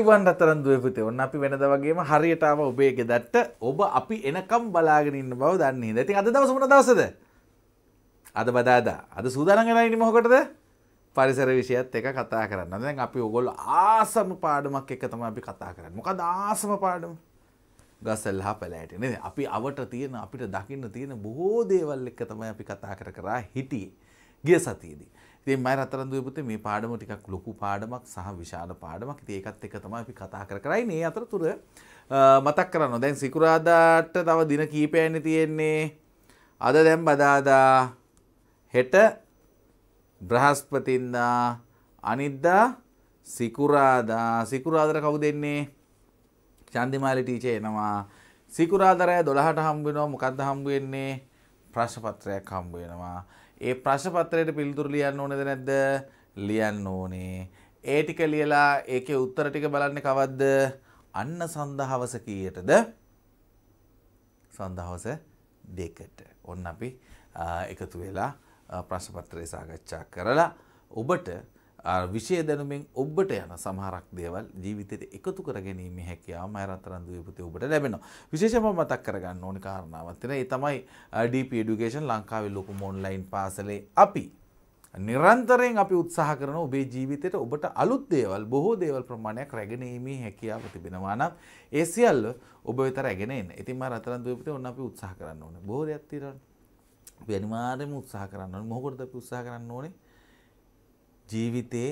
Ivan අතරන් දුවපුතේ ඔන්න අපි වෙනද වගේම හරියටාව ඔබේ ගෙදැට්ට ඔබ අපි එනකම් බලාගෙන ඉන්න බව දන්නේ දැති අද දවසමන දවසද අද බදාදා අද සූදානගෙනයිනි මොකටද පරිසර විෂයත් එක කතා කරන්න දැන් අපි ඔගොල් ආසම පාඩමක් එක තම අපි කතා කරන්න මොකද ආසම පාඩම ගසල් හා පැලෑට නද අපි අවට තියෙන අපිට දකින්න තියෙන බොහෝ දේවල් එක තමයි අපි කතා කර කරා හිටියේ ගිය සතියේදී. ඉතින් මම රත්තරන් දුවේ පුතේ මේ පාඩම ටිකක් ලොකු පාඩමක් සහ විශාල පාඩමක්. ඉතින් ඒකත් එක්ක තමයි අපි කතා කර කරයි මේ අතරතුර මතක් කරනවා. දැන් සිකුරාදාට තව දින කීපයක්නේ තියෙන්නේ. අද දැන් බදාදා හෙට බ්‍රහස්පතින්දා අනිද්දා සිකුරාදා සිකුරාදර කවුද එන්නේ? චන්දිමාලි ටීචර් එනවා. සිකුරාදරය 12ට හම්බ වෙනවා. මොකද්ද හම්බ වෙන්නේ? ප්‍රශ්න පත්‍රයක් හම්බ වෙනවා. ඒ ප්‍රශ්පත්‍රයට පිළිතුරු ලියන්න ඕනෙද නැද්ද ලියන්න ඕනේ. ඒ ටික ලියලා ඒකේ උත්තර ටික බලන්නේ කවද්ද? අන්න සඳහවස කීයටද? සඳහවස දෙකට. ඔන්න අපි එකතු වෙලා ප්‍රශ්පත්‍රය සාකච්ඡා කරලා ඔබට විශය දැනුමෙන් ඔබට යන සමහරක් දේවල් ජීවිතයට එකතු කර ගැනීම හැකියාව මයරතරන්දුවේ පුතේ ඔබට ලැබෙනවා. විශේෂයෙන්ම මතක් කරගන්න ඕනි කාරණාවක් තියෙනවා. ඒ තමයි DP Education ලංකාවේ ලොකුම ඔන්ලයින් පාසලේ අපි නිරන්තරයෙන් අපි උත්සාහ කරන ඔබේ ජීවිතයට ඔබට අලුත් දේවල් බොහෝ දේවල් ප්‍රමාණයක් රැගෙනීමේ හැකියාව තිබෙනවා නම් ඒ සියල්ල ඔබ වෙත රැගෙන එන්න. ඉතින් මම රත්තරන්දුවේ පුතේ ඔන්න අපි උත්සාහ කරන්න ඕනේ. බොහෝ දේවල් තියෙනවානේ. අපි අනිවාර්යයෙන්ම උත්සාහ කරන්න ඕනේ. මොකටද අපි උත්සාහ කරන්න ඕනේ? ජීවිතයේ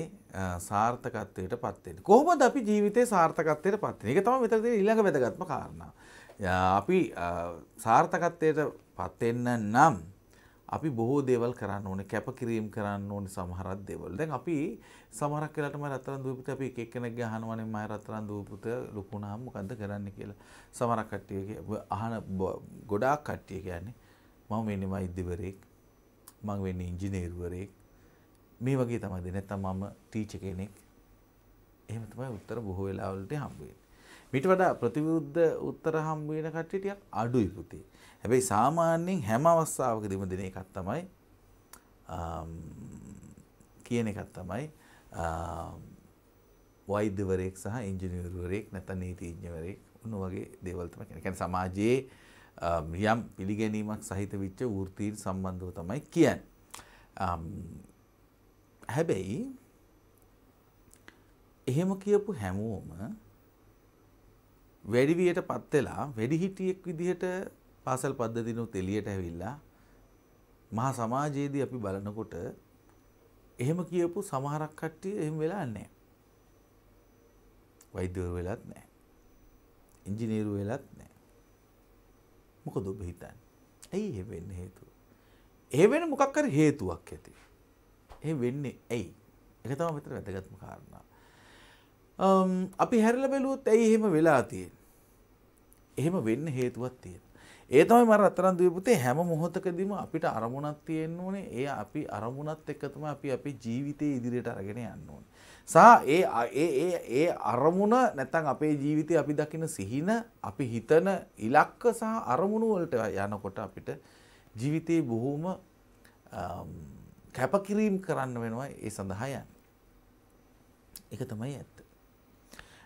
සාර්ථකත්වයට පත්වෙන. කොහොමද අපි ජීවිතේ සාර්ථකත්වයට පත්වෙන. ඒක තමයි මෙතන තියෙන ඊළඟ වැදගත්ම කාරණා. අපි සාර්ථකත්වයට පත් නම් අපි බොහෝ දේවල් කරන්න ඕනේ කැපකිරීම කරන්න ඕනේ සමහර දේවල්. දැන් අපි සමහරක් වෙලාවට මම රත්තරන් දූපිට අපි එක එක්කෙනෙක්ගේ අහනවනේ මම රත්තරන් දූපිට ලුකුණාම මොකද්ද කරන්න කියලා. සමහරක් කට්ටිය අහන ගොඩාක් කට්ටිය කියන්නේ මම වෙන්නේ වෛද්‍යවරයෙක්. මම වෙන්නේ ඉංජිනේරුවරයෙක්. මේ වගේ තමයි දෙන්නේ. නැත්තම් මම ටීචර් කෙනෙක්. එහෙම තමයි උත්තර බොහෝ වෙලාවලට හම්බ වෙන්නේ. මීට වඩා ප්‍රතිවිරුද්ධ උත්තර හම්බ වෙන කට්ටිය ටිකක් අඩුයි පුතේ. හැබැයි සාමාන්‍යයෙන් හැම අවස්ථාවකදීම දෙන එකක් තමයි කියන එකක් තමයි වෛද්‍යවරයෙක් සහ ඉංජිනේරුවරයෙක් නැත්නම් නීතිඥවරයෙක් උණු වගේ දේවල් තමයි කියන්නේ. කියන්නේ සමාජයේ යම් පිළිගැනීමක් සහිත වෙච්ච වෘත්තීන් සම්බන්ධව තමයි කියන්නේ. හැබැයි එහෙම කියපු හැමෝම වැඩිවියට පත් වෙලා වැඩිහිටියෙක් විදිහට පාසල් පද්ධතිනුත් එළියට ඇවිල්ලා මහා සමාජයේදී අපි බලනකොට එහෙම කියපු සමහරක් කට්ටිය එහෙම වෙලා නැහැ. වෛද්‍යවරු වෙලත් නැහැ. ඉංජිනේරු වෙලත් නැහැ. මොකද ඔබ හිතන්නේ? ඇයි එහෙ වෙන්න හේතුව? එහෙ වෙන මොකක් හරි හේතුවක් ඇති. ඒ වෙන්නේ ඇයි එක තම මෙතර වැදගත්ම කාරණා අපි හැරල බැලුවොත් ඇයි එහෙම වෙලා තියෙන් එහෙම වෙන්න හේතුවත් තියෙන ඒ තමයි මර අතරන් දීපුතේ හැම මොහොතකදීම අපිට අරමුණක් තියෙන්න ඕනේ ඒ අපි අරමුණත් එක්ක තමයි අපි අපේ ජීවිතේ ඉදිරියට අරගෙන යන්න ඕනේ සා ඒ ඒ ඒ ඒ අරමුණ නැත්නම් අපේ ජීවිතේ අපි දකින සිහින අපි හිතන ඉලක්ක සහ අරමුණු වලට යනකොට අපිට ජීවිතේ බොහොම කැපකිරීම් කරන්න වෙනවා ඒ සඳහා යන්න. එක තමයි ඇත්ත.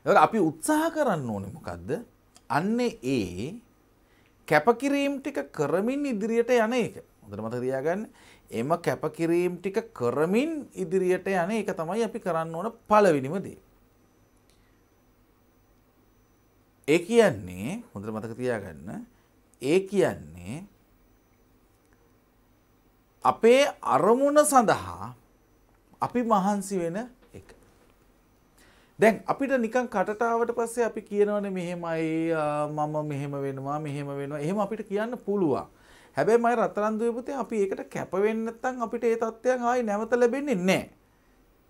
එතකොට අපි උත්සාහ කරන්න ඕනේ මොකද්ද? අන්නේ ඒ කැපකිරීම් ටික කරමින් ඉදිරියට යන එක. හොඳට මතක තියාගන්න. එම කැපකිරීම් ටික කරමින් ඉදිරියට යන එක තමයි අපි කරන්න ඕන පළවෙනිම දේ. ඒ කියන්නේ හොඳට මතක තියාගන්න. ඒ කියන්නේ අපේ අරමුණ සඳහා අපි මහන්සි වෙන එක. දැන් අපිට නිකන් කටටාවට පස්සේ අපි කියනවනේ මෙහෙමයි මම මෙහෙම වෙනවා මෙහෙම වෙනවා එහෙම අපිට කියන්න පුළුවන්. හැබැයි මම රත්තරන් දුවේ අපි ඒකට කැප වෙන්නේ නැත්නම් අපිට ඒ தත්ත්වයන් ආයි නැවත ලැබෙන්නේ නැහැ.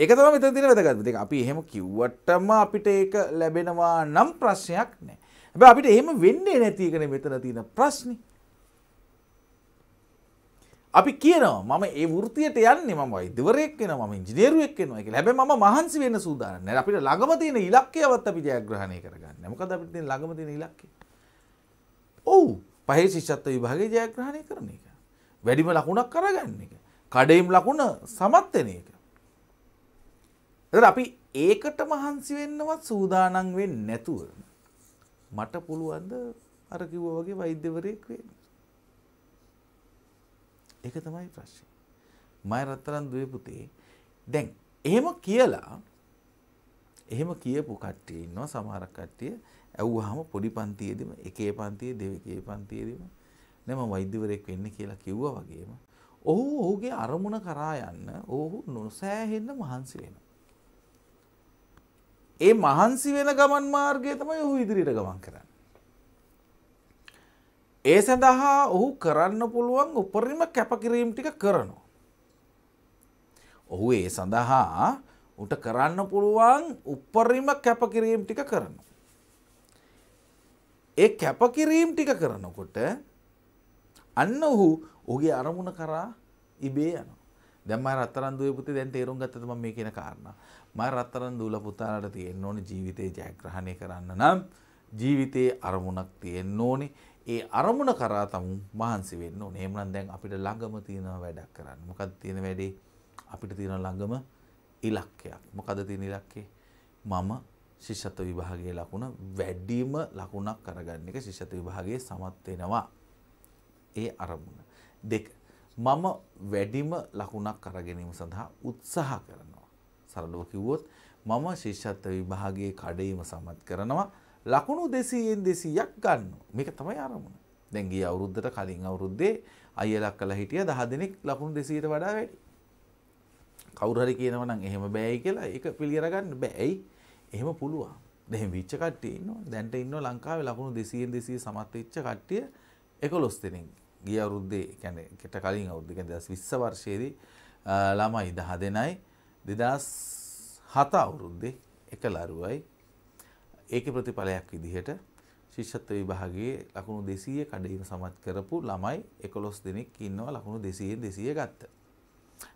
ඒක තමයි මෙතන තියෙන වැදගත්ම දේ. අපි එහෙම කිව්වටම අපිට ඒක ලැබෙනවා නම් ප්‍රශ්නයක් නැහැ. හැබැයි අපිට එහෙම වෙන්නේ නැති එකනේ මෙතන තියෙන ප්‍රශ්නේ. අපි කියනවා මම ඒ වෘතියට යන්නේ මම ඉදිවරයෙක් වෙන මම ඉංජිනේරුවෙක් වෙනවා කියලා. හැබැයි මම මහන්සි වෙන්න සූදානම් නැහැ. අපිට ළඟම තියෙන ඉලක්කයවත් අපි ජයග්‍රහණය කරගන්න. මොකද අපිට තියෙන ළඟම තියෙන ඉලක්කය. ඔව්. පහේ ශිෂ්‍යත්ව විභාගයේ ජයග්‍රහණය කරන එක. වැඩිම ලකුණක් කරගන්න එක. කඩේම් ලකුණ සමත් වෙන එක. එතන අපි ඒකට මහන්සි වෙන්නවත් සූදානම් වෙන්නේ නැතුව මට පුළුවන්ද අර කිව්වා වගේ වෛද්‍යවරයෙක් වෙන්න. ඒක තමයි ප්‍රශ්නේ. මය රත්තරන් දුවේ පුතේ දැන් එහෙම කියලා එහෙම කියපු කට්ටිය ඉන්නවා සමහර කට්ටිය ඇව්වහම පොඩි පන්තියේදීම එකේ පන්තියේ දෙකේ පන්තියේදීම නෑ මම වෛද්‍යවරයෙක් වෙන්න කියලා කිව්වා වගේම ඔහු ඔහුගේ අරමුණ කරා යන්න ඔහු නොසෑහෙන්න මහන්සි වෙනවා. ඒ මහන්සි වෙන ගමන් මාර්ගය තමයි ඔහු ඉදිරියට ගමන් කරන්නේ. ඒ සඳහා ඔහු කරන්න පුළුවන් උපරිම කැපකිරීම් ටික කරනවා. ඔහු ඒ සඳහා උට කරන්න පුළුවන් උපරිම කැපකිරීම් ටික කරන. ඒ කැපකිරීම් ටික කරනකොට අන්න ඔහු ඔහුගේ අරමුණ කරා ඉබේ යන. දැම රත්තරන් දුව පුති දැන් තේරුම් ගතම මේ කියෙන කාරණ. ම රත්තරන් දූල පුතාලට තියෙන් ඕන ජීවිතය ජයග්‍රහණය කරන්න නම් ජීවිතයේ අරමුණක් තියෙන් ඕනේ ඒ අරමුණ කරා තමුන් මහන්සි වෙන්න ඕනේ. එහෙමනම් දැන් අපිට ළඟම තියෙන වැඩක් කරන්න. මොකක්ද තියෙන වැඩේ? අපිට තියෙන ළඟම ඉලක්කයක්. මොකද තියෙන ඉලක්කේ? මම ශිෂ්‍යත්ව විභාගයේ ලකුණ වැඩිම ලකුණක් කරගන්න එක ශිෂ්‍යත්ව විභාගයේ සමත් වෙනවා. ඒ අරමුණ. දෙක. මම වැඩිම ලකුණක් කරගැනීම සඳහා උත්සාහ කරනවා. සරලව කිව්වොත් මම ශිෂ්‍යත්ව විභාගයේ කඩේම සමත් කරනවා. ලකුණු දෙසයෙන් දෙසීයක් ගන්න මේක තමයි අරමුණ දැන්ගේ අවුරුද්ධට කලින් අවුරුද්දේ අයලක් කළ හිටිය දහ දෙනෙක් ලකුණු දෙසීට වඩා වැඩි කවුරහරි කියනවනම් එහෙම බෑයි කියලා එක පිළිගරගන්න බෑයි එහෙම පුළුවන් දෙහෙම විච්ච කට්ටිය ඉන්නවා දැන්ට ඉන්න ලංකාවේ ලකුණු දෙසයෙන් දෙසී සමත් වෙච්ච කට්ටිය එකොළොස් දෙනෙක් ගිය අවුරුද්දේ කියන්නේ කට කලින් අවුරුද්දේ කියන්නේ 2020 වර්ෂයේදී ළමයි 10 දෙනයි 2007 අවුරුද්දේ එක ලරුවයි ඒකේ ප්‍රතිඵලයක් විදිහට ශිෂ්‍යත්ව විභාගයේ ලකුණු 200 කඩේම සමත් කරපු ළමයි 11 දෙනෙක් ඉන්නවා ලකුණු 200 200 ගත්ත.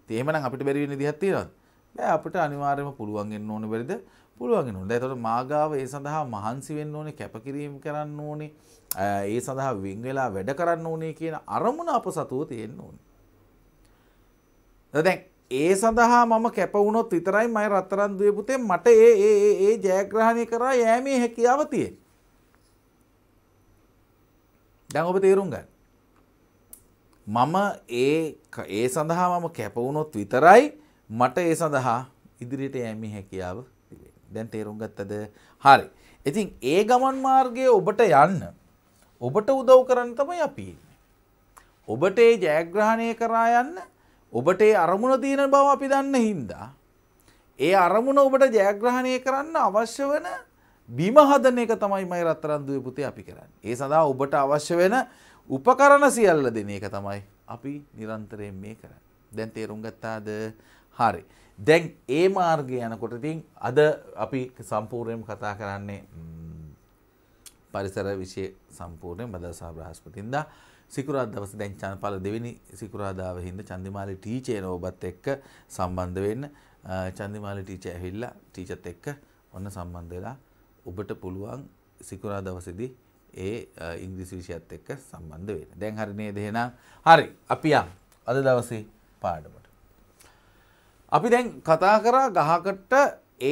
ඉතින් එහෙමනම් අපිට බැරි වෙන විදිහක් තියෙනවද? බෑ අපිට අනිවාර්යයෙන්ම පුළුවන් වෙන්න ඕනේ බැරිද? පුළුවන් වෙන්න ඕනේ. ඒතකොට මාගාව ඒ සඳහා මහන්සි වෙන්න ඕනේ, කැපකිරීම කරන්න ඕනේ, ඒ සඳහා වෙන් වෙලා වැඩ කරන්න ඕනේ කියන අරමුණ අප සතුව තියෙන්න ඕනේ. දැන් ඒ සඳහා මම කැපවුණොත් විතරයි මයි රත්තරන් දුවේ පුතේ මට ඒ ඒ ඒ ජයග්‍රහණය කරා යෑමේ හැකියාව තියෙන. දැන් ඔබ තේරුම් ගන්න. මම ඒ ඒ සඳහා මම කැපවුණොත් විතරයි මට ඒ සඳහා ඉදිරියට යෑමේ හැකියාව දැන් තේරුම් ගත්තද? හරි. ඉතින් ඒ ගමන් මාර්ගයේ ඔබට යන්න ඔබට උදව් කරන්න තමයි අපි ඉන්නේ. ඔබට ඒ ජයග්‍රහණය කරා යන්න ඔබට ඒ අරමුණ තියෙන බව අපි දන්න හින්දා. ඒ අරමුණ ඔබට ජයග්‍රහණය කරන්න අවශ්‍ය වන බිම හදන එක තමයි මයි රත්තරන්දුවේ පුතේ අපි කරන්නේ. ඒ සඳහා ඔබට අවශ්‍ය වෙන උපකරණ සියල්ල දෙන එක තමයි අපි නිරන්තරයෙන් මේ කරන්නේ. දැන් තේරුම් ගත්තාද? හරි. දැන් ඒ මාර්ගය යනකොට ඉතින් අද අපි සම්පූර්ණයෙන්ම කතා කරන්නේ පරිසර විෂය සම්පූර්ණයෙන් මදසා බ්‍රහස්පතින්දා සිකුරාදා දවසේ දැන් චන්පල දෙවෙනි සිකුරාදාව හින්දා චන්දිමාලි ටීචර් ඔබත් එක්ක සම්බන්ධ වෙන්න චන්දිමාලි ටීචර් ඇවිල්ලා ටීචර්ත් එක්ක ඔන්න සම්බන්ධ වෙලා ඔබට පුළුවන් සිකුරාදා දවසේදී ඒ ඉංග්‍රීසි විෂයත් එක්ක සම්බන්ධ වෙන්න. දැන් හරි නේද එහෙනම්? හරි. අපි යමු. අද දවසේ පාඩමට. අපි දැන් කතා කරා ගහකට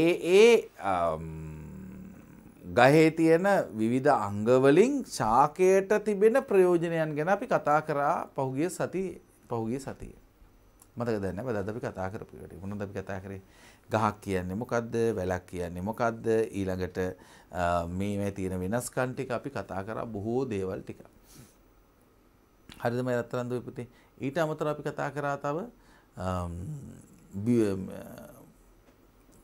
ඒ ඒ ගහේ තියෙන විවිධ අංගවලින් ශාකයට තිබෙන ප්‍රයෝජනයන් ගැන අපි කතා කරා පහුගිය සති පහුගිය සතිය. මතක දන්න බදද අපි කතා කරපුට මුණ දපි කතා කරේ ගහක් කියන්නේ මොකක්ද වැලක් කියන්නේ මොකක්ද ඊළඟට මේ තියෙන වෙනස් කන්ටික අපි කතා කර බොහෝ දේවල් ටික. හරිදම ඇත්තරන්දු ඉපති ඊට අමතර අපි කතා කරා තව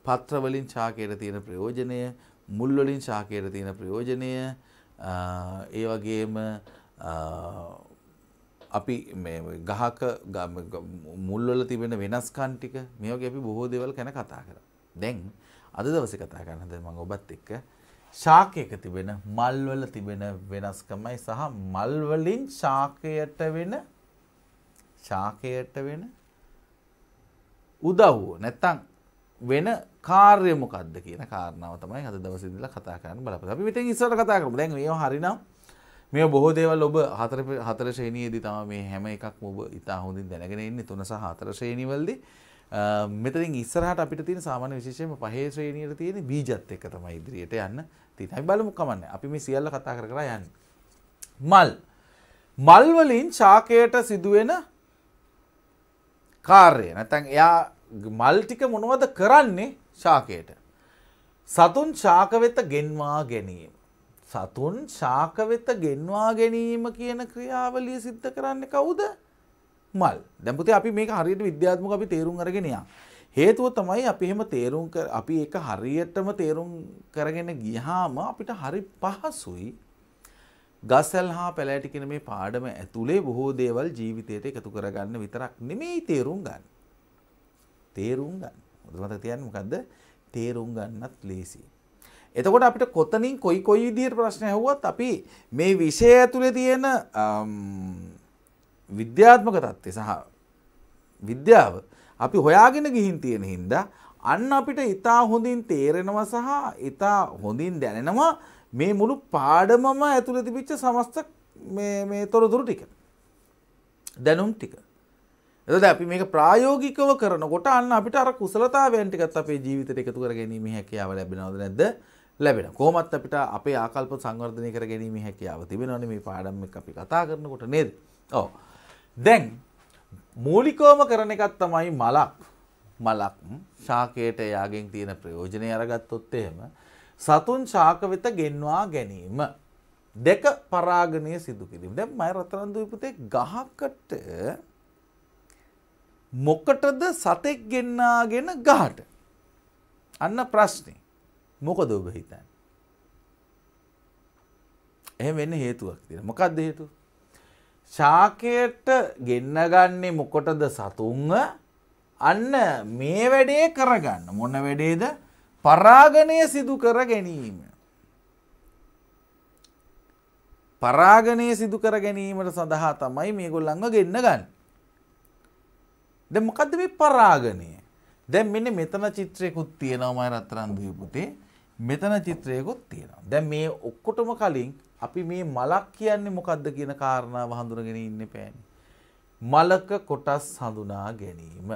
පත්‍රවලින් චාකයට තියෙන ප්‍රයෝජනය මුල් වලින් ශාකයට තියෙන ප්‍රයෝජනය ඒ වගේම අපි ගහක මුල්වල තිබෙන වෙනස්කම් ටික මේ වගේ අපි බොහෝ දේවල් ගැන කතා කරා. දැන් අද දවසේ කතා කරන හැද මම ඔබත් එක්ක ශාකයක තිබෙන මල්වල තිබෙන වෙනස්කමයි සහ මල්වලින් ශාකයට වෙන ශාකයට වෙන උදව්ව නැත්තම් වෙන කාර්ය මොකක්ද කියන කාරණාව තමයි හද දවසිදල කතා කරන්න බලප අපි විතෙන් ඉස්සර කතා කරම දැන් මේ හරිනම් මේ බොහෝ දේවල් ඔබ හතර හතර ශ්‍රේණියේදී තමයි මේ හැම එකක් ඔබ ඉතා හොඳින් දැනගෙන ඉන්නේ තුන සහ හතර ශ්‍රේණිවලදී මෙතනින් ඉස්සරහට අපිට තියෙන සාමාන්‍ය විශේෂයෙන්ම පහේ ශ්‍රේණියට තියෙන බීජත් එක්ක තමයි ඉදිරියට යන්න තියෙන්නේ. අපි බලමු කමන්නේ. අපි මේ සියල්ල කතා කර කර යන්නේ. මල්. මල් වලින් ශාකයට සිදුවෙන කාර්යය. නැත්නම් එයා මල් ටික මොනවද කරන්නේ ශාකයට. සතුන් ශාකවෙත ගෙන්වා ගැනීම. සතුන් ශාකවෙත ගෙන්වා ගැනීම කියන ක්‍රියාවලිය සිද්ධ කරන්න කවුද මල් දැපති අපි මේ හරියට විද්‍යාත්මක අපි තේරුම් අරගෙනයා. හේතුව තමයි අපි එහෙම තේරුම් අපි එක හරියටම තේරුම් කරගෙන ගියහාම අපිට හරි පහසුයි ගස්සැල් හා පැලෑටිකෙන මේ පාඩම ඇතුළේ බොහෝ දේවල් ජීවිතයට එකතු කරගන්න විතරක් නෙමෙයි තේරුම් ගන්න. තේරුම් ගන්න. මතක තියන්න මොකක්ද තේරුම් ගන්නත් ලේසි. එතකොට අපිට කොතනින් කොයි කොයි විදියට ප්‍රශ්න ඇහුවත් අපි මේ විෂය ඇතුළේ තියෙන විද්‍යාත්මක தත්ත්වය සහ විද්‍යාව අපි හොයාගෙන ගිහින් තියෙන හින්දා අන්න අපිට ඊටා හොඳින් තේරෙනවා සහ ඊටා හොඳින් දැනෙනවා මේ මුළු පාඩමම ඇතුළේ තිබිච්ච සමස්ත මේ මේ තොරතුරු ටික දැනුම් ටික එතකොට අපි මේක ප්‍රායෝගිකව කරනකොට අන්න අපිට අර කුසලතාවයන් ටිකත් අපේ ජීවිතයට එකතු කර ගැනීමේ හැකියාව ලැබෙනවද නැද්ද? ලැබෙන. කොහොමත් අපිට අපේ ආකල්ප සංවර්ධනය කර ගැනීමේ හැකියාව තිබෙනවනේ මේ පාඩම් එක අපි කතා කරනකොට නේද? ඔව්. දැන් මූලිකවම කරන එකක් තමයි මලක්. මලක් ශාකයට එයාගෙන් තියෙන ප්‍රයෝජනය අරගත්තොත් එහෙම සතුන් ශාක වෙත ගෙන්වා ගැනීම දෙක පරාගණය සිදු කිරීම. දැන් මය රත්තරන් දූපතේ ගහකට මොකටද සතෙක් ගෙන්නාගෙන ගහට අන්න ප්‍රශ්නේ මොකද ඔබ හිතන්නේ එහෙම වෙන්න හේතුවක් තියෙනවා මොකක්ද හේතුව ශාකයට ගෙන්නගන්නේ මොකටද සතුන්ව අන්න මේ වැඩේ කරගන්න මොන වැඩේද පරාගණය සිදු කර ගැනීම පරාගණය සිදු කර ගැනීමට සඳහා තමයි මේගොල්ලංග ගෙන්න ගන්න දැන් මොකද්ද මේ පරාගණය? දැන් මෙන්න මෙතන චිත්‍රයකුත් තියෙනවා මම රත්තරන් දීපුතේ. මෙතන චිත්‍රයකුත් තියෙනවා. දැන් මේ ඔක්කොටම කලින් අපි මේ මලක් කියන්නේ මොකද්ද කියන කාරණාව හඳුනගෙන ඉන්න පෑනේ. මලක කොටස් හඳුනා ගැනීම.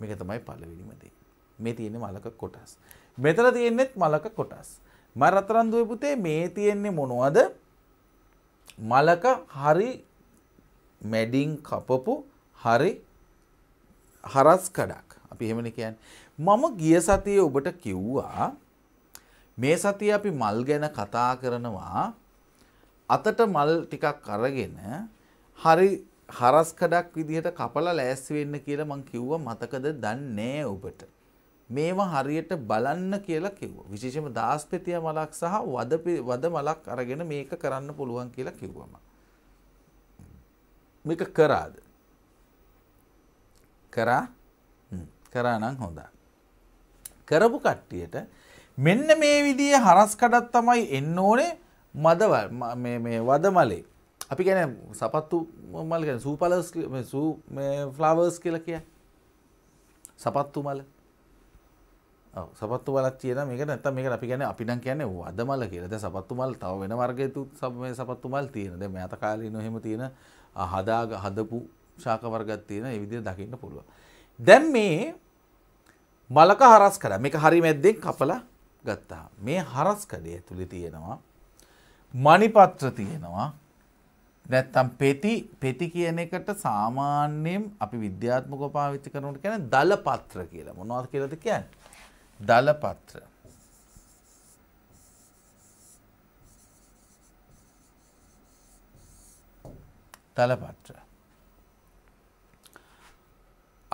මේක තමයි පළවෙනිම දේ. මේ තියෙන්නේ මලක කොටස්. මෙතන තියෙන්නේත් මලක කොටස්. මම රත්තරන් දුවේ පුතේ මේ තියෙන්නේ මොනවද? මලක හරි මැඩින් කපපු හරි හරස් කඩක් අපි එහෙමන කියන්. මම ගිය සතිය ඔබට කිව්වා මේ සතිය අපි මල් ගැන කතා කරනවා අතට මල් ටිකක් අරගෙන හරි හරස්කඩක් විදිහට කපලා ලෑස්ති වෙන්න කියලා මං කිව්වා මතකද දන්නේ ඔබට. මේවා හරියට බලන්න කියලා කිව්වා. විශේෂයෙන්ම දාස්පතිය මලක් සහ වද වද මලක් අරගෙන මේක කරන්න පුළුවන් කියලා කිව්වම. මේක කරාද? කරා කරා නම් හොඳා. කරපු කට්ටියට මෙන්න මේ විදිිය හරස් කඩත් තමයි එන්න ඕනේ මදවල් වද මලේ. අපි ගැන සපත්තු මල් ගැන සූපලස් ෆ්ලාවර්ස් කියල කිය සපත්තු මල සපත්තු වලක් කියන මේක නැත මේක අපි ගැන අපි නම් කියන්නේ වද මල කියලද සපත්තු මල් තව වෙන වර්ගයතු සම සපත්තු මල් තියෙනද මෑත කාලී නොහෙම තියෙන හදාග හදපු ශාකවර්ගත් තියෙන ඒ විදිහට දකින්න පුළුවන්. දැන් මේ මලක හරස් කඩ මේක හරි මැද්දෙන් කපලා ගත්තා. මේ හරස් කඩේ ඇතුලේ තියෙනවා මණිපත්‍ර තියෙනවා නැත්තම් පෙති පෙති කියන එකට සාමාන්‍යයෙන් අපි විද්‍යාත්මකව පාවිච්චි කරනකොට කියන්නේ දලපත්‍ර කියලා. මොනවද කියලාද කියන්නේ? දලපත්‍ර. දලපත්‍ර.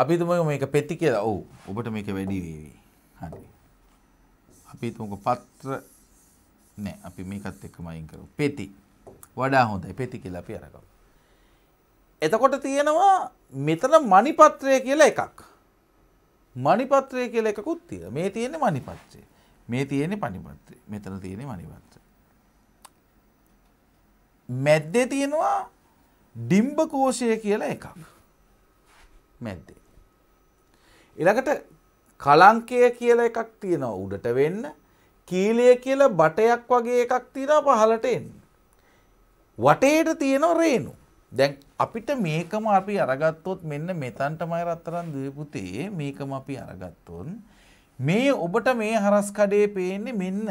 අපිතුම මේක පෙති කියලා ඔවු ඔබට මේක වැඩි වේවි හරි අපිතුමක පත්‍ර නෑ අපි මේකත් එක්ක මයින් කරු පෙති වඩා හොඳයි පෙති කියලා අපි අරගමු එතකොට තියෙනවා මෙතන මණිපත්‍රය කියලා එකක් මණිපත්‍රය කියලා එකකුත් තියෙනවා මේ තියෙන්නේ මණිපත්‍රය මේ තියෙන්නේ පණිපත්‍රය මෙතන තියෙන්නේ මණිපත්‍රය මැද්දේ තියෙනවා ඩිම්බ කෝෂය කියලා එකක් මැද්දේ එළඟට කලංකය කියලා එකක් තියෙනවා උඩට වෙන්න කීලය කියලා බටයක් වගේ එකක් තියෙනවා පහලට එන්න. වටේට තියෙන රේනු. දැන් අපිට මේකම අපි අරගත්තොත් මෙන්න මෙතන්ටමයි රත්තරන් දීපුතේ මේකම අපි අරගත්තොන් මේ ඔබට මේ හරස් කඩේ පේන්නේ මෙන්න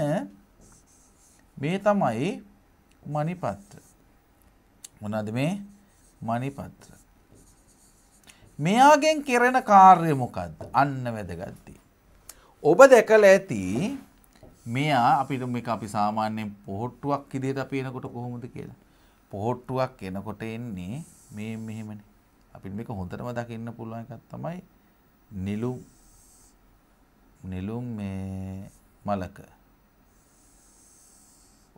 මේ තමයි මනිපත්‍ර. මොනද මේ මනිපත්‍ර. මෙයාගෙන් කෙරෙන කාර්ය මොකක්ද අන්න වැදගත්ති. ඔබ දැකල ඇති මෙයා අපිට මේ අපි සාමාන්‍යයෙන් පොහොට්ටුවක් ඉදිරියට අපි එනකොට කොහොමද කියලා. පොහොට්ටුවක් එනකොට එන්නේ මේ මෙහෙමනේ. අපිට මේක හොඳටම දකින්න පුළුවන් එකක් තමයි නිලුම් නිලුම් මේ මලක.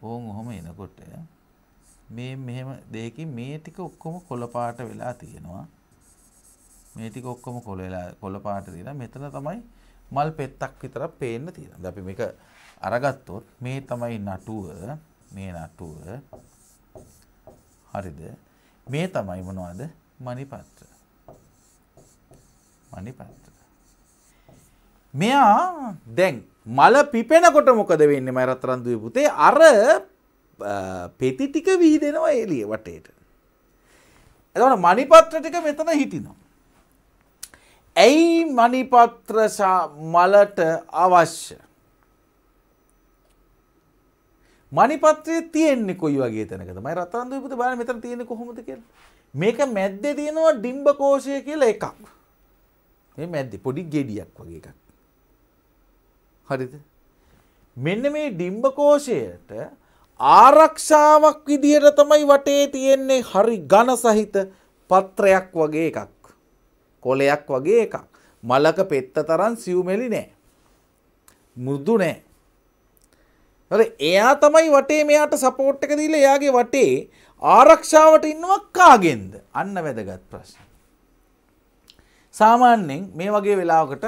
ඕන් ඔහොම එනකොට මේ මෙහෙම දෙයකින් මේ ටික ඔක්කොම කොළපාට වෙලා තියෙනවා. මේ ටික ඔක්කොම කොළ වෙලා කොළ පාට තියෙනවා. මෙතන තමයි මල් පෙත්තක් විතරක් පේන්න තියෙනවා. දැන් අපි මේක අරගත්තොත් මේ තමයි නටුව. මේ නටුව. හරිද? මේ තමයි මොනවද? මණිපත්‍ර. මණිපත්‍ර. මෙයා දැන් මල පිපෙනකොට මොකද වෙන්නේ මම රත්තරන්දුවේ පුතේ අර පෙති ටික විහිදෙනවා එළිය වටේට. එතකොට මණිපත්‍ර ටික මෙතන හිටිනවා. ඇයි මනිපත්‍ර මලට අවශ්‍ය. මනිපත්‍රය තියෙන්නේ කොයි වගේ තැනකද මයි රත්තරන්දුපත බාන මෙතන තියෙන කොහොමද කියලා. මේක මැද්දේ තියෙනවා ඩිම්බ කෝෂය කියලා එකක්. මේ මැද්දේ පොඩි ගෙඩියක් වගේ එකක්. හරිද? මෙන්න මේ ඩිම්බ කෝෂයට ආරක්ෂාවක් විදිහට තමයි වටේ තියෙන්නේ හරි ඝන සහිත පත්‍රයක් වගේ එකක්. කොලයක් වගේ එකක්. මලක පෙත්ත තරන් සිව්මෙලි නෑ. මුරුදු නෑ. එයා තමයි වටේ මෙයාට සපෝට් එක දීලා එයාගේ වටේ ආරක්ෂාවට ඉන්නවා කාගෙන්ද? අන්න වැදගත් ප්‍රශ්න. සාමාන්‍යයෙන් මේ වගේ වෙලාවකට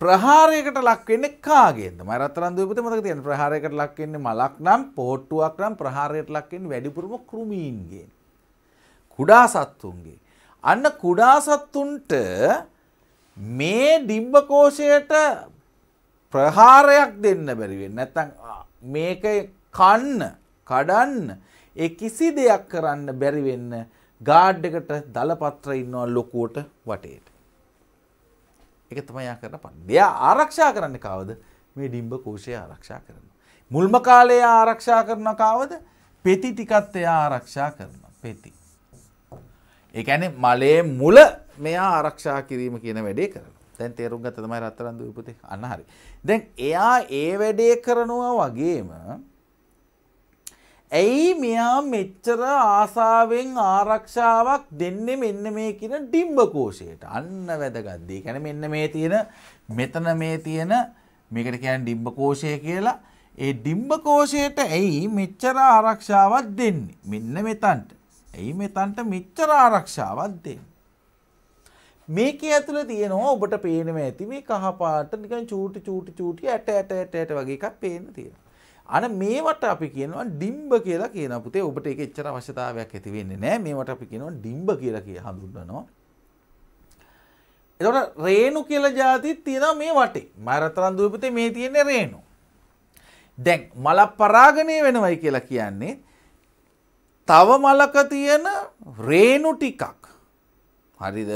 ප්‍රහාරයකට ලක් වෙන්නේ කාගෙන්ද? මම රත්තරන් දූපතේ මතක තියෙන ප්‍රහාරයකට ලක් වෙන්නේ මලක් නම් පොහට්ටුවක් නම් ප්‍රහාරයට ලක් වෙන්නේ වැඩිපුරම කෘමීන්ගෙන්. කුඩා සත්තුන්ගෙන්. අන්න කුඩා සත්තුන්ට මේ ඩිම්බකෝෂයට ප්‍රහාරයක් දෙන්න බැරිවෙන්න නැත්තං මේක කන්න කඩන්න ඒ කිසි දෙයක් කරන්න බැරිවෙන්න ගාඩ් එකට දලපත්‍ර ඉන්නවා ලොකුවට වටේට. එක තමයා කරන පන් දෙයා ආරක්ෂා කරන්න කවද මේ ඩිම්බ කෝෂය ආරක්ෂා කරන. මුල්ම කාලය ආරක්ෂා කරන කවද පෙති ටිකත් එයා ආරක්ෂා කරන පෙති. ඒඇන මලේ මුල මෙයා ආරක්ෂා කිරීම කියන වැඩේ කරන තැන් තේරුම් ගත තමයි රත්තරන්දු උපති අන්නහරි. දැන් එයා ඒ වැඩේ කරනවා වගේම ඇයි මෙයා මෙච්චර ආසාාවෙන් ආරක්ෂාවක් දෙන්න මෙන්න මේ කියන ඩිම්බකෝෂයට අන්න වැදගත්දී කැන මෙන්න මේ තියෙන මෙතන මේ තියෙන මේකට කියන් ඩිම්බකෝෂය කියලා ඒ ඩිම්බකෝෂයට ඇයි මෙච්චර ආරක්ෂාවක් දෙන්නේ මෙන්න මෙතන්ට ඇයි මෙතන්ට මෙච්චර ආරක්ෂාවක් දෙන්නේ? මේකේ ඇතුළේ තියෙනවා ඔබට පේනව ඇති මේ කහපාට නිකන් චූටි චූටි චූටි ඇට ඇට ඇට ඇට වගේ එකක් පේන්න තියෙනවා. අන මේවට අපි කියනවා ඩිම්බ කියලා කියන පුතේ ඔබට ඒක එච්චර අවශ්‍යතාවයක් ඇති වෙන්නේ නැහැ. මේවට අපි කියනවා ඩිම්බ කියලා කිය හඳුන්වනවා. එතකොට රේණු කියලා જાතිත් තියෙනවා මේ වටේ. මරතරන් දුවේ පුතේ මේ තියෙන්නේ රේණු. දැන් මල පරාගණය වෙනවයි කියලා කියන්නේ තව මලක තියෙන රේනු ටිකක්. හරිද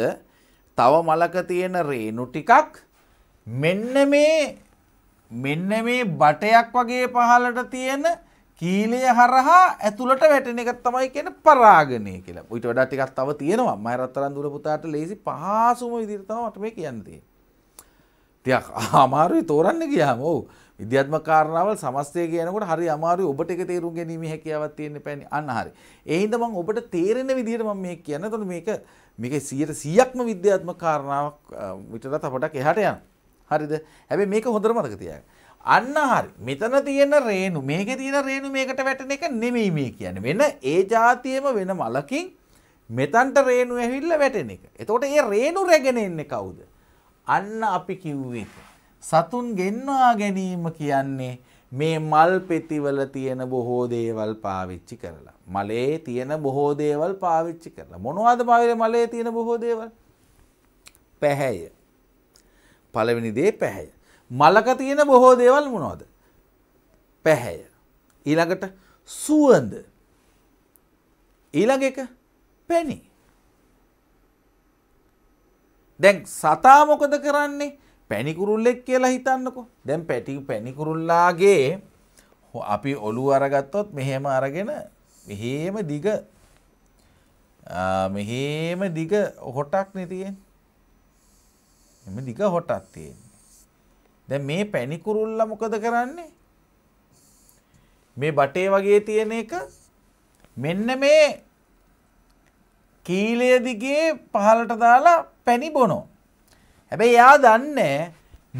තව මලක තියෙන රේනු ටිකක් මෙන්න මේ මෙන්න මේ බටයක් වගේ පහලට තියෙන කීලය හරහා ඇතුළට වැටෙන එක තමයි කියන පරාගණය කියලා. ඊට වඩා ටිකක් තව තියෙනවා. මම රත්තරන් දුර පුතාට ලේසි පහසුම විදිහට තමයි මට මේ කියන්නේ. ටිකක් අමාරුයි තෝරන්න ගියාම. ඔව්. විද්‍යාත්මක කාරණාවල් සමස්තය කියනකොට හරි අමාරුයි ඔබට ඒක තේරුම් ගැනීම හැකියාවක් තියෙන්න පෑනේ අන්න හරි. ඒ හින්දා මම ඔබට තේරෙන විදිහට මම මේක කියන්නේ. එතකොට මේක මේකේ 100%ක්ම විද්‍යාත්මක කාරණාවක් විතරත් අපට එහාට යනවා. හරිද? හැබැයි මේක හොඳට මතක තියාගන්න. අන්න හරි. මෙතන තියෙන රේණු මේකේ තියෙන රේණු මේකට වැටෙන එක නෙමෙයි මේ කියන්නේ. වෙන ඒ જાතියෙම වෙන මලකින් මෙතන්ට රේණු ඇවිල්ලා වැටෙන එක. එතකොට ඒ රේණු රැගෙන එන්නේ කවුද? අන්න අපි කිව්වේ. සතුන් ගෙන්වා ගැනීම කියන්නේ මේ මල් පෙතිවල තියෙන බොහෝ දේවල් පාවිච්චි කරලා. මලේ තියෙන බොහෝ දේවල් පාවිච්චි කරලා. මොනවද මලේ තියෙන බොහෝ දේවල්? පැහැය. පළවෙනි දේ පැහැය. මලක තියෙන බොහෝ දේවල් මොනවද? පැහැය. ඊළඟට සුවඳ. ඊළඟ එක පැණි. දැන් සතා මොකද කරන්නේ? පැණිකුරුල්ලෙක් කියලා හිතන්නකෝ දැන් පැටි පැණිකුරුල්ලාගේ අපි ඔලු අරගත්තොත් මෙහෙම අරගෙන මෙහෙම දිග මෙහෙම දිග හොටක් නතියෙන් එම දිග හොටක් තියෙන්නේ දැ මේ පැණිකුරුල්ල මොකද කරන්නේ මේ බටේ වගේ තියෙන එක මෙන්න මේ කීලය දිගේ පහලට දාලා පැණි බොනෝ හැබැයි එයා දන්නේ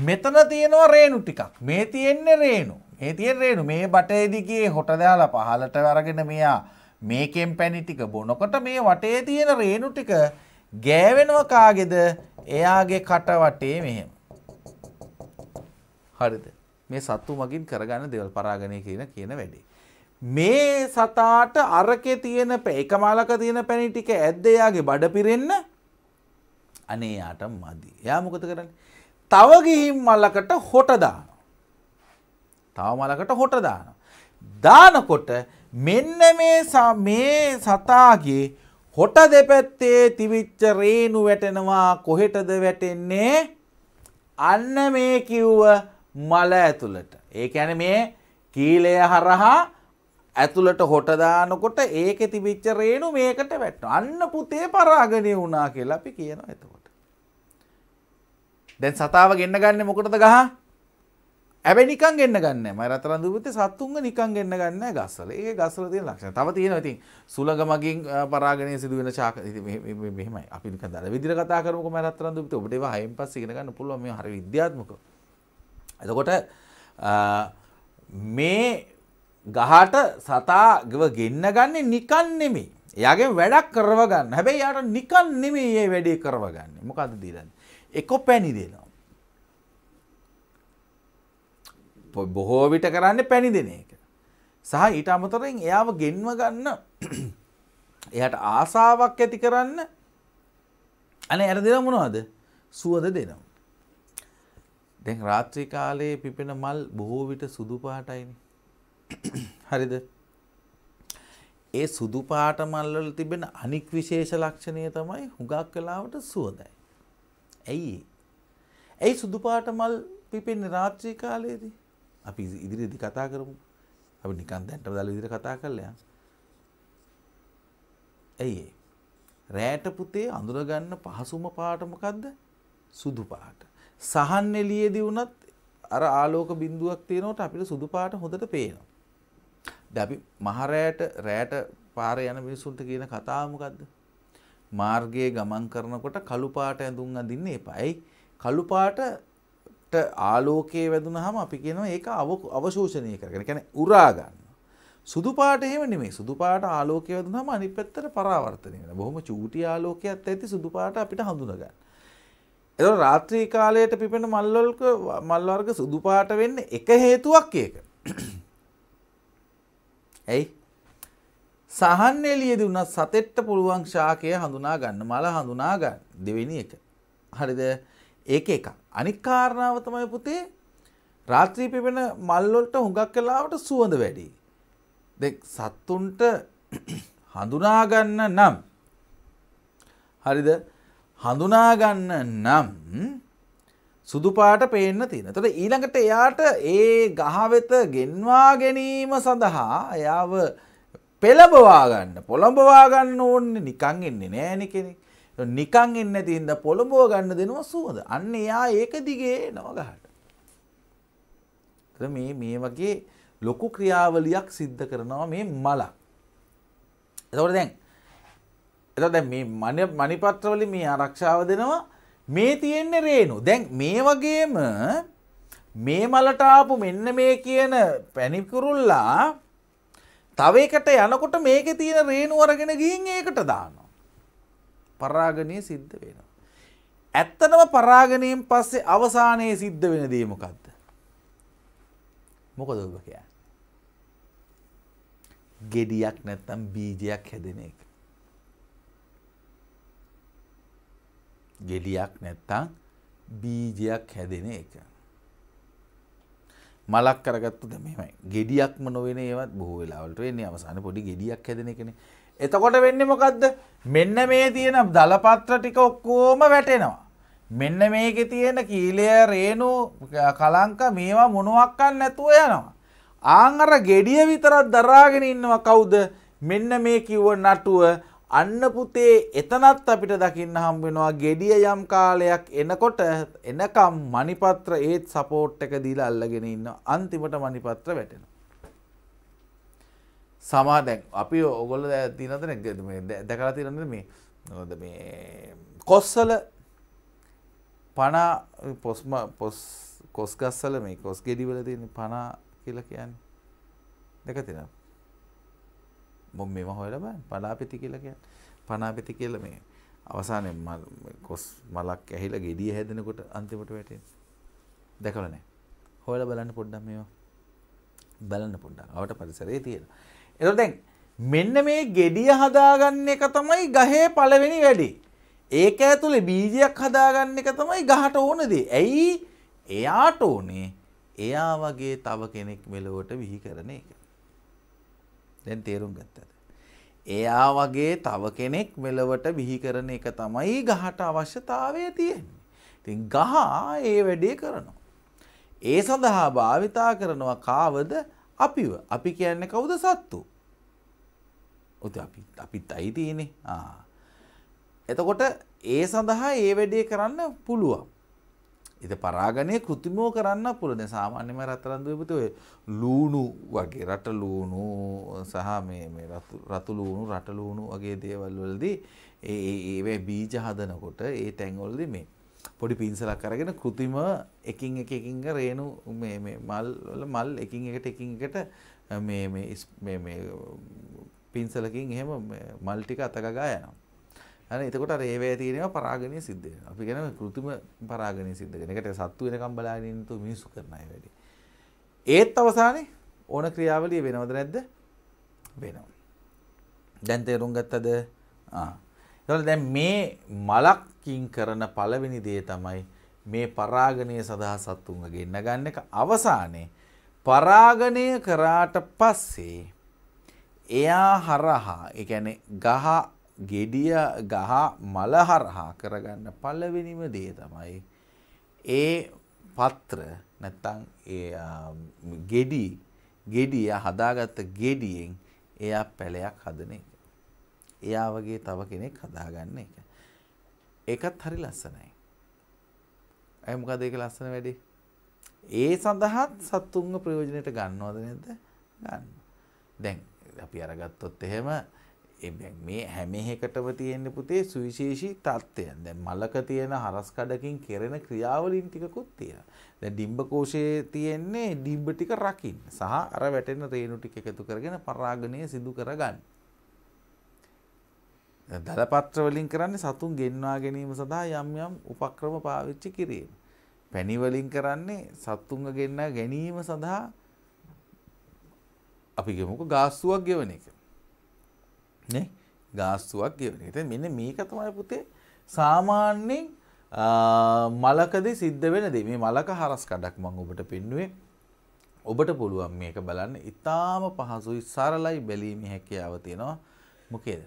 මෙතන තියෙනවා රේණු ටිකක්. මේ තියෙන්නේ රේණු. මේ තියෙන රේණු මේ බටේදිගේ හොට දාලා පහලට අරගෙන මෙයා මේකෙන් පැණි ටික බොනකොට මේ වටේ තියෙන රේණු ටික ගෑවෙනවා කාගේද? එයාගේ කට වටේ මෙහෙම. හරිද? මේ සත්තු මගින් කරගන්න දේවල් පරාගණය කියන කියන වැඩේ. මේ සතාට අරකේ තියෙන එකමලක තියෙන පැණි ටික ඇද්ද එයාගේ බඩ පිරෙන්න අනේ යාට මදි. එයා මොකද කරන්නේ? තව ගිහින් මලකට හොට දානවා. තව මලකට හොට දානවා. දානකොට මෙන්න මේ මේ සතාගේ හොට දෙපැත්තේ තිබිච්ච රේණු වැටෙනවා කොහෙටද වැටෙන්නේ? අන්න මේ කිව්ව මල ඇතුළට. ඒ කියන්නේ මේ කීලය හරහා ඇතුළට හොට දානකොට ඒකෙ තිබිච්ච රේණු මේකට වැටෙනවා. අන්න පුතේ පරාගණය වුණා කියලා අපි කියනවා එතකොට. දැන් සතාව ගෙන්න්න ගන්න මොකටද ගහ ඇබ නිකන් ගෙන්න්න ගන්න ම රතරඳපුති සත්තුන්ග නිකන් ගෙන්න්න ගන්න ගස්සල ඒ ගස්සල තියෙන ලක්ෂණ තව තියෙන ති සුලග මගින් පරාගෙන සිදුවෙන චාක මෙමයි අපි කදර විදිර කතා කරමක ම රතරඳපුත ඔබට හයිම් පස් ඉගෙනගන්න පුළුවම හර විද්‍යාත්මක එතකොට මේ ගහට සතාගව ගෙන්න්න ගන්නේ නිකන් නෙමේ එයාගේ වැඩක් කරවගන්න හැබැයි යාට නිකන් නෙමේ ඒ වැඩේ කරවගන්න මොකද දීරන්න එක පැණි දෙනවා. බොහෝ විට කරන්න පැණි දෙන එක. සහ ඊට අමතරෙන් එයාව ගෙන්ව ගන්න එයට ආසාවක් ඇති කරන්න අන ඇර දෙන මොනවද සුවද දෙනම්. දැන් රාත්‍රී කාලයේ පිපෙන මල් බොහෝ විට සුදු පාටයින. හරිද. ඒ සුදු පාට මල්වල තිබෙන අනික් විශේෂ ලක්ෂණය තමයි හුඟක් කලාවට සුවදයි. ඇයි ඇයි සුදුපාට මල් පිපෙන්නේ රාත්‍රී කාලයේදී අපි ඉදිරියේදී කතා කරමු අපි නිකන් දැන්ට දාලා ඉදිරිය කතා කරලා ඇයි රෑට පුතේ අඳුරගන්න පහසුම පාට මොකද්ද සුදු පාට සහන් එළියේදී වුණත් අර ආලෝක බිඳුවක් තියෙනකොට අපිට සුදු පාට හොඳට පේනවා දැන් අපි මහ රෑට රෑට පාරේ යන මිනිසුන්ට කියන කතාව මොකද්ද මාර්ගයේ ගමන් කරනකොට කළු පාට ඇඳුම් අඳින්න එපා. ඇයි? කළු පාටට ආලෝකයේ වැදුනහම අපි කියනවා ඒක අවශෝෂණය කරගෙන. ඒ කියන්නේ උරා ගන්න. සුදු පාට එහෙම නෙමෙයි. සුදු පාට ආලෝකය වදුනහම අනිත් පැත්තට පරාවර්තනය වෙනවා. බොහොම චූටි ආලෝකයක් ඇති සුදු පාට අපිට හඳුනා ගන්න. එතකොට රාත්‍රී කාලයට පිපෙන මල්වලක මල් වර්ග සුදු පාට වෙන්න එක හේතුවක් ඒක. ඇයි? සහන් එළියේදී උනත් සතෙට්ට පුළුවන් ශාකය හඳුනා ගන්න මල හඳුනා ගන්න දෙවෙනි එක. හරිද? ඒක එකක්. අනික් කාරණාව තමයි පුතේ රාත්‍රී පිපෙන මල් වලට හුඟක් වෙලාවට සුවඳ වැඩි. දැන් සත්තුන්ට හඳුනා ගන්න නම් හරිද? හඳුනා ගන්න නම් සුදු පාට පේන්න තියෙන. එතකොට ඊළඟට එයාට ඒ ගහ වෙත ගෙන්වා ගැනීම සඳහා එයාව පෙළබවාගන්න පොළඹවාගන්න ඕන්න නිකං එන්නේ නෑන කෙනෙක් නිකං එන්න තින්ද පොළඹව ගන්න දෙනවා සුවද අන්න එයා ඒක දිගේ නවගහට මේ මේ වගේ ලොකු ක්‍රියාවලියක් සිද්ධ කරනවා මේ මලක් එතවට දැන් එත දැ මේ මන මනිපත්‍රවලි මේ ආරක්ෂාව දෙනවා මේ තියෙන්නේ රේනු දැන් මේ වගේම මේ මලටාපු මෙන්න මේ කියන පැණිකුරුල්ලා තවකට යනකොට මේක තියෙන රේනු අරගෙන ගිහින් ඒකට දානවා. පරාගණය සිද්ධ වෙනවා. ඇත්තනම පරාගණයෙන් පස්සේ අවසානයේ සිද්ධ වෙන දේ මොකද්ද? මොකද ඔබ කියන්නේ? gediyak නැත්තම් බීජයක් හැදෙන එක. gediyak නැත්තම් බීජයක් හැදෙන එක. මලක් කරගත්තු දෙමයි ගෙඩියක්ම නොවෙන ඒවත් බොහෝ වෙලාවලට වෙන්නේ අවසාන පොඩි ගෙඩියක් හැදෙන කෙනෙ එතකොට වෙන්නේ මොකක්ද මෙන්න මේ තියෙන දලපත්‍ර ටික ඔක්කෝම වැටෙනවා මෙන්න මේක තියෙන කීලය රේනු කලංක මේවා මොනුවක්කන්න නැතුව යනවා ආංගර ගෙඩිය විතරත් දරාගෙන ඉන්නවා කවුද මෙන්න මේ කිව්ව නටුව අන්න පුතේ එතනත් අපිට දකින්න හම් වෙනවා gediya යම් කාලයක් එනකොට එනකම් මණිපත්‍ර ඒත් සපෝට් එක දීලා අල්ලගෙන ඉන්නවා අන්තිමට මණිපත්‍ර වැටෙනවා සමා දැන් අපි ඔයගොල්ලෝ තියනද නේද මේ දැකලා තියනද මේ මොකද මේ කොස්සල පණ පොස්ම පොස් කොස් ගස්සල මේ කොස් ගෙඩි වල තියෙන පණ කියලා කියන්නේ දැක තියෙනවා මො මෙම හොයල බෑ පනාපිති කියලා කියන්නේ. පනාපිති කියලා මේ අවසානයේ කොස් මලක් ඇහිලා gediya හැදෙනකොට අන්තිමට වැටෙන. දැකලා නැහැ. හොයලා බලන්න පොඩ්ඩක් මේවා. බලන්න පොඩ්ඩක්. අවට පරිසරයේ තියෙන. ඒතකොට දැන් මෙන්න මේ gediya හදාගන්න එක තමයි ගහේ පළවෙනි වැඩේ. ඒක ඇතුලේ බීජයක් හදාගන්න එක තමයි ගහට ඕන දේ. ඇයි? එයාට ඕනේ එයා වගේ තව කෙනෙක් මෙලොවට විහි කරන එක. දැන් තේරුම් ගත්තද. එයා වගේ තව කෙනෙක් මෙලවට බිහිකරන එක තමයි ගහට අවශ්‍යතාවය තියෙන්නේ. ඉතින් ගහ ඒ වැඩේ කරනවා. ඒ සඳහා භාවිතා කරනවා කාවද අපිව අපි කියන්නේ කවුද සත්තු. ඔති අපි අපිත් අයිතියනේ එතකොට ඒ සඳහා ඒ වැඩේ කරන්න පුළුවන්. එත පරාගණය කෘතිමෝ කරන්න පුළුවන් දැන් සාමාන්‍යම රත්තරන් දූපති ඔය ලූණු වගේ රට ලූණු සහ මේ මේ රතු ලූණු රට ලූණු වගේ දේවල් වලදී ඒ ඒවේ බීජ හදනකොට ඒ තැන් වලදී මේ පොඩි පින්සලක් අරගෙන කෘතිම එකින් එක එකින් රේණු මේ මේ මල් වල මල් එකින් එකට එකින් එකට මේ මේ මේ පින්සලකින් එහෙම මල් ටික අතගගා යනවා හරි එතකොට අර ඒ වේ තියෙනවා පරාගණය සිද්ධ වෙනවා. අපි කියන්නේ કૃතිම පරාගණය සිද්ධ වෙන. ඒකට සත්තු වෙනකම් බලාගෙන ඉන්න තු මිනිසු කරන අය වැඩි. ඒත් අවසානයේ ඕන ක්‍රියාවලිය වෙනවද නැද්ද? වෙනවා. දැන් තේරුම් ගත්තද? ආ. ඒවල දැන් මේ මලක්කින් කරන පළවෙනි දේ තමයි මේ පරාගණය සඳහා සත්තුන්ව ගෙන්න ගන්න එක අවසානයේ පරාගණය කරාට පස්සේ එයා හරහා ඒ කියන්නේ ගහ ගෙඩිය ගහ මල හරහා කරගන්න පළවෙනිම දේ තමයි ඒ පත්‍ර නැත්තං ගෙඩි ගෙඩිය හදාගත්ත ගෙඩියෙන් එයා පැලයක් හදන එක. එයා වගේ තව කෙනෙක් හදාගන්න එක. ඒකත් හරි ලස්සනයි. ඇයි මොකද ඒක ලස්සන වැඩි? ඒ සඳහාත් සත්තුන්ව ප්‍රයෝජනයට ගන්නවද නැද්ද? ගන්න. දැන් අපි අරගත්තොත් එහෙම මේ හැම එකටම තියෙන්න පුතේ සුවිශේෂී තත්ත්වයන් දැන් මලක තියෙන හරස් කඩකින් කෙරෙන ක්‍රියාවලින් ටිකකුත් තියෙනවා. දැන් ඩිම්බ කෝෂයේ තියෙන්නේ ඩිම්බ ටික රකින්න සහ අර වැටෙන රේණු ටික එකතු කරගෙන පරාගණය සිදු කරගන්න. දලපත්‍ර වලින් කරන්නේ සතුන් ගෙන්වා ගැනීම සඳහා යම් යම් උපක්‍රම පාවිච්චි කිරීම. පැණි වලින් කරන්නේ සතුන්ව ගෙන්වා ගැනීම සඳහා අපි ගමුකෝ ගාස්තුවක් ගෙවන එක. නේ ගාස්තුවක් ගෙවන එක. ඉතින් මෙන්න මේක තමයි පුතේ සාමාන්‍යයෙන් මලකදී සිද්ධ වෙන දේ. මේ මලක හරස් කඩක් මම ඔබට පෙන්නුවේ. ඔබට පුළුවන් මේක බලන්න ඉතාම පහසුයි සරලයි බැලීමේ හැකියාව තියෙනවා මොකේද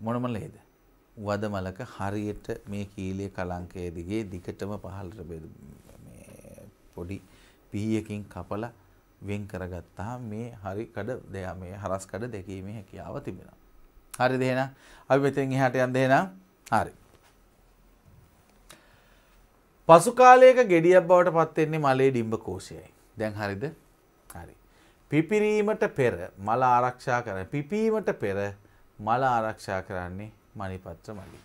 මොනම ලේද වද මලක හරියට මේ කීලේ කලංකය දිගේ දිගටම පහළට බෙද මේ පොඩි පිහියකින් කපලා වෙන් කරගත්තා මේ හරි කඩ දෙයා මේ හරස් කඩ දෙකීමේ හැකියාව තිබෙනවා. හරිද එහෙනම් අපි මෙතෙන් එහාට යන්න එහෙනම් හරි. පසු කාලයක ගෙඩියක් බවට පත් වෙන්නේ මලේ ඩිම්බ කෝෂයයි. දැන් හරිද? හරි. පිපිරීමට පෙර මල ආරක්ෂා කරන පිපීමට පෙර මල ආරක්ෂා කරන්නේ මණිපත්‍ර මලිනි.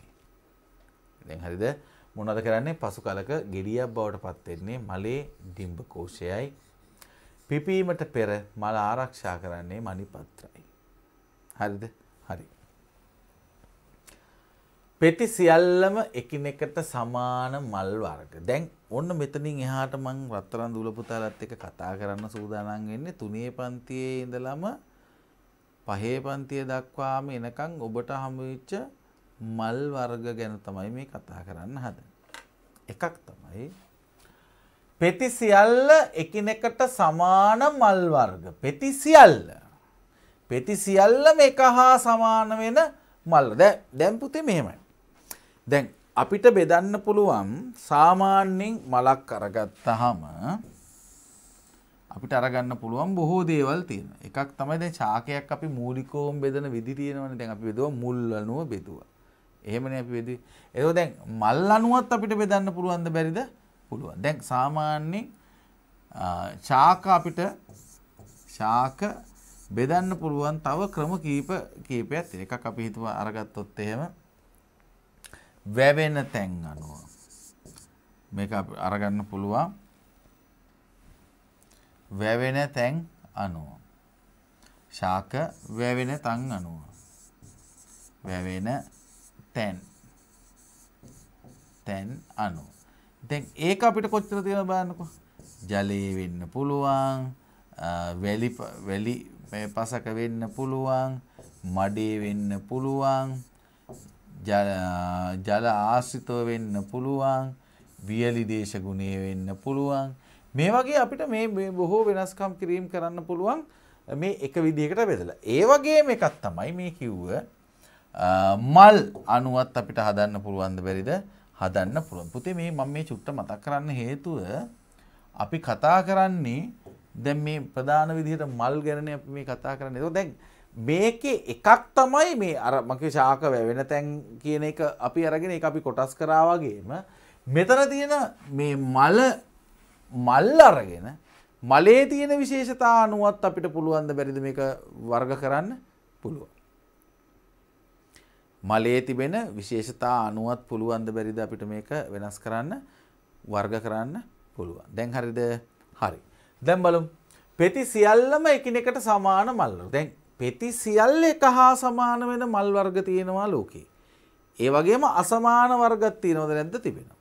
දැන් හරිද? මොනවද කරන්නේ? පසු කාලක ගෙඩියක් බවට පත් වෙන්නේ මලේ ඩිම්බ කෝෂයයි. පිපීමට පෙර මල ආරක්ෂා කරන්නේ මනිපත්‍රයි. හරිද? හරි. පෙති සියල්ලම එකිනෙකට සමාන මල් වර්ග. දැන් ඔන්න මෙතනින් එහාට මං රත්තරන් දුලපුතාලත් එක්ක කතා කරන්න සූදානම් වෙන්නේ තුනේ පන්තියේ ඉඳලම පහේ පන්තිය දක්වාම එනකන් ඔබට හමුවෙච්ච මල් වර්ග ගැන තමයි මේ කතා කරන්න හදන්නේ. එකක් තමයි පෙති සියල්ල එකිනෙකට සමාන මල් වර්ග. පෙති සියල්ල. පෙති සියල්ලම එක හා සමාන වෙන මල්ල. දැන් දැන් පුතේ මෙහෙමයි. දැන් අපිට බෙදන්න පුළුවන් සාමාන්‍යයෙන් මලක් අරගත්තාම අපිට අරගන්න පුළුවන් බොහෝ දේවල් තියෙන. එකක් තමයි දැන් ශාකයක් අපි මූලිකවම බෙදන විදි තියෙනවනේ. දැන් අපි බෙදුවා මුල් අණුව බෙදුවා. එහෙමනේ අපි බෙදුවේ. ඒක දැන් මල් අණුවත් අපිට බෙදන්න පුළුවන්ද බැරිද? පුළුවන්. දැන් සාමාන්‍යයෙන් ශාක අපිට ශාක බෙදන්න පුළුවන් තව ක්‍රම කීප කීපයක් තියෙනවා. එකක් අපි හිතුව අරගත්තොත් එහෙම වැවෙන තැන් අනුව මේක අරගන්න පුළුවන් වැවෙන තැන් අනුව ශාක වැවෙන තන් අනුව වැවෙන තැන් තැන් අනුව දැන් ඒක අපිට කොච්චර තියෙනවද බලන්නකෝ. ජලයේ වෙන්න පුළුවන්, වැලි වැලි පසක වෙන්න පුළුවන්, මඩේ වෙන්න පුළුවන්, ජල ආශ්‍රිතව වෙන්න පුළුවන්, වියලි දේශගුණය වෙන්න පුළුවන්. මේ වගේ අපිට මේ බොහෝ වෙනස්කම් කිරීම කරන්න පුළුවන් මේ එක විදිහකට බෙදලා. ඒ වගේම එකක් තමයි මේ කිව්ව මල් අනුවත් අපිට හදන්න පුළුවන් ද බැරිද? හදන්න පුළුවන්. පුතේ මේ මම මේ චුට්ට මතක් කරන්න හේතුව අපි කතා කරන්නේ දැන් මේ ප්‍රධාන විදිහට මල් ගැනනේ අපි මේ කතා කරන්නේ. ඒක දැන් මේකේ එකක් තමයි මේ අර මගේ ශාක වැවෙන තැන් කියන එක අපි අරගෙන ඒක අපි කොටස් කරා වගේම මෙතන තියෙන මේ මල මල් අරගෙන මලේ තියෙන විශේෂතා අනුවත් අපිට පුළුවන් ද බැරිද මේක වර්ග කරන්න? පුළුවන්. මලේ තිබෙන විශේෂතා අනුවත් පුළුවන්ද බැරිද අපිට මේක වෙනස් කරන්න වර්ග කරන්න පුළුවන්. දැන් හරිද? හරි. දැන් බලමු. පෙති සියල්ලම එකිනෙකට සමාන මල්වර්ග. දැන් පෙති සියල්ල එක හා සමාන වෙන මල් වර්ග තියෙනවා ලෝකේ. ඒ වගේම අසමාන වර්ගත් තියෙනවද නැද්ද තිබෙනවා.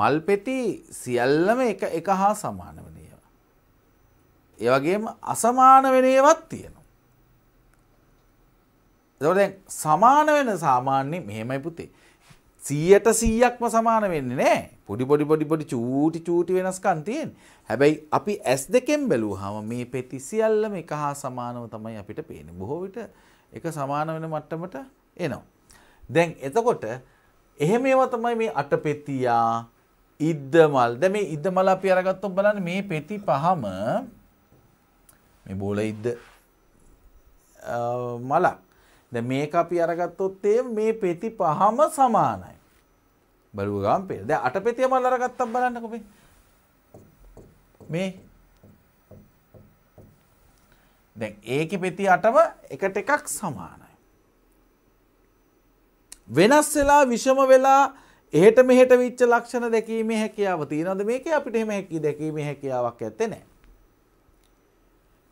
මල් පෙති සියල්ලම එක එක හා සමාන වෙන ඒවා. ඒ වගේම අසමාන වෙන ඒවාත් තියෙනවා. එතකොට දැන් සමාන වෙන සාමාන්‍ය මෙහෙමයි පුතේ. 100ට 100ක්ම සමාන වෙන්නේ නැහැ. පොඩි පොඩි පොඩි පොඩි චූටි චූටි වෙනස්කම් තියෙන. හැබැයි අපි S2කින් බැලුවාම මේ පෙති සියල්ලම එක හා සමානව තමයි අපිට පේන්නේ. බොහෝ විට එක සමාන වෙන මට්ටමට එනවා. දැන් එතකොට එහෙම ඒවා තමයි මේ අටපෙතියා ඉද්දමල්. දැන් මේ ඉද්දමල් අපි අරගත්තොත් බලන්න මේ පෙති පහම මේ බෝල ඉද්ද මලක්. ද මේක අපි අරගත්තොත් ඒ මේ පෙති පහම සමානයි. බලුව ගම් පෙර. දැන් අට පෙතිය මල් අරගත්තම් බලන්නකෝ මේ. මේ දැන් ඒකේ පෙති අටම එකට එකක් සමානයි. වෙනස් වෙලා විෂම වෙලා එහෙට මෙහෙට විච්ච ලක්ෂණ දැකීමේ හැකියාව තියෙනවද මේකේ අපිට එහෙම හැකි දැකීමේ හැකියාවක් ඇත්තේ නැහැ.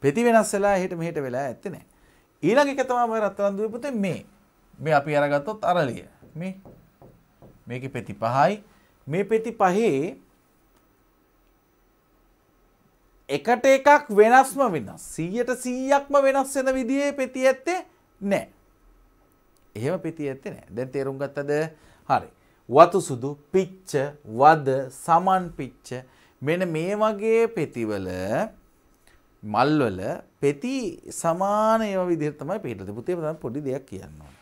පෙති වෙනස් වෙලා එහෙට මෙහෙට වෙලා ඇත්තේ නැහැ. ඊළඟ එක තමයි රත්තරන්දුවේ පුතේ මේ. මේ අපි අරගත්තොත් අරලිය. මේ මේකේ පෙති පහයි. මේ පෙති පහේ එකට එකක් වෙනස්ම වෙනස්. 100ට 100ක්ම වෙනස් වෙන විදිහේ පෙති ඇත්තේ නැහැ. එහෙම පෙති ඇත්තේ නැහැ. දැන් තේරුම් ගත්තද? හරි. වතු සුදු පිච්ච වද සමන් පිච්ච මෙන්න මේ වගේ පෙතිවල මල්වල පෙති සමාන ඒවා විදිහට තමයි පිටලා පුතේ තමයි පොඩි දෙයක් කියන්න ඕන.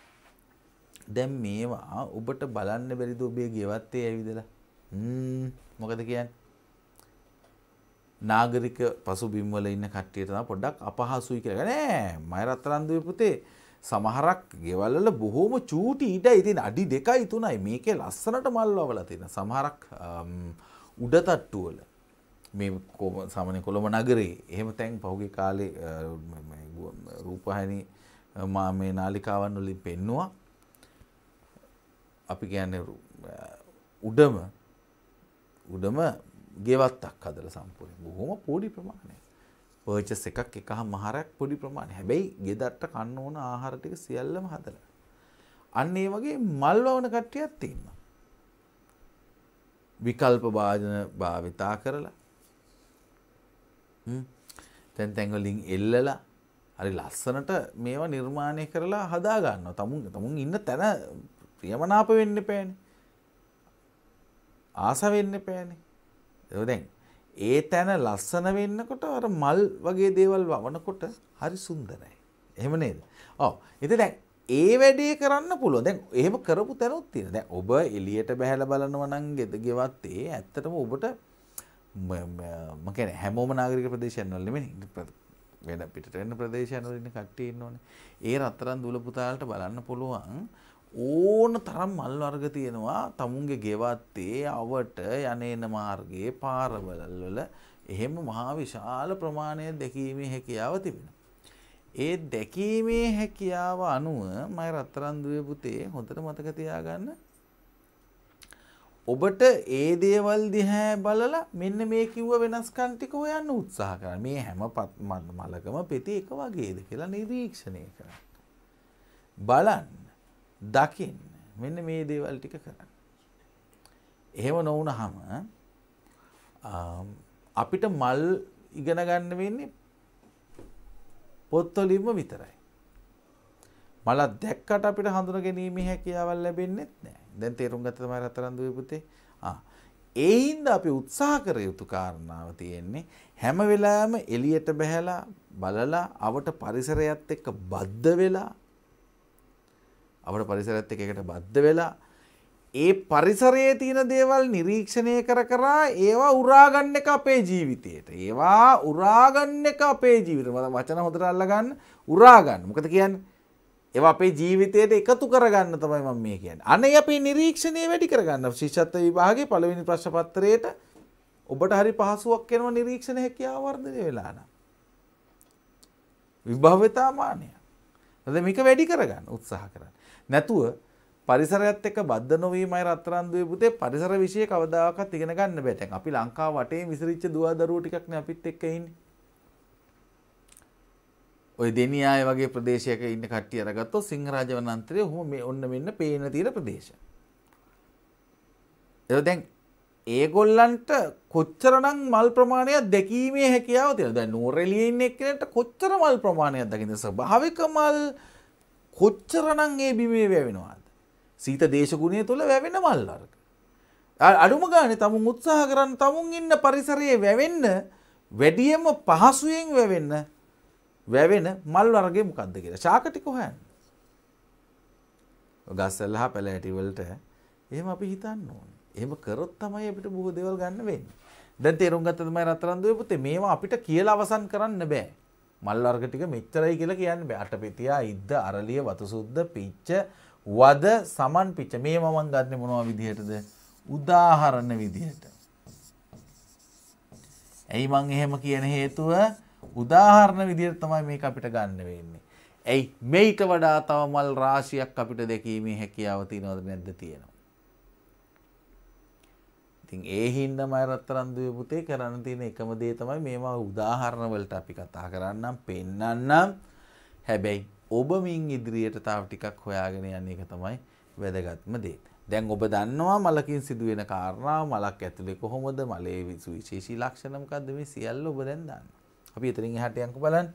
දැන් මේවා ඔබට බලන්න බැරිද ඔබේ ගෙවත්තේ ඇවිදලා? ම්ම් මොකද කියන්නේ? නාගරික පසුබිම් වල ඉන්න කට්ටියට තමයි පොඩ්ඩක් අපහසුයි කියලා. නෑ මයරත්තරන්දුවේ පුතේ සමහරක් ගෙවල් වල බොහොම චූටි ඉඩයි තියෙන අඩි 2යි 3යි මේකේ ලස්සනට මල් වවලා තියෙන. සමහරක් උඩ තට්ටු වල මේ සමන කොළඹ නගරේ එහෙම තැන් පහුගේ කාලේ රූපහනි මා මේ නාලිකාවන් වලින් පෙන්නවා අපි කියන්නේ උඩම උඩම ගෙවත්තක් හදලා සම්පූර්ණයෙන් බොහොම පොඩි ප්‍රමාණයක් පර්චස් එකක් එකහ මහරක් පොඩි ප්‍රමාණයක් හැබැයි ගෙදරට කන්න ඕන ආහාර ටික සියල්ලම හදලා අන්න ඒ වගේ මල් වවන කට්ටියක් තියෙනවා විකල්ප භාජන භාවිතා කරලා තැන් තැන්වලින් එල්ලලා හරි ලස්සනට මේවා නිර්මාණය කරලා හදාගන්න තමුන් තමුන් ඉන්න තැන ප්‍රියමනාප වෙන්න පෑන ආස වෙන්න පෑනේ දැන් ඒ තැන ලස්සන වෙන්නකොට අර මල් වගේ දේවල් වවනකොට හරි සුන්දරයි එහෙම නේද ඔව් ඉතින් දැන් ඒ වැඩේ කරන්න පුළුව දැන් එහෙම කරපු තැනුත් තියෙන දැන් ඔබ එළියට බැහැලා බලනවා නම් ගෙදගෙවත් ඒ ඇත්තටම ඔබට මකන හැමෝම නාගරික ප්‍රදේශයන්වල නෙමෙයි වෙන පිටට වෙන ප්‍රදේශයන්වල ඉන්න කට්ටිය ඉන්නෝනේ. ඒ රත්තරන් දුල පුතාලට බලන්න පුළුවන් ඕන තරම් මල් වර්ග තියෙනවා තමුන්ගේ ගෙවත්තේ අවට යනේන මාර්ගයේ පාරවලවල එහෙම මහා විශාල ප්‍රමාණය දැකීමේ හැකියාව තිබෙනවා. ඒ දැකීමේ හැකියාව අනුව මම රත්තරන් දුවේ පුතේ හොඳට මතක තියාගන්න ඔබට ඒ දේවල් දිහැ බලලා මෙන්න මේ කිව්ව වෙනස්කම් ටික හොයන්න උත්සාහ කරන්න. මේ හැම මලකම පෙති එක වගේද කියලා නිරීක්ෂණය කරන්න. බලන්න, දකින්න. මෙන්න මේ දේවල් ටික කරන්න. එහෙම නොවුනහම අපිට මල් ඉගෙන ගන්න වෙන්නේ පොත්වලින්ම විතරයි. මලක් දැක්කට අපිට හඳුන ගැනීමේ හැකියාවක් ලැබෙන්නේ නැහැ. දැන් තේරුම් ගත තමයි රත්තරන්දුවේ පුතේ. ආ ඒ හින්දා අපි උත්සාහ කර යුතු කාරණාව තියෙන්නේ හැම වෙලාවෙම එළියට බහැලා බලලා අවට පරිසරයත් එක්ක බද්ධ වෙලා අවට පරිසරයත් එක්ක එකට බද්ධ වෙලා ඒ පරිසරයේ තියෙන දේවල් නිරීක්ෂණය කර කරා ඒවා උරාගන්න එක අපේ ජීවිතයට. ඒවා උරාගන්න එක අපේ ජීවිතේ. වචන හොඳට අල්ලගන්න උරාගන්න. මොකද කියන්නේ? ඒව අපේ ජීවිතයට එකතු කරගන්න තමයි මම මේ කියන්නේ. අනේ අපේ නිරීක්ෂණය වැඩි කරගන්න. ශිෂ්‍යත්ව විභාගයේ පළවෙනි ප්‍රශ්න පත්‍රයේට ඔබට හරි පහසුවක් වෙනවා නිරීක්ෂණ හැකියාව වර්ධනය වෙලා නම්. විභවතා මානය. හද මේක වැඩි කරගන්න උත්සාහ කරන්න. නැතුව පරිසරයත් එක්ක බද්ධ නොවීමයි රත්තරන්දුවේ පුතේ පරිසර විෂය කවදාකවත් ඉගෙන ගන්න බෑ. දැන් අපි ලංකාව වටේ විසිරිච්ච දුවදරුවෝ ටිකක් නේ අපිත් එක්ක ඉන්නේ. ඔය දෙනියාය වගේ ප්‍රදේශයක ඉන්න කට්ටිය අරගත්තොත් සිංහරාජ වනාන්තරය ඔහොම මේ ඔන්න මෙන්න පේන තියෙන ප්‍රදේශ. ඒක දැන් ඒගොල්ලන්ට කොච්චරනම් මල් ප්‍රමාණයක් දැකීමේ හැකියාව තියෙනවද? දැන් නූරෙලියේ ඉන්න එක්කෙනෙක්ට කොච්චර මල් ප්‍රමාණයක් දකින්ද? ස්වභාවික මල් කොච්චරනම් ඒ බිමේ වැවෙනවද? සීත දේශගුණය තුල වැවෙන මල් වර්ග. අඩුම ගානේ තමුන් උත්සාහ කරන් තමුන් ඉන්න පරිසරයේ වැවෙන්න වැඩියෙන්ම පහසුවෙන් වැවෙන්න වැවෙන මල් වර්ගය මොකක්ද කියලා ශාකටික හොයන් ගස්සල් හා පැලෑටිවලට එහෙම අපි හිතන්න ඕනේ. එහෙම කරොත් තමයි අපිට බොහෝ දේවල් ගන්න වෙන්නේ. දැන් තේරුම් ගත්ත තමයි රත්තරන්දුවේ පුතේ මේවා අපිට කියලා අවසන් කරන්න බෑ. මල් වර්ග ටික මෙච්චරයි කියලා කියන්න බෑ. අටපිටියා, ඉද්ද, අරලිය, වතුසුද්ද, පිච්ච, වද, සමන් පිච්ච. මේවා මම ගන්නෙ මොනවා විදිහටද? උදාහරණ විදිහට. ඇයි මං එහෙම කියන හේතුව උදාහරණ විදිර තමයි මේ අපිට ගන්න වෙන්නේ. ඇයි මේට වඩා තව මල් රාශියක් අපිට දැකීමේ හැකියාව තියෙනවද නැද්ද තියෙනවා. ඉතින් ඒ හින්දම රත්තරන්දුවේ පුතේ කරන්න තියෙන එකම දේ තමයි මේවා උදාහරණ වලට අපි කතා කරන්නම් පෙන්වන්නම්. හැබැයි ඔබ මින් ඉදිරියට තව ටිකක් හොයාගෙන යන්න එක තමයි වැදගත්ම දේ. දැන් ඔබ දන්නවා මලකින් සිදුවෙන කාරණා මලක් ඇතුලේ කොහොමද මලේ විශේෂී ලක්ෂණ මොකද්ද මේ සියල්ල ඔබ දැන් දන්නවා. අපි එතරින් එහාට යන්කෝ බලන්න.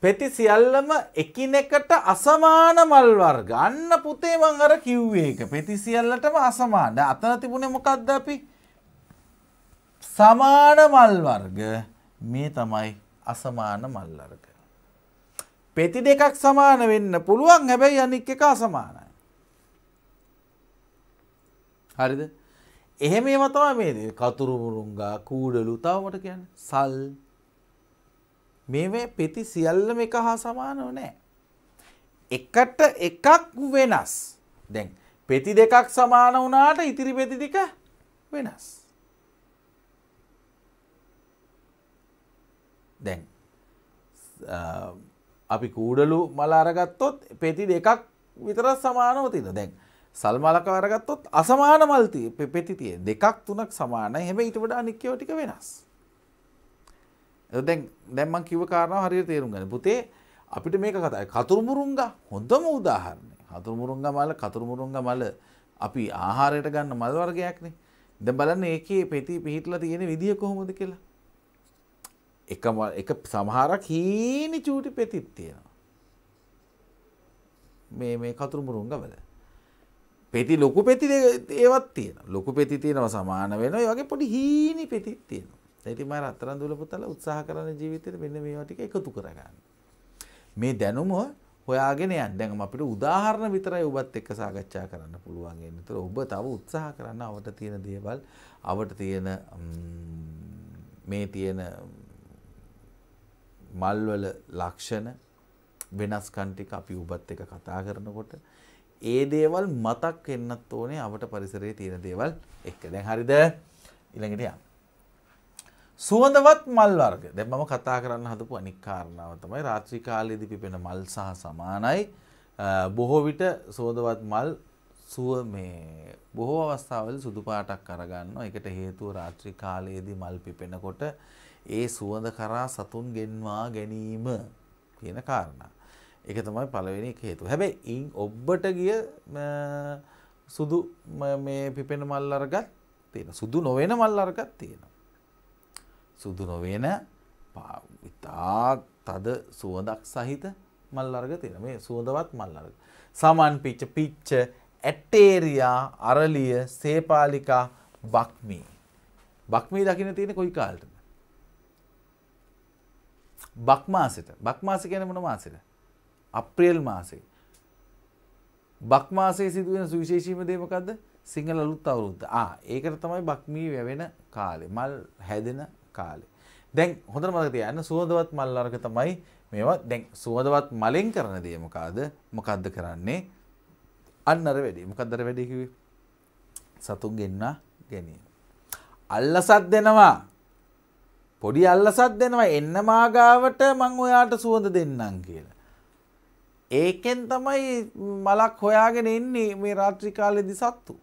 පෙති සියල්ලම එකිනෙකට අසමාන මල් වර්ග. අන්න පුතේ මං අර කිව්වේ ඒක. පෙති සියල්ලටම අසමාන. අතන තිබුණේ මොකද්ද අපි? සමාන මල් වර්ග. මේ තමයි අසමාන මල් වර්ග. පෙති දෙකක් සමාන වෙන්න පුළුවන්. හැබැයි අනික් එක අසමානයි. හරිද? එහෙම මතවා මේ කතුරුමුරුන්ගා කූඩලු තවමට කියන්න සල් මේ පෙති සියල්ලම එක හා සමානව නෑ. එකට එකක් වෙනස් දැන් පෙති දෙකක් සමාන වනාට ඉතිරි පෙතිදික වෙනස්. දැන් අපි කූඩලු මලාරගත්තොත් පෙති දෙකක් විතර සමානව තින දැන් සල්මලක අරගත්තොත් අසමාන මල්තිය පෙපෙතිතිය දෙකක් තුනක් සමාන හෙම ඉට වඩා අනික්‍යව ටික වෙනස්. දැන් දැම්මන් කිව කාරණාව හරියට තේරුම් ගන්න. පුතේ අපිට මේක කතා කතුරුමුරුංග හොඳම උදාහරණය. කතුරුමුරුංග මල කතුරුමුරුංග මල අපි ආහාරයට ගන්න මල් වර්ගයක්නේ. දැන් බලන්න ඒකේ පෙති පිහිටලා තියෙන විදිය කොහොමද කියලා. එක එක සමහරක් හීනි චූටි පෙතිත් තියෙනවා. මේ මේ කතුරුමුරුංග වල. පෙති ලොකු පෙති ඒවත් තියෙන ලොකු පෙති තියෙනව සමාන වෙන වගේ පොඩි හීනි පෙතිත් තියෙන ඇති මර අත්තරන් දුලපුතල උත්සාහ කරන ජීවිතයට මෙන්න මේ ටික එකතු කරගන්න. මේ දැනුම හොයාගෙන යන්න දැන් අපිට උදාහරණ විතරයි ඔබත් එක්ක සාකච්ඡා කරන්න පුළුවන් වෙන්නේ. ඒතර ඔබ තව උත්සාහ කරන්න අවට තියෙන දේවල්, අවට තියෙන මේ තියෙන මල්වල ලක්ෂණ වෙනස්කම් ටික අපි ඔබත් එක්ක කතා කරනකොට ඒ දේවල් මතක් වෙන්නත් ඕනේ අපට පරිසරයේ තියෙන දේවල් එක්ක. දැන් හරිද? ඊළඟට යන්න. සුවඳවත් මල් වර්ග. දැන් මම කතා කරන්න හදපු අනික් කාරණාව තමයි රාත්‍රී කාලයේදී පිපෙන මල් සහ සමානයි. බොහෝ විට සුවඳවත් මල් සුව මේ බොහෝ අවස්ථාවල සුදු පාටක් අරගන්නවා. ඒකට හේතුව රාත්‍රී කාලයේදී මල් පිපෙනකොට ඒ සුවඳ කරා සතුන් ගෙන්වා ගැනීම කියන කාරණා. එක තමයි පළවෙනි එක හේතු. හැබැයි ඉන් ඔබට ගිය සුදු මේ පිපෙන මල් අරගත් තියෙන. සුදු නොවන මල් අරගත් තියෙනවා. සුදු නොවන ඉතා තද සුවඳක් සහිත මල් අරග තියෙන. මේ සුවඳවත් මල් අරග. සමන් පිච්ච පිච්ච ඇටේරියා අරලිය සේපාලිකා බක්මී. බක්මී දකින්න තියෙන කොයි කාලටද? බක්මාසෙට. බක්මාස කියන්නේ මොන මාසෙට? අප්‍රේල් මාසේ. බක් මාසේ සිදුවෙන සුවිශේෂීම දේමකක්ද සිංහල අලුත් අවුරුද්ද. ආ ඒකට තමයි බක්මී වැවෙන කාලේ. මල් හැදෙන කාලේ. දැන් හොඳට මතක තියාගන්න සුවඳවත් මල් අරක තමයි මේවා දැන් සුවඳවත් මලෙන් කරන දේ මොකද්ද? මොකද්ද කරන්නේ? අන්න අර වැඩේ. මොකද්ද අර වැඩේ කිව්වේ? සතුන් ගෙන්නා ගැනීම. අල්ලසක් දෙනවා. පොඩි අල්ලසක් දෙනවා. එන්න මාගාවට මං ඔයාට සුවඳ දෙන්නම් කියලා. ඒකෙන් තමයි මලක් හොයාගෙන එන්නේ මේ රාත්‍රී කාලෙදි සත්තු.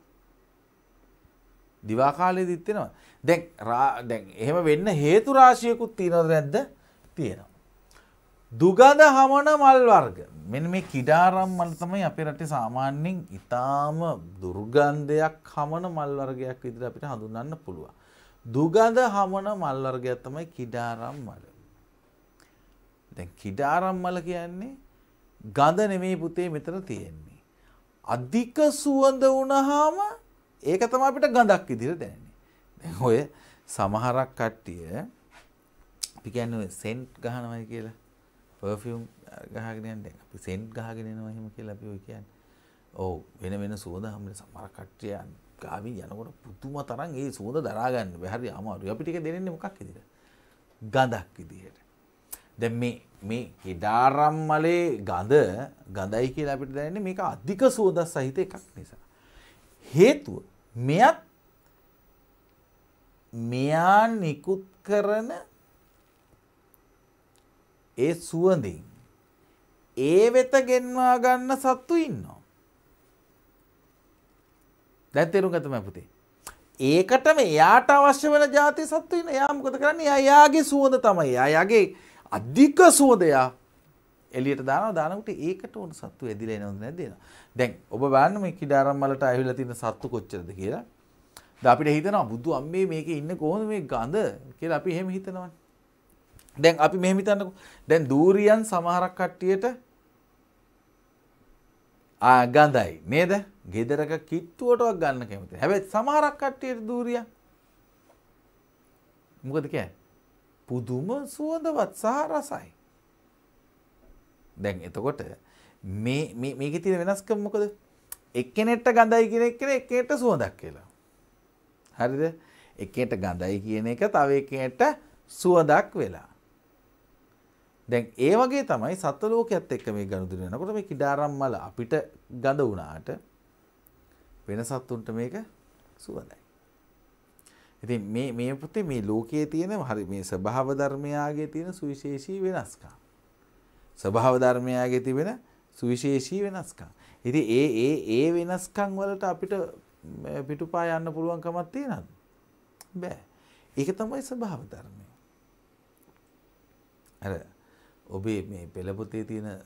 දිවා කාලෙදිත් වෙනවා. දැන් දැන් එහෙම වෙන්න හේතු රාශියකුත් තියෙනවද නැද්ද? තියෙනවා. දුගඳ හමන මල් වර්ග. මෙන්න මේ කිඩාරම් මල් තමයි අපේ රටේ සාමාන්‍යයෙන් ඊටාම දුර්ගන්ධයක් හමන මල් වර්ගයක් විදිහට අපිට හඳුන්වන්න පුළුවන්. දුගඳ හමන මල් වර්ගයක් තමයි කිඩාරම් මල්. දැන් කිඩාරම් මල් කියන්නේ ගඳ නෙමේ පුතේ මෙතන තියෙන්නේ. අධික සුවඳ වුණාම ඒක තමයි අපිට ගඳක් විදිහට දැනෙන්නේ. දැන් ඔය සමහරක් කට්ටිය අපි කියන්නේ සෙන්ට් ගහනවයි කියලා. පර්ෆියුම් ගහගෙන යන දැන් අපි සෙන්ට් ගහගෙන එනවා එහෙම කියලා අපි ඔය කියන්නේ. ඔව් වෙන වෙන සුවඳ හැමෝම සමහර කට්ටිය ගාවින් යනකොට පුදුම තරම් ඒ සුවඳ දරා ගන්න බැහැ. හරි අමාරුයි. අපි ටික දෙන්නේ මොකක් විදිහට? ගඳක් විදිහට. දැ මේ ඉඩාරම්මලේ ගඳ ගඳයි කියලා අපිට දැන මේක අධික සෝදස් සහිත එකක් නිසා. හේතුව මෙයත් මෙයා නිකුත් කරන ඒ සුවඳින් ඒ වෙත ගෙන්වා ගන්න සත්තු ඉන්නවා. දැත්තේරු ගතම පුතේ. ඒකටම එයාට අවශ්‍ය වන ජාති සත්තු ඉන්න යාමකොත කරන්න අයාගේ සුවඳ තමයි අයාගේ අධික සුවදයා එලියට දාන දානකට ඒකට ඕන සත්තු ඇදිලා එනවද නැද්ද එනවා. දැන් ඔබ බලන්න මේ කිඩාරම් වලට ඇවිල්ලා තියෙන සත්තු කොච්චරද කියලා. දැන් අපිට හිතනවා බුදු අම්මේ මේකේ ඉන්නේ කොහොමද මේ ගඳ කියලා අපි එහෙම හිතනවනේ. දැන් අපි මෙහෙම හිතන්නකෝ. දැන් දූරියන් සමහරක් කට්ටියට ආ ගඳයි නේද? ගෙදරක කිට්ටුවටවත් ගන්න කැමති. හැබැයි සමහරක් කට්ටියට දූරියන් මොකද කියන්නේ? පුදුම සුවඳවත් සහ රසයි. දැන් එතකොට මේක තියෙන වෙනස්කම මොකද? එක්කෙනෙක්ට ගඳයි කියන එක එක්කෙනෙක්ට සුවඳක් කියලා. හරිද? එක්කෙනෙක්ට ගඳයි කියන එක තව එක්කෙනෙක්ට සුවඳක් වෙලා. දැන් ඒ වගේ තමයි සත්ත්ව ලෝකයේත් එක්ක මේ ගනුදෙනු වෙනකොට මේ කිඩාරම් මල අපිට ගඳ වුණාට වෙන සත්තුන්ට මේක සුවඳයි. ඉතින් මේ මේ පුතේ මේ ලෝකයේ තියෙන හරි මේ ස්වභාව ධර්මයාගේ තියෙන සුවිශේෂී වෙනස්කම්. ස්වභාව ධර්මයාගේ තිබෙන සුවිශේෂී වෙනස්කම්. ඉතින් ඒ ඒ ඒ වෙනස්කම් වලට අපිට පිටුපා යන්න පුළුවන් කමක් තියෙනවද? බෑ. ඒක තමයි ස්වභාව ධර්මය. අර ඔබේ මේ පෙළපොතේ තියෙන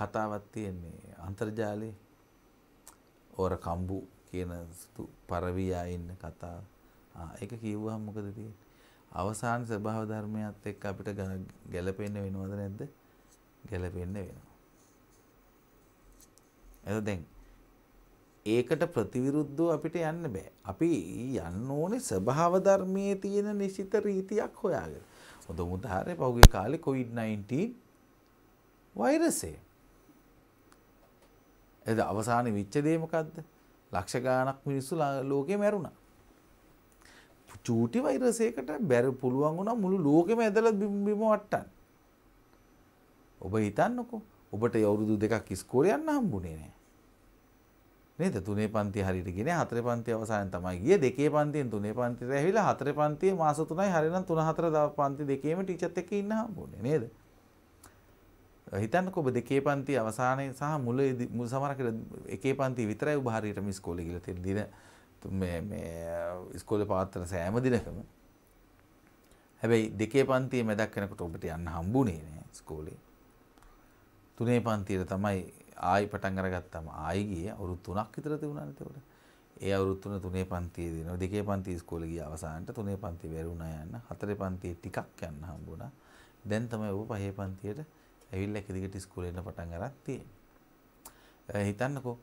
කතාවක් තියෙන්නේ අන්තර්ජාලයේ ඕර කම්බු කියන පරවියා ඉන්න කතාව. ඒක කිව්වහම මොකද තියෙන්නේ? අවසාන ස්වභාව ධර්මයත් එක්ක අපිට ගැළපෙන්න වෙනවද නැද්ද? ගැළපෙන්න වෙනවා. එතකොට දැන් ඒකට ප්‍රතිවිරුද්ධව අපිට යන්න බෑ. අපි යන්න ඕනේ ස්වභාව ධර්මයේ තියෙන නිසිත රීතියක් හොයාගෙන. හොඳ උදාහරණයක් පහුගිය කාලේ COVID-19 වෛරසය. එද අවසානයේ විච්ඡ දේ මොකද්ද? ලක්ෂ ගාණක් මිනිස්සු ලෝකේ මැරුණා. චූටි වෛරස් එකකට බැරි පුළුවන් වුණා මුළු ලෝකෙම ඇදලා බිම වට්ටන්න. ඔබ හිතන්නකෝ ඔබට අවුරුදු දෙකක් ඉස්කෝලේ යන්න හම්බුනේ නෑ. නේද? තුනේ පන්ති හරියට ගියේ නෑ. හතරේ පන්ති අවසානයේ තමයි ගියේ. දෙකේ පන්තියෙන් තුනේ පන්තියට ඇවිල්ලා හතරේ පන්තියේ මාස 3යි හරියනම් 3 4 පන්ති දෙකේම ටීචර්ත් එක්ක ඉන්න හම්බුනේ නේද? හිතන්නක ඔබ දෙකේ පන්ති අවසානය සහ මුල මුල් සමරකට එකේ පන්ති විතරයි ඔබ හරියට ඉස්කෝලේ ගිහලා තියෙන දින මේ මේ ඉස්කෝලේ පවත්වන සෑම දිනකම හැබැයි දෙකේ පන්තියේ මැදක් වෙනකොට ඔබට යන්න හම්බුනේ නෑ ඉස්කෝලේ තුනේ පන්තියට තමයි ආයි පටන් අරගත්තම ආයි ගියේ අවුරුදු 3ක් විතර තිබුණානේ ඒකට. ඒ අවුරුදු 3 තුනේ පන්තියේ දෙනවා දෙකේ පන්ති ඉස්කෝලේ ගිය අවසානට තුනේ පන්ති වැරුණා යන්න හතරේ පන්තියේ ටිකක් යන්න හම්බුණා. දැන් තමයි ඔබ පහේ පන්තියට ඇවිල්ලා එක දිගට ඉස්කෝලේ යන පටන් අරන් තියෙනවා. හිතන්නකෝ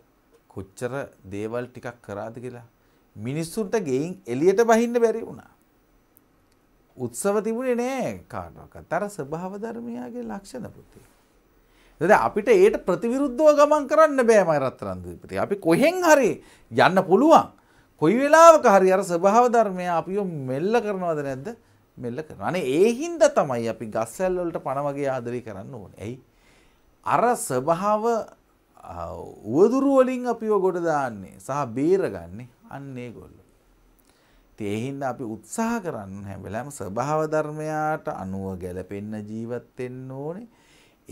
කොච්චර දේවල් ටිකක් කරාද කියලා. මිනිස්සුන්ට ගෙයින් එළියට බහින්න බැරි වුණා. උත්සව තිබුණේ නෑ කාටවත්. අර ස්වභාව ධර්මයාගේ ලක්ෂණ පුතේ. එතකොට අපිට ඒට ප්‍රතිවිරුද්ධව ගමන් කරන්න බෑ මම රත්තරන් දීපිට. අපි කොහෙන් හරි යන්න පුළුවන්. කොයි වෙලාවක හරි අර ස්වභාව ධර්මය අපිව මෙල්ල කරනවද නැද්ද? මෙල්ල කරන අනේ ඒ හින්දා තමයි අපි ගස්සැල් වලට පණ වගේ ආදරය කරන්න ඕනේ. ඇයි? අර ස්වභාව උවදුරු වලින් අපිව ගොඩ දාන්නේ සහ බේරගන්නේ අන්න ඒගොල්ලෝ. ඉතින් ඒ හින්දා අපි උත්සාහ කරන්න හැම වෙලාවෙම ස්වභාව ධර්මයාට අනුව ගැලපෙන්න ජීවත් වෙන්න ඕනේ.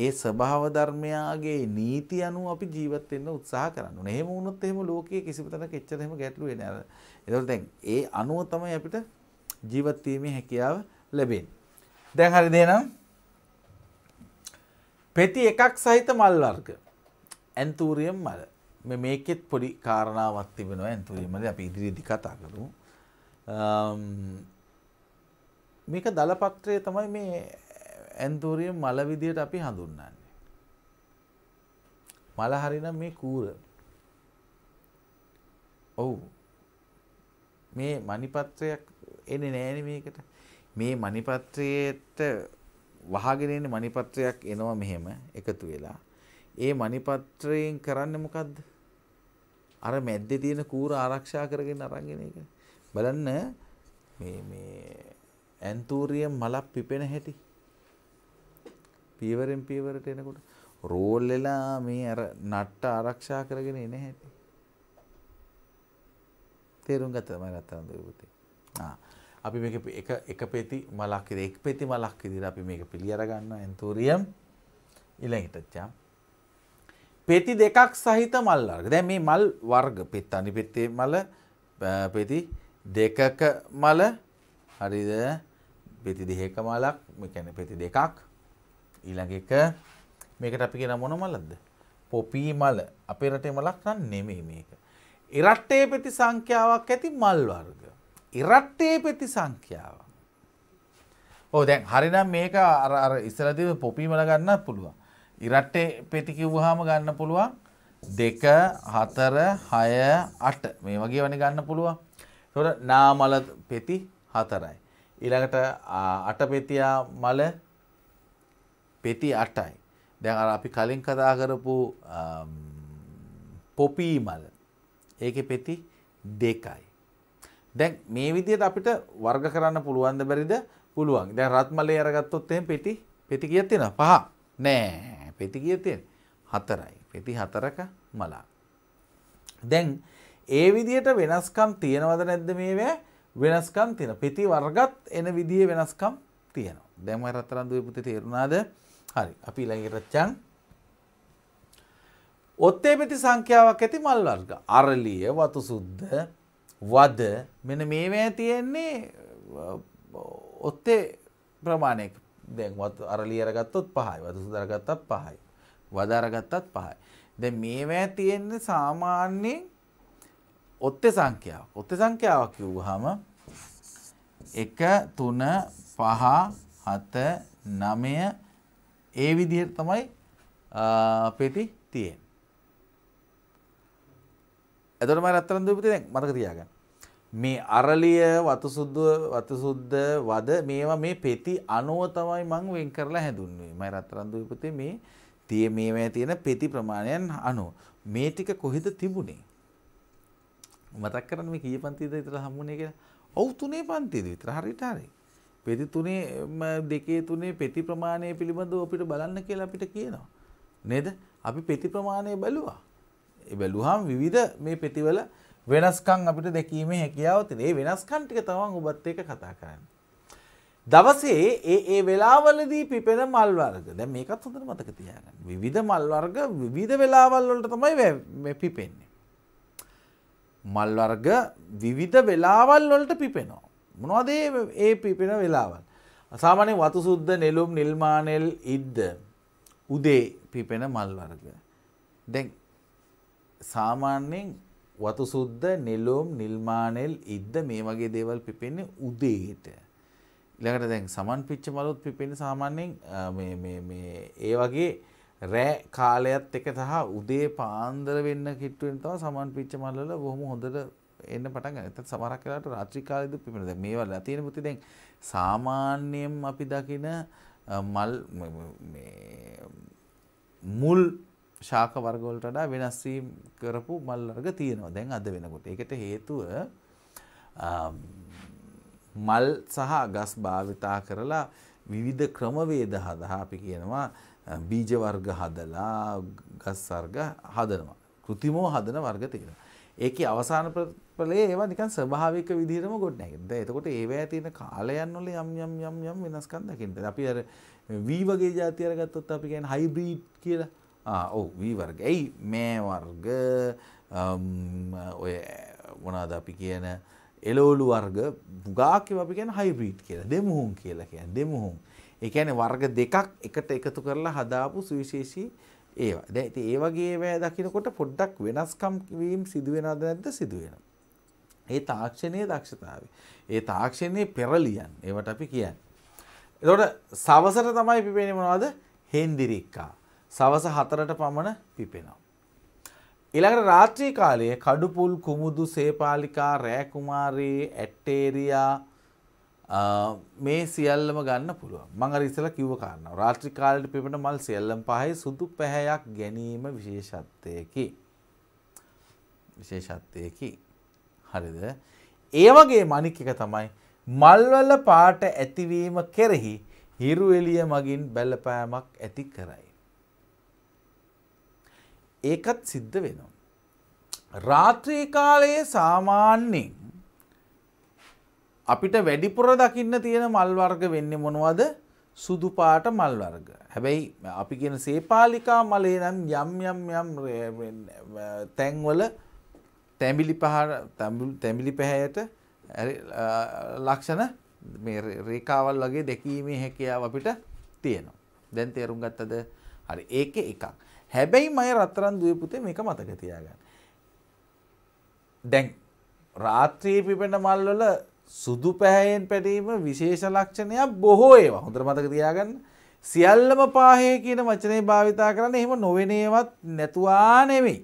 ඒ ස්වභාව ධර්මයාගේ නීති අනුව අපි ජීවත් වෙන්න උත්සාහ කරන්න ඕනේ. එහෙම වුණොත් එහෙම ලෝකයේ කිසිම තැනක එච්චර එහෙම ගැටලු වෙන්නේ නැහැ. ඒතකොට දැන් ඒ අනුව තමයි අපිට ජීවත් වීමේ හැකියාව ලැබෙන්නේ. දැන් හරිද එහෙනම්? පෙති එකක් සහිත මල් වර්ග. ඇන්තූරියම් මල. මේ මේකෙත් පොඩි කාරණාවක් තිබෙනවා ඇන්තූරියම් වල අපි ඉදිරියේදී කතා කරමු. මේක දල පත්‍රය තමයි මේ ඇන්තූරියම් මල විදියට අපි හඳුන්වන්නේ. මල හරිනම් මේ කූර. ඔව්. මේ මණිපත්‍රයක් එන්නේ නෑනේ මේකට. මේ මණිපත්‍රයේට වහගෙන ඉන්න මණිපත්‍රයක් එනවා මෙහෙම එකතු වෙලා. ඒ මණිපත්‍රයෙන් කරන්නේ මොකද්ද? අර මැද්දේ තියෙන කූර ආරක්ෂා කරගෙන අරන් එන එක. බලන්න මේ මේ ඇන්තූරියම් මලක් පිපෙන හැටි. පියවරෙන් පියවරට එනකොට රෝල් වෙලා මේ අර නට්ට ආරක්ෂා කරගෙන එන හැටි. තේරුම් ගත්තද මම ගත්තා නේද පුතේ? ආ අපි මේක එක එක පෙති මලක් විදිහට එක් පෙති මලක් විදිහට අපි මේක පිළි අර ගන්නවා එන්තූරියම් ඊළඟට චා පෙති දෙකක් සහිත මල් වර්ග. දැන් මේ මල් වර්ග පෙත් අනි පෙත්තේ මල පෙති දෙකක මල හරිද? පෙති දෙකක මලක්, මේ කියන්නේ පෙති දෙකක්. ඊළඟ එක මේකට අපි කියන මොන මලක්ද? පොපි මල. අපේ රටේ මලක් නම් නෙමෙයි මේක. ඉරට්ටේ පෙති සංඛ්‍යාවක් ඇති මල් වර්ග. ඉරට්ටේ පෙති සංඛ්‍යාව. ඕ දැන් හරිනම් මේක අර ඉස්සරදිව පොපීමල ගන්නත් පුළුවන්. ඉරට්ටේ පෙති කිව්වහම ගන්න පුළුවන් දෙක හතර හය අට මේ වගේ වනි ගන්න පුළුවන්. තොට නාමල පෙති හතරයි. ඉළඟට අට පෙතියා මල පෙති අටයි. දැන් අර අපි කලින් කතා කරපු පොපීමල ඒක පෙති දෙකයි. දැන් මේ විදිහට අපිට වර්ග කරන්න පුළුවන්ද බැරිද? පුළුවන්. දැන් රත්මලේ අරගත්තොත් එහෙන් පෙති පෙති කීයක් තියෙනවද? පහ. නෑ. පෙති කීයක් තියෙනවද? හතරයි. පෙති හතරක මලක්. දැන් ඒ විදිහට වෙනස්කම් තියෙනවද නැද්ද මේවැ? වෙනස්කම් තියෙනවා. පෙති වර්ගත් එන විදිහේ වෙනස්කම් තියෙනවා. දැන් මම රත්තරන් දුවේ පුතේ තේරුණාද? හරි. අපි ඊළඟට චන් ඔත්තේ පෙති සංඛ්‍යාවක් ඇති මල් වර්ග. අරලිය, වතු සුද්ධ, වද මෙන මේවෑ තියෙන්නේ ඔත්තේ ප්‍රමාණයක් දැන්වත් අරලියරගත්තොත් පහයි වද සුදරගත්තත් පහයි. වදාරගත්තත් පහයි. දැ මේවෑ තියෙන්නේ සාමාන්‍යයෙන් ඔත්තේ සංඛ්‍යාවක් ඔත්තේ සංඛ්‍යාවක් කිව්ව හම එක තුන පහ හත නමය ඒ විදිහට තමයි පෙති තියෙන්. ඇදොට මයි අත්තරන් දූපති මතක තියාගන්න මේ අරලිය වතුසුද්ධ වතුසුද්ධ වද මේවා මේ පෙති අනුව තමයි මං වෙන් කරලා හැඳුන්වේ. මම රත්තරන්දු පුතේ මේ තිය මේවා තියෙන පෙති ප්‍රමාණයන් අනුව. මේ ටික කොහෙද තිබුණේ? මතක් කරන්න මේ කීය පන්තිද විතර හම්බුනේ කියලා. ඔව් තුනේ පන්තිද විතර හරියට හරි. පෙති තුනේ දෙකේ තුනේ පෙති ප්‍රමාණය පිළිබඳව අපිට බලන්න කියලා අපිට කියනවා. නේද? අපි පෙති ප්‍රමාණය බැලුවා. ඒ බැලුවාම විවිධ මේ පෙතිවල වෙනස්කම් අපිට දැකීමේ හැකියාව තියෙන. ඒ වෙනස්කම් ටික තමයි ඔබත් එක්ක කතා කරන්නේ. දවසේ ඒ ඒ වෙලාවලදී පිපෙන මල් වර්ග. දැන් මේකත් හොඳට මතක තියාගන්න. විවිධ මල් වර්ග විවිධ වෙලාවල් වලට තමයි මේ පිපෙන්නේ. මල් වර්ග විවිධ වෙලාවල් වලට පිපෙනවා. මොනවද ඒ පිපෙන වෙලාවල්? සාමාන්‍ය වතු සුද්ද, නෙළුම්, නිල්මානෙල්, ඉද්ද උදේ පිපෙන මල් වර්ග. දැන් සාමාන්‍යයෙන් වතු සුද්ද නෙලොම් නිල්මානෙල් ඉද්ද මේ වගේ දේවල් පිපෙන්නේ උදේට. ඊළඟට දැන් සමන් පිච්ච මලුත් පිපෙන්නේ සාමාන්‍යයෙන් මේ මේ මේ ඒ වගේ රෑ කාලයත් එක සහ උදේ පාන්දර වෙන්න කිට්ටු වෙන තමයි සමන් පිච්ච මල වල බොහොම හොඳට එන්න පටන් ගන්න. ඒත් සමහරක් වෙලාවට රාත්‍රී කාලෙදි පිපෙනවා. දැන් මේ වල තියෙන පුතේ දැන් සාමාන්‍යයෙන් අපි දකින මල් මේ මුල් ශාක වර්ගවලට වඩා වෙනස් වීම කරපු මල් වර්ග තියෙනවා. දැන් අද වෙනකොට. ඒකට හේතුව මල් සහ ගස් භාවිතා කරලා විවිධ ක්‍රමවේද හදා අපි කියනවා බීජ වර්ග හදලා ගස් වර්ග හදනවා. કૃතිමෝ හදන වර්ග තියෙනවා. ඒකේ අවසාන ප්‍රලේ ඒවා නිකන් ස්වභාවික විදිහටම ගොඩ නැගෙනවා. දැන් එතකොට ඒවැය තියෙන කාලයන් වල යම් යම් යම් යම් වෙනස්කම් දකින්න. අපි අර V වගේ જાති අරගත්තොත් අපි කියන්නේ හයිබ්‍රිඩ් කියලා. ඔව් වී වර්ග ඇයි මේ වර්ග ඔය මොනාද අපි කියන එලෝලු වර්ග ගාකව අපි කියන හයිබ්‍රීට් කියලා දෙමුහුන් කියලා කිය දෙමුහුන් එකන වර්ග දෙකක් එකට එකතු කරලා හදාපු සුවිශේෂී ඒවා දැ ඇති ඒවගේ වැෑ දකිනකොට පොඩ්ඩක් වෙනස්කම්වීම් සිදුවෙනද නැද්ද සිදුවෙන. ඒ තාක්ෂණය දක්ෂතාව. ඒ තාක්ෂණය පෙරලියන් ඒවට අපි කියන්න. එතොට සවසර තමයි පිපෙනමනවාද හෙන්දිරික්කා සවස හතරට පමණ පිපෙනවා. ඉළඟට රාත්‍රී කාලයේ කඩුපුල් කුමුදු සේපාලිකා රෑකුමාරයේ ඇට්ටේරයා මේ සියල්ලම ගන්න පුළුව මඟ ඉසල කිව කරන්න රාත්‍රිකාලට පිපට මල් සියල්ලම් පහයි සුදු පැහැයක් ගැනීම විශේෂත්වයකි විශේෂත්වයකි හරිද ඒවගේ මනික එක තමයි මල්වල පාට ඇතිවීම කෙරෙහි හිරු එලිය මගින් බැලපෑමක් ඇති කරයි ඒකත් සිද්ධ වෙනවා. රාත්‍රී කාලයේ සාමාන්‍යයෙන් අපිට වැඩිපුර දකින්න තියෙන මල් වර්ග වෙන්නේ මොනවද? සුදු පාට මල් වර්ග. හැබැයි අපි කියන සේපාලිකා මලේ නම් යම් යම් යම් තැන්වල තැඹිලි පහර තැඹිලි පැහැයට ලක්ෂණ මේ රේඛාවල් වගේ දැකීමේ හැකියාව අපිට තියෙනවා. දැන් තේරුම් ගත්තද? හරි. ඒකේ එකක්. හැබැයි මය රත්තරන් දුව පුතේ මේක මතක තියාගන්න. දැන් රාත්‍රියේ පිපෙන මල්වල සුදු පැහැයෙන් පැටීම විශේෂ ලක්ෂණයක් බොහෝ ඒවා හොඳට මතක තියාගන්න. සියල්ලම පාහේ කියන වචනේ භාවිතා කරන්න එහෙම නොවෙනේවත් නැතුවා නෙමෙයි.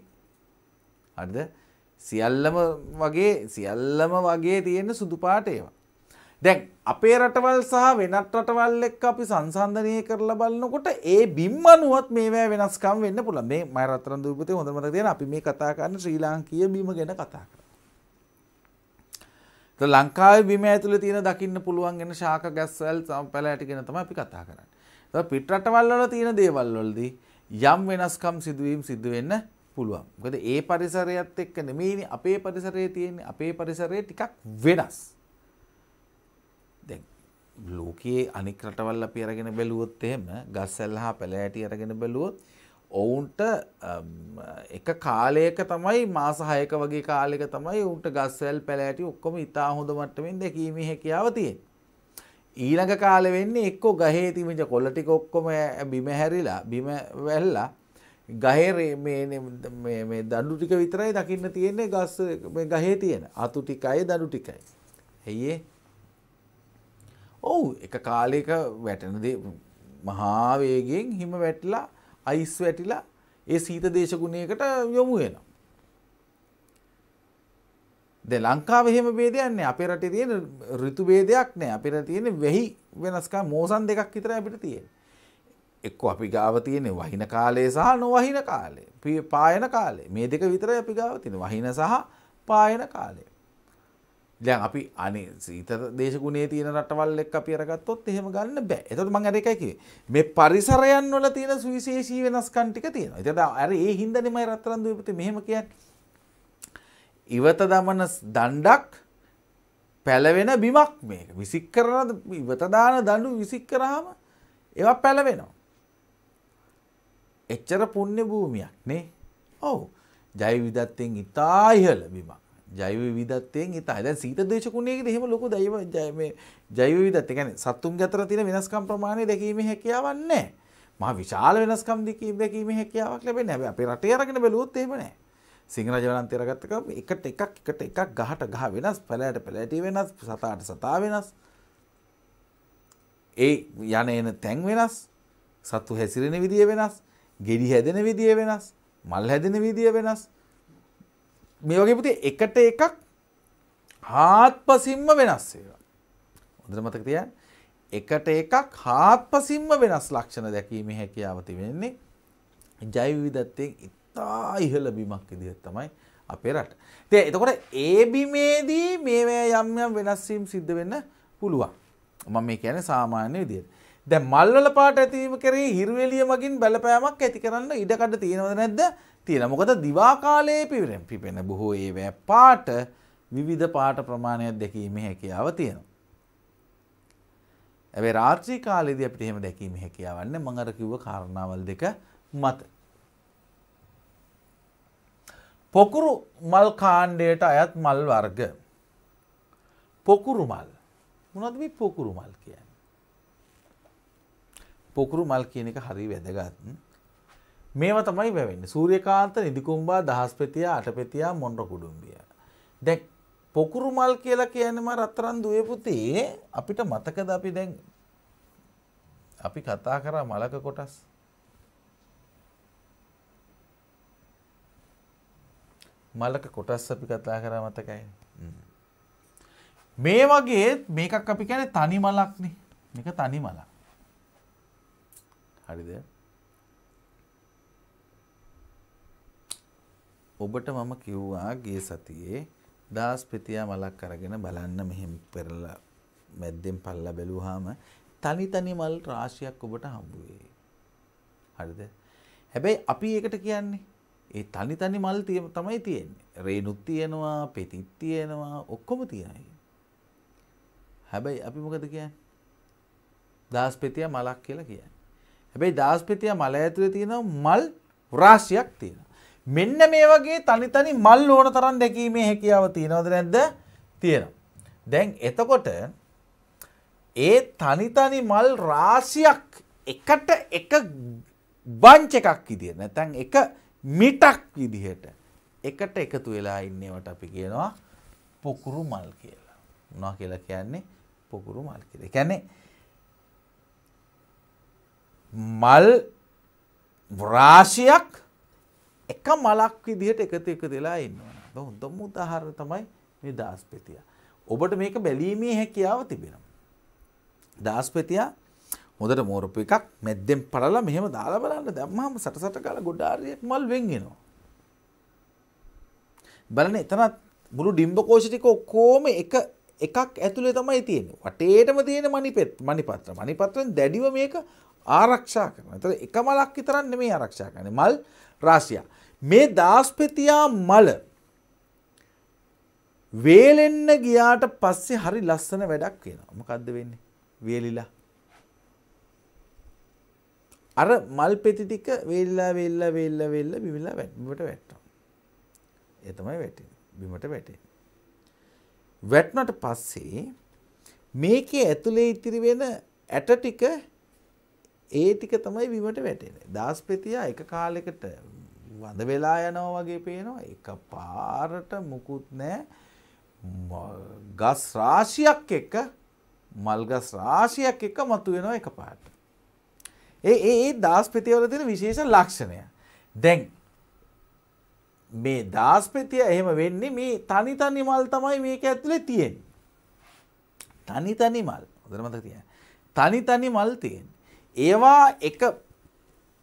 හරිද? සියල්ලම වගේ සියල්ලම වගේ තියෙන සුදු පාට ඒවා. දැන් අපේ රටවල් සහ වෙනත් රටවල් එක්ක අපි සංසන්ධනය කරලා බලනකොට ඒ බිම් අනුවත් මේවා වෙනස්කම් වෙන්න පුළුවන්. මේ මම රත්තරන් දූපතේ හොඳම තියෙන අපි මේ කතා කරන්නේ ශ්‍රී ලාංකීය බිම ගැන කතා කරනවා. ලංකාවේ බිම ඇතුලේ තියෙන දකින්න පුළුවන් වෙන ශාක ගැස්වල පැලෑටි ගැන තමයි අපි කතා කරන්නේ. ඒත් පිට රටවල් වල තියෙන දේවල් වලදී යම් වෙනස්කම් සිදුවීම් සිදු වෙන්න පුළුවන්. මොකද ඒ පරිසරයත් එක්ක නෙමෙයි අපේ පරිසරයේ තියෙන්නේ අපේ පරිසරයේ ටිකක් වෙනස්. ලෝකයේ අනික් රටවල් අපි අරගෙන බැලුවොත් එහෙම ගස්සැල් හා පැලෑටි අරගෙන බැලුවොත් ඔවුන්ට එක කාලයක තමයි මාස හයක වගේ කාලෙක තමයි උන්ට ගස්සැල් පැලෑටි ඔක්කොම ඉතා හොඳ මට්ටමින් දැකීමේ හැකියාව තියෙන. ඊළඟ කාලෙ වෙන්නේ එක්කෝ ගහේ තිබිච්ච කොළ ටික ඔක්කොම බිම හැරිලා බිම වැල්ලා ගහේ මේ දඩු ටික විතරයි දකින්න තියෙන්නේ ගස් ගහේ තියෙන අතු ටිකයි දඩු ටිකයි. ඇයියේ ඔවු එක කාලයක වැටනද මහාවේගෙන් හිම වැටලා අයිස් වැටිලා ඒ සීත දේශගුණයකට යොමු වෙන. ද ලංකාව එහෙම බේදයන්නේ අපේ රට තියෙන රිතු බේදයක් නෑ අපිට තියෙන වෙහි වෙනස්කා මෝසන් දෙකක් විතර අපිට තියෙන. එක්කො අපි ගාව තියෙන වහින කාලය සහ නොවහින කාලේ පායන කාලේ මේ දෙක විතර අපි ගාව තියෙන වහින සහ පායන කාලේ. දැන් අපි අනේ සීතල දේශගුණයේ තියෙන රටවල් එක්ක අපි අරගත්තොත් එහෙම ගන්න බෑ. එතකොට මම අර එකයි කිව්වේ. මේ පරිසරයන් වල තියෙන සුවිශේෂී වෙනස්කම් ටික තියෙනවා. ඒතකොට අර ඒ හින්දානේ මම රත්තරන් දූපතේ මෙහෙම කියන්නේ. ඉවත දමන දණ්ඩක් පැලවෙන බිමක් මේක. විසික් කරන ඉවත දාන දඬු විසික් කරාම ඒවා පැලවෙනවා. එච්චර පුණ්‍ය භූමියක් නේ. ඔව්. ජෛව විදත්තෙන් ඉතා ඉහළ බිමක්. ජෛව විදත්වයෙන් ඉතා දැ සීත දේශකුණයකට හෙම ලොකු දයිව ජයම ජෛව විදත් ගැන සත්තුන් ගතර තින වෙනස්කම් ප්‍රමාණය දැකීම හැකියාවන්නේ මහ විශාල වෙනස්කම් දිකී දැකීම හැකියාවක් ලැබෙන නැබ අපේ රටේ අරගෙන බැලුවොත් එහෙමනේ සිංහරජවනන් තේරගත්තකම එකට එකක් එකට එකක් ගහට ගහ වෙනස් පැලෑට පැලෑටි වෙනස් සතාට සතා වෙනස් ඒ යන එන තැන් වෙනස් සත්තු හැසිරෙන විදිය වෙනස් ගෙඩි හැදෙන විදිය වෙනස් මල් හැදෙන විදිය වෙනස් මේ වගේ පුතේ එකට එකක් හාත්පසින්ම වෙනස් ඒවා. හොඳට මතක තියාගන්න. එකට එකක් හාත්පසින්ම වෙනස් ලක්ෂණ දැකීමේ හැකියාව තිබෙන්නේ ජෛව විවිධත්වයෙන් ඉතා ඉහළ බිමක් විදිහට තමයි අපේ රට. ඉතින් එතකොට ඒ බිමේදී මේවා යම් යම් වෙනස් වීම් සිද්ධ වෙන්න පුළුවන්. මම මේ කියන්නේ සාමාන්‍ය විදිහට. දැන් මල්වල පාට ඇතිවීම කරේ හිරුවෙලිය මගින් බලපෑමක් ඇති කරන්න ඉඩකඩ තියෙනවද නැද්ද? තියෙන මොකද දිවාකාලයේ පිවිරෙන් පිපෙන බොහෝ ඒවැ පාට විවිධ පාට ප්‍රමාණයක් දැකීම හැකියාව තියෙනවා. ඇබේ රාත්‍රී කාලෙදී අපිට එහෙම දැකීම හැකියාවන්න මඟර කිව්ව කාරණාවල් දෙක මත. පොකුරු මල් කාණ්ඩයට අයත් මල් වර්ග. පොකුරු මල් මොනද මේ පොකුරු මල් කියන්න. පොකුරු මල් කියන එක හරි වැදගත්න්න මේව තමයි වැවෙන්න සූරියකාන්ත නිදිකුම්බා දහස්පෙතියා අටපෙතියා මොන්ඩ කුඩුම්බිය. දැක් පොකුරු මල් කියලා කියනම රත්තරන් දුවපුතේ අපිට මතකද අපි දැන් අපි කතා කරා මලක කොටස්. මලක කොටස් අපි කතා කරා මතකයි. මේ වගේ මේකක් අපි කැන තනි මලක්නේ මේක තනි මලක් හරිද ඔබට මම කිව්වා ගිය සතියේ දාස් පිටියා මලක් අරගෙන බලන්න මෙහෙම පෙරලා මැද්දෙන් පල්ලා බැලුවාම තනි තනි මල් රාශියක් ඔබට හම්බ වෙයි. හරිද? හැබැයි අපි ඒකට කියන්නේ ඒ තනි තනි මල් තමයි තියෙන්නේ. රේණුත් තියෙනවා, පෙතිත් තියෙනවා, ඔක්කොම තියෙනයි. හැබැයි අපි මොකද කියන්නේ? දාස් පෙතියා මලක් කියලා කියන්නේ. හැබැයි දාස් පෙතියා මල ඇතුලේ තියෙන මල් රාශියක් තියෙනවා. මෙන්න මේ වගේ තනිතනි මල් ඕන තරම් දැකීමේ හැකියාව තියෙනවද නැද්ද? තියෙනවා. දැන් එතකොට ඒ තනිතනි මල් රාශියක් එකට එක බංච් එකක් විදිහට නැත්නම් එක මිටක් විදිහට එකට එකතු වෙලා ඉන්නවට අපි කියනවා පොකුරු මල් කියලා. මොනවා කියලා කියන්නේ? පොකුරු මල් කියලා. ඒ කියන්නේ මල් රාශියක් එක මලක් විදිහට එකතු එකතු වෙලා ඉන්නවා. හොඳම උදාහරණ තමයි මේ දාස්පතියා. ඔබට මේක බැලීමේ හැකියාව තිබෙනවා. දාස්පතියා හොඳට මෝරපු එකක් මැද්දෙන් පළලා මෙහෙම දාලා බලන්න දැම්මම සටසට ගාලා ගොඩාරියක් මල් වෙන් වෙනවා. බලන්න එතනත් මුළු ඩිම්බ කෝෂ ටික ඔක්කොම එක එකක් ඇතුලේ තමයි තියෙන්නේ. වටේටම තියෙන මණිපෙත් මණිපත්‍ර. මණිපත්‍රෙන් දැඩිව මේක ආරක්ෂා කරනවා. ඒතර එක මලක් විතරක් නෙමෙයි ආරක්ෂා කරන්නේ. මල් රාශියක්. මේ දාස්පතියා මල වේලෙන්න ගියාට පස්සේ හරි ලස්සන වැඩක් වෙනවා. මොකද්ද වෙන්නේ? වේලිලා. අර මල් පෙති ටික වේලිලා වේලිලා වේලිලා වේලිලා බිමිලා බිමට වැටෙනවා. ඒ තමයි වැටෙන්නේ. බිමට වැටෙන්නේ. වැටුණට පස්සේ මේකේ ඇතුලේ ඉතිරි වෙන ඇට ටික ඒ ටික තමයි බිමට වැටෙන්නේ. දාස්පතියා එක කාලයකට වඳ වෙලා යනවා වගේ පේනවා එක පාරට මුකුත් නෑ ගස් රාශියක් එක මල්ගස් රාශියක් එක මතු වෙනවා එක පාට. ඒ ඒ දස් පෙතිවල දෙන විශේෂ ලක්ෂණය. දැන් මේ දස් පෙතිය එහෙම වෙන්නේ මේ තනි තනි මල් තමයි මේක ඇතුලේ තියෙන්නේ. තනි තනි මල් හොඳට මතක තියාගන්න. තනි තනි මල් තියෙන්නේ. ඒවා එක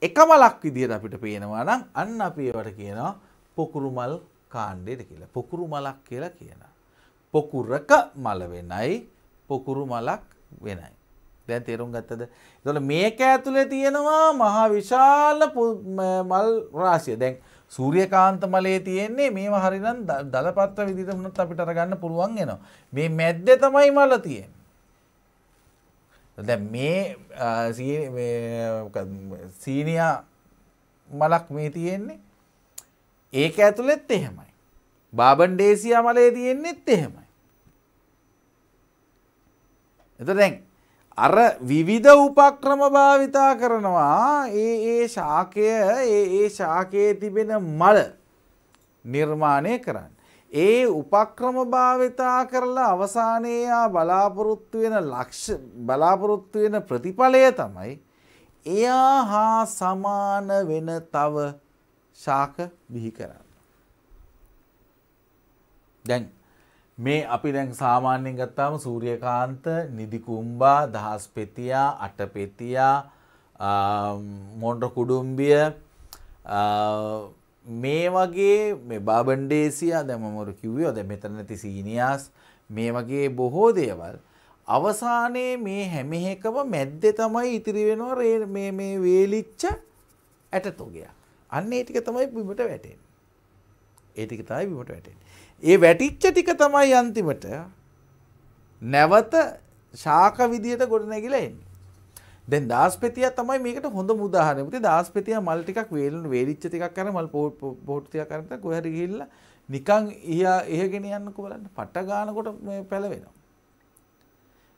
එකමලක් විදිහට අපිට පේනවා නම් අන්න අපි ඒවට කියනවා පොකුරු මල් කාණ්ඩයට කියලා. පොකුරු මලක් කියලා කියනවා. පොකුරක මල වෙනයි පොකුරු මලක් වෙනයි. දැන් තේරුම් ගත්තද? එතකොට මේක ඇතුලේ තියෙනවා මහා විශාල මල් රාශිය. දැන් සූර්යකාන්ත මලේ තියෙන්නේ මේව හරිනම් දලපත්‍ර විදිහට වුණත් අපිට අරගන්න පුළුවන් වෙනවා. මේ මැද්දේ තමයි මල තියෙන්නේ. දැ මේ සීනයා මලක් මේ තියෙන්නේ ඒක ඇතුළෙත් එහෙමයි. බාබන් ඩේසියා මලේ තියෙන්නෙත් එහෙමයි. එත දැන් අර විවිධ උපක්‍රම භාවිතා කරනවා ඒ ඒ ශාකය ඒ ඒ ශාකයේ තිබෙන මල නිර්මාණය කරන්න. ඒ උපක්‍රම භාවිතා කරලා අවසානයේ බලාපොරොත්තු වෙන ලක්ෂ බලාපොරොත්තු වෙන ප්‍රතිඵලය තමයි එයා හා සමාන වෙන තව ශාක බිහි කරන්න. දැන් මේ අපි දැන් සාමාන්‍යයෙන් ගත්තාම සූර්යකාන්ත නිදිකුම්බා දහස් පෙතියා අට පෙතියා මොන්ඩ කුඩුම්බිය මේ වගේ මේ බාබන්්ඩේසියා දැමමර කිව්වෝ ද මෙතන නැති සීනියස් මේ වගේ බොහෝ දේවල් අවසානයේ මේ හැමෙහෙකම මැද්දෙ තමයි ඉතිරි වෙනවා රේ මේ මේ වේලිච්ච ඇටතොගයක්. අන්න ඒ ටික තමයි බිමට වැටෙන්නේ. ඒ ටික තමයි බිමට වැටෙන්නේ. ඒ වැටිච්ච ටික තමයි අන්තිමට නැවත ශාක විදියට ගොඩනැගිලා එන්නේ. දැන් දාස්පතියා තමයි මේකට හොඳ උදාහරණය. පුතේ දාස්පතියා මල් ටිකක් වේලන වේලිච්ච ටිකක් කරන මල් පොහොට්ටු ටිකක් කරන තත් කොහරි ගිහිල්ලා නිකන් ඉහා එහෙගෙන යන්නකෝ බලන්න. පට ගානකොට මේ පැලවෙනවා.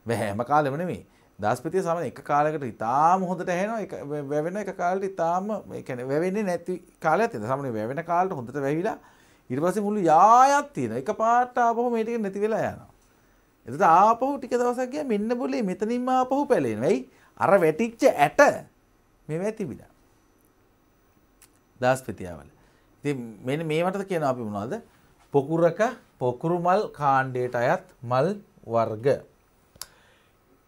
මේ හැම කාලෙම නෙමෙයි. දාස්පතිය සමන එක කාලයකට ඉතාම හොඳට ඇහෙනවා. එක වැවෙන එක කාලෙට ඉතාම ඒ කියන්නේ වැවෙන්නේ නැති කාලයක් තියෙනවා. සමනේ වැවෙන කාලෙට හොඳට වැවිලා ඊට පස්සේ මුළු යායක් තියෙනවා. එකපාරට ආපහු මේ ටික නැති වෙලා යනවා. එතකොට ආපහු ටික දවසක් ගියා මෙන්න බුලේ මෙතනින්ම ආපහු පැලෙනවා. එයි අර වැටිච්ච ඇට මෙ ඇතිබිඩ. දස් පිතියාවල. ති මෙ මේමට කියන අපි මොනවාද පොකුරක පොකුරුමල් කාණ්ඩයට අයත් මල් වර්ග.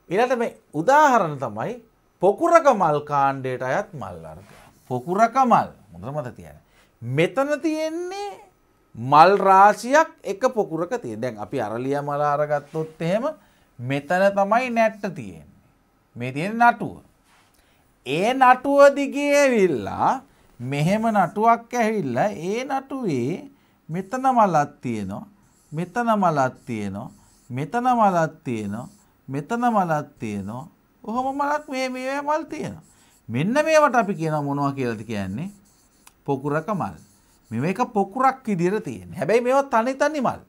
එලට මේ උදාහරණ තමයි පොකුරක මල් කාණ්ඩයට අයත් මල් වර්ග. පොකුරක මල් මුදර මත තියෙන. මෙතන තියෙන්නේ මල් රාශියක් එක පොකුරක තිය දැන් අපි අරලිය මලාරගත්තොත් එහෙම මෙතන තමයි නැට්ට තියෙන්. මේ තියෙන නටුව. ඒ නටුව දිගේ ඇවිල්ලා මෙහෙම නටුවක් ඇවිල්ලා ඒ නටුවේ මෙතන මලක් තියෙනවා මෙතන මලක් තියෙනවා මෙතන මලක් තියෙනවා මෙතන මලක් තියෙනවා ඔහොම මලක් මේ මේ මල් තියෙනවා. මෙන්න මේවට අපි කියනවා මොනවා කියලාද කියන්නේ? පොකුරක මල්. මෙව එක පොකුරක් විදිහට තියෙන. හැබැයි මේවා තනි තනි මල්.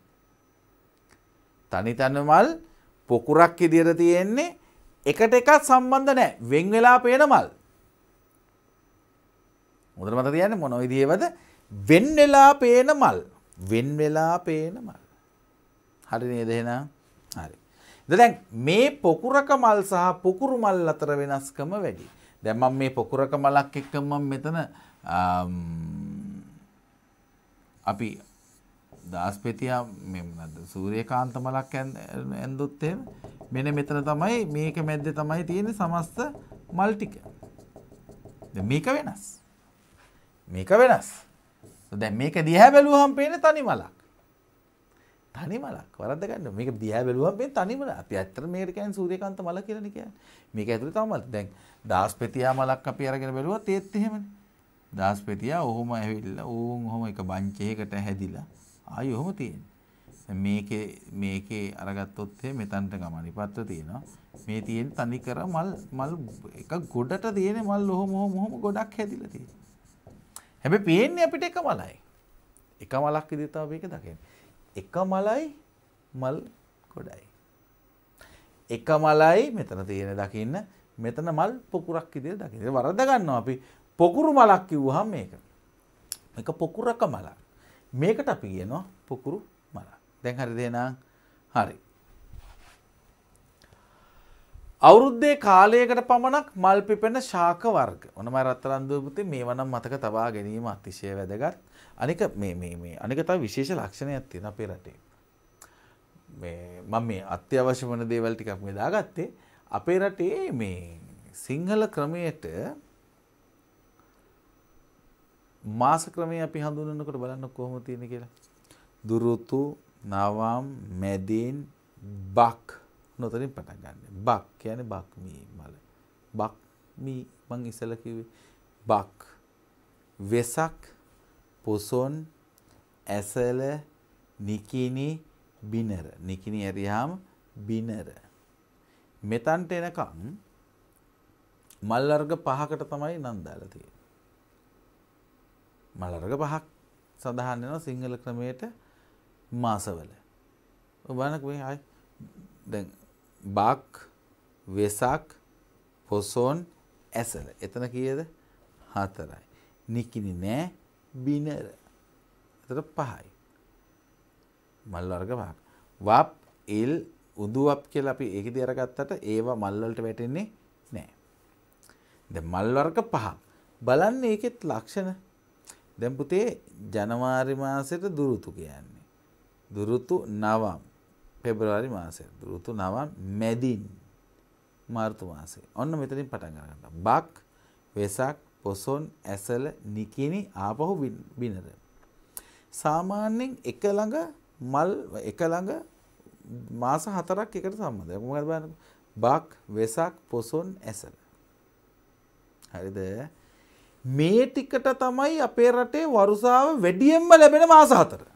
තනි තනි මල් පොකුරක් විදිහට තියෙන්නේ එකට එකක් සම්බන්ධ නෑ වෙන් වෙලා පේන මල්. මුදර මත තියන්න මොනොවිදිේවද වෙන් වෙලා පේන මල් වෙන් වෙලා පේන මල්. හරි නේදහෙන හරි. දැන් මේ පොකුරක මල් සහ පොකුරු මල් අතර වෙනස්කම වැඩි. දැමම් මේ පොකුරක මලක් එක්කම මෙතන අපි දාස්පෙතියා මෙද සූරය කාන්ත මලක් ඇන්දුත්තේ මෙන මෙතන තමයි මේක මැද්ද තමයි තියෙන්නේ සමස්ත මල් ටික. දැන් මේක වෙනස්. මේක වෙනස්. දැන් මේක දිහා බැලුවහම පේන්නේ තනි මලක්. තනි මලක්. වරද්ද ගන්න. මේක දිහා බැලුවහම පේන්නේ තනි මල. අපි ඇත්තට මේකට කියන්නේ සූර්යකාන්ත මල කියලානේ කියන්නේ. මේක ඇතුලේ තව මල්. දැන් දාස්පතියා මලක් අපි අරගෙන බැලුවොත් ඒත් එහෙමනේ. දාස්පතියා ඔහොම ඇවිල්ලා ඕන් ඔහොම එක බංච් එකකට හැදිලා ආයෙ ඔහොම තියෙනවා. මේකේ මේකේ අරගත්තොත් මෙතනට ගමන ඉපත්ත තියෙනවා. මේ තියෙන තනි කර මල් මල් එක ගොඩට තියෙන මල් ඔහොම ඔහොම ඔහොම ගොඩක් හැදිලා තියෙනවා. හැබැයි පේන්නේ අපිට එක මලයි. එක මලක් ඉදිරියට අපි ඒක දකින්නේ. එක මලයි මල් ගොඩයි. එක මලයි මෙතන තියෙන දකින්න මෙතන මල් පොකුරක් ඉදිරියට දකින්න. වරද ගන්නවා අපි පොකුරු මලක් කිව්වහම මේක. මේක පොකුරක මලක්. මේකට අපි කියනවා පොකුරු දැන් හරි දෙනම් හරි. අවුරුද්දේ කාලයකට පමණක් මල් පිපෙන ශාක වර්ග ඕනම රත්තරන්දුපති මේ වනම් මතක තබා ගැනීම අතිශය වැදගත් අනික මේ මේ අනික තව විශේෂ ලක්ෂණයක් තියෙන අපේ රටේ මේ මම මේ අත්‍යවශ්‍ය වන දේවල් ටිකක් මේ දාගත්තේ අපේ රටේ මේ සිංහල ක්‍රමයට මාස ක්‍රමය අපි හඳුන්වනකොට බලන්න කොහොමද තියෙන්නේ කියලා දුරුතු නවම් මැදෙන් බක් නොතරින් පටන් ගන්න බක් කියන බක්මී මල බක්මී මං ඉසල කිවේ බක් වෙසක් පොසොන් ඇසල නිකිනි බිනර නිකිනි ඇරියාම බිනර මෙතන්ට එනකම් මල්ලර්ග පහකට තමයි නන්දාල තියෙන මල්ලර්ග පහක් සඳහන් වෙනවා සිංහල ක්‍රමයට මාසවල. බලනක මේ අය දැන් බක් වෙසක් පොසොන් ඇසල. එතන කීයද? හතරයි. නිකිනි නෑ බිනර. එතන පහයි. මල් වර්ග පහක්. වප් එල් උඳුවප් කියලා අපි ඒකෙදි අරගත්තට ඒවා මල් වලට වැටෙන්නේ නෑ. දැන් මල් වර්ග පහක්. බලන්න ඒකෙත් ලක්ෂණ. දැන් පුතේ ජනවාරි මාසෙට දුරුතු කියන්නේ දුරුතු නවම් පෙබරවාරි මාසය දුරුතු නවම් මැදින් මාර්තු මාසේ ඔන්න මෙතනින් පටන් ගන්න බක් වෙසක් පොසොන් ඇසල නිකිනි ආපහු බිනද සාමාන්‍යයෙන් එක ළඟ මල් එක ළඟ මාස හතරක් එකට සම්බන්ධයි මොකද බලන්න බක් වෙසක් පොසොන් ඇසල හරිද මේ ටිකට තමයි අපේ රටේ වරුසාව වැඩියෙන්ම ලැබෙන මාස හතර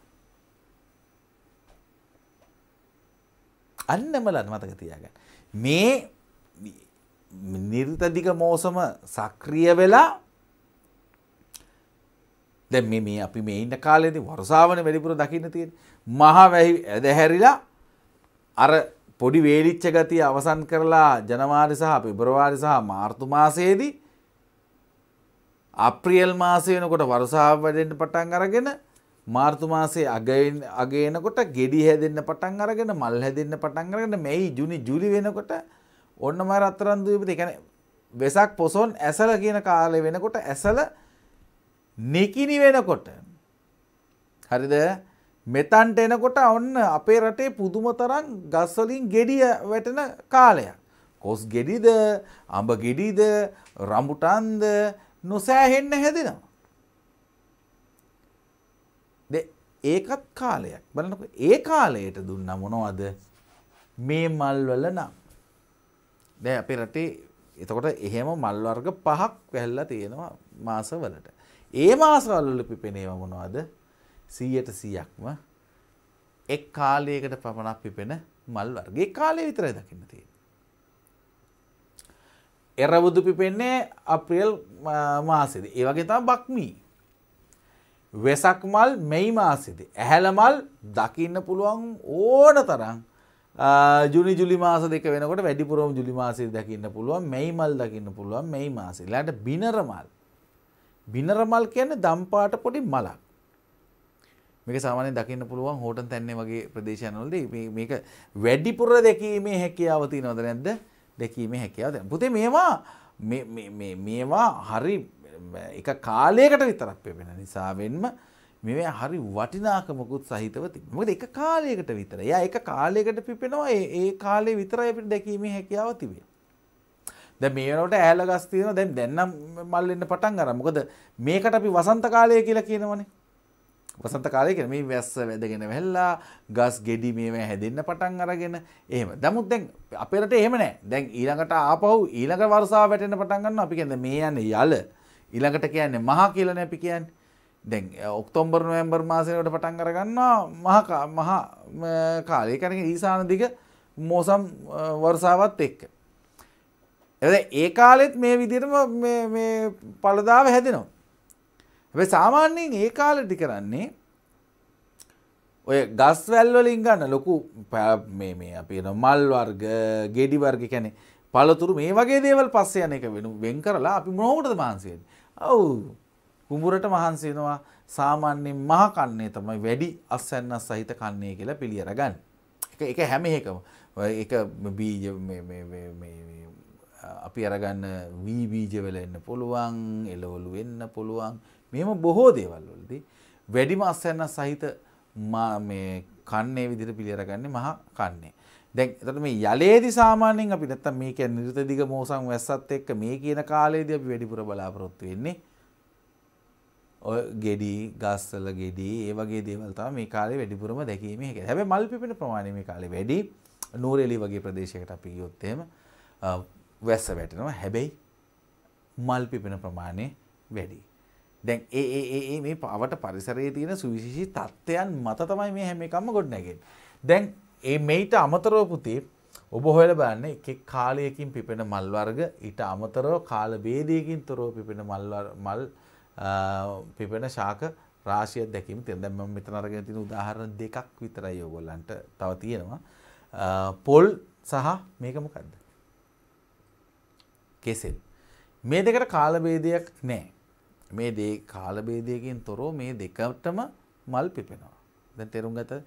අන්නමලන්න මතක තියාගන්න. මේ නිර්තදික මෝසම සක්‍රිය වෙලා දැ මේ අපි මේ ඉන්න කාලෙදි වරසාාවන වැඩිපුර දකින්න තියෙන මහා වැහි ඇදහැරිලා අර පොඩි වේලිච්ච ගතිය අවසන් කරලා ජනවාරි සහ පෙබරවාරි සහ මාර්තු මාසයේදී අප්‍රියල් මාසය වෙනකොට වරසාාව වැඩෙන්ට පටන් අරගෙන මාර්තුමාසේ අගයින් අගේනකොට ගෙඩි හැදන්න පටන් අරගෙන මල් හැදන්න පටන් අරගෙන මෙයි ජුනි ජුලි වෙනකොට ඔන්න මර අත්තරන්දුවපති එකන වෙසක් පොසොන් ඇසල කියන කාලය වෙනකොට ඇසල නෙකිනි වෙනකොට හරිද මෙතන්ට එනකොට ඔන්න අපේ රටේ පුදුම තරන් ගස්වලින් ගෙඩිය වැටෙන කාලයක් කොස් ගෙඩිද අඹ ගෙඩිද රඹුටන්ද නොසෑහෙන්න හැදෙනවා ඒකත් කාලයක් බලනක ඒ කාලයට දුන්න මොනවද මේ මල්වල නම් දැ අපි රටේ එතකොට එහෙම මල්වර්ග පහක් වැැල්ලා තියෙනවා මාසවලට ඒ මාසවල්ලල පිපෙනේව මොනවද සීයට සීයක්ම එක් කාලයකට පමණක් පිපෙන මල්වර්ගේ කාලය විතරයි දකින්න තියෙන එරබුදු පිපෙන්නේ අප්‍රියල් මාසෙද ඒ වගේ තම බක්මී වෙසක් මල් මෙයි මාසෙදි. ඇහැල මල් දකින්න පුළුවන් ඕන තරම් ජුනි ජුලි මාස දෙක වෙනකොට වැඩිපුරම ජුලි මාසෙදි දකින්න පුළුවන් මෙයි මල් දකින්න පුළුවන් මෙයි මාසෙදි. ඊළාට බිනර මල්. බිනර මල් කියන්නේ දම්පාට පොඩි මලක්. මේක සාමාන්‍යයෙන් දකින්න පුළුවන් හෝටන් තැන්නේ වගේ ප්‍රදේශයන්වලදී මේක වැඩිපුර දැකීමේ හැකියාව තියෙනවද නැද්ද? දැකීමේ හැකියාව දැන්. පුතේ මේවා මේවා හරි එක කාලයකට විතරක් පෙබෙන නිසාවෙන්ම මෙ හරි වටිනාකමකුත් සහිතව තිබ මොද එක කාලයකට විතර ය එක කාලයකට පිපෙනවා ඒ කාලේ විතරයි අපිට දැකීමේ හැකියාව තිබේ. ද මේනට ඇල ගස්තියන දැන් දෙන්නම් මල්ලන්න පටන් අර මොකද මේකට අපි වසන්ත කාලය කියලා කියනවනේ වසන්ත කාලය කියන මේ වැස්ස වැදගෙන වෙල්ලා ගස් ගෙඩි මේවා හැදෙන්න පටන් අරගෙන එහෙම. නමුත් දැන් අපේ රටේ එහෙම නැහැ. දැන් ඊළඟට ආපහු ඊළඟ වර්ෂාව වැටෙන්න පටන් ගන්නවා. අපි කියන්නේ මේ යන්නේ යල ඉළඟට කියන්නේ මහා කියලන අපි කියන් දැ ඔක්තෝම්බර් නොවම්බර් මාසයට පටන් කරගන්නා මහා මහා කාලය කරන ඊසාන දිග මෝසම් වර්සාවත් එක්ක. ඇ ඒ කාලෙත් මේ විදිරම පලදාව හැදෙනවා. ඇ සාමාන්‍යයෙන් ඒ කාලටි කරන්නේ ඔය ගස්වැල්වල ඉංගන්න ලොකු මේ අපේ නොමල් වර්ග ගෙඩි වර්ග කැනෙ පලතුරු මේ වගේ දේවල් පස්ස යන එක වෙන වෙන් කරලා අපි මොහෝටද මාන්සේද ඔව් කුඹුරට මහන්සි වෙනවා සාමාන්‍යයෙන් මහ කන්නේ තමයි වැඩි අස්වැන්න සහිත කන්නේ කියලා පිළියර ගන්න. ඒක ඒක හැම එකම ඒක බීජ මේ මේ මේ මේ අපි අරගන්න වී බීජ වල එන්න පුළුවන්, එළවලු වෙන්න පුළුවන්. මෙහෙම බොහෝ දේවල් වලදී වැඩිම අස්වැන්න සහිත මේ කන්නේ විදිහට පිළියර ගන්නේ මහ කන්නේ. දැන් එතට මේ යලේදි සාමාන්‍යෙන් අපි නැත්ත මේක නිර්ත දිග මෝසන් වැස්සත් එක්ක මේ කියන කාලේද අපි වැඩිපුර බලාපොරොත්තු වෙන්නේ ඔය ගෙඩි ගස්සල ගෙඩි ඒ වගේ දේවල්තාව මේ කාලේ වැඩිපුරම දැකීම එක හැබ මල් පිපෙන ප්‍රමාණය මේ කාලේ වැඩි නූරෙලි වගේ ප්‍රදේශයකට අපි ගියොත්තේම වැස්ස වැටෙනවා හැබැයි මල් පිපෙන ප්‍රමාණය වැඩි. දැන් ඒ ඒ මේ පවට පරිසරයේ තියෙන සුවිශේෂී තත්ත්වයන් මත තමයි මේ හැම එකම ගොඩනැගෙන්නේ. දැන් ඒ මෙයිට අමතරව පුතේ ඔබ හොල බලන්න එකෙක් කාලයකින් පිපෙන මල්වර්ග ඊට අමතරව කාල බේදයකින් තොරෝ පිපෙන මල් පිපෙන ශාක රාශය දැකීම තිරදැම මෙතනරගෙන තින උදාහරණ දෙකක් විතරයි ඔගොල්ලන්ට තව තියෙනවා පොල් සහ මේකමකක්ද කෙසෙල් මේ දෙකට කාලබේදයක් නෑ මේ දේ කාලබේදයකින් තොරෝ මේ දෙකටම මල් පිපෙනවා දැ තෙරුම් ගත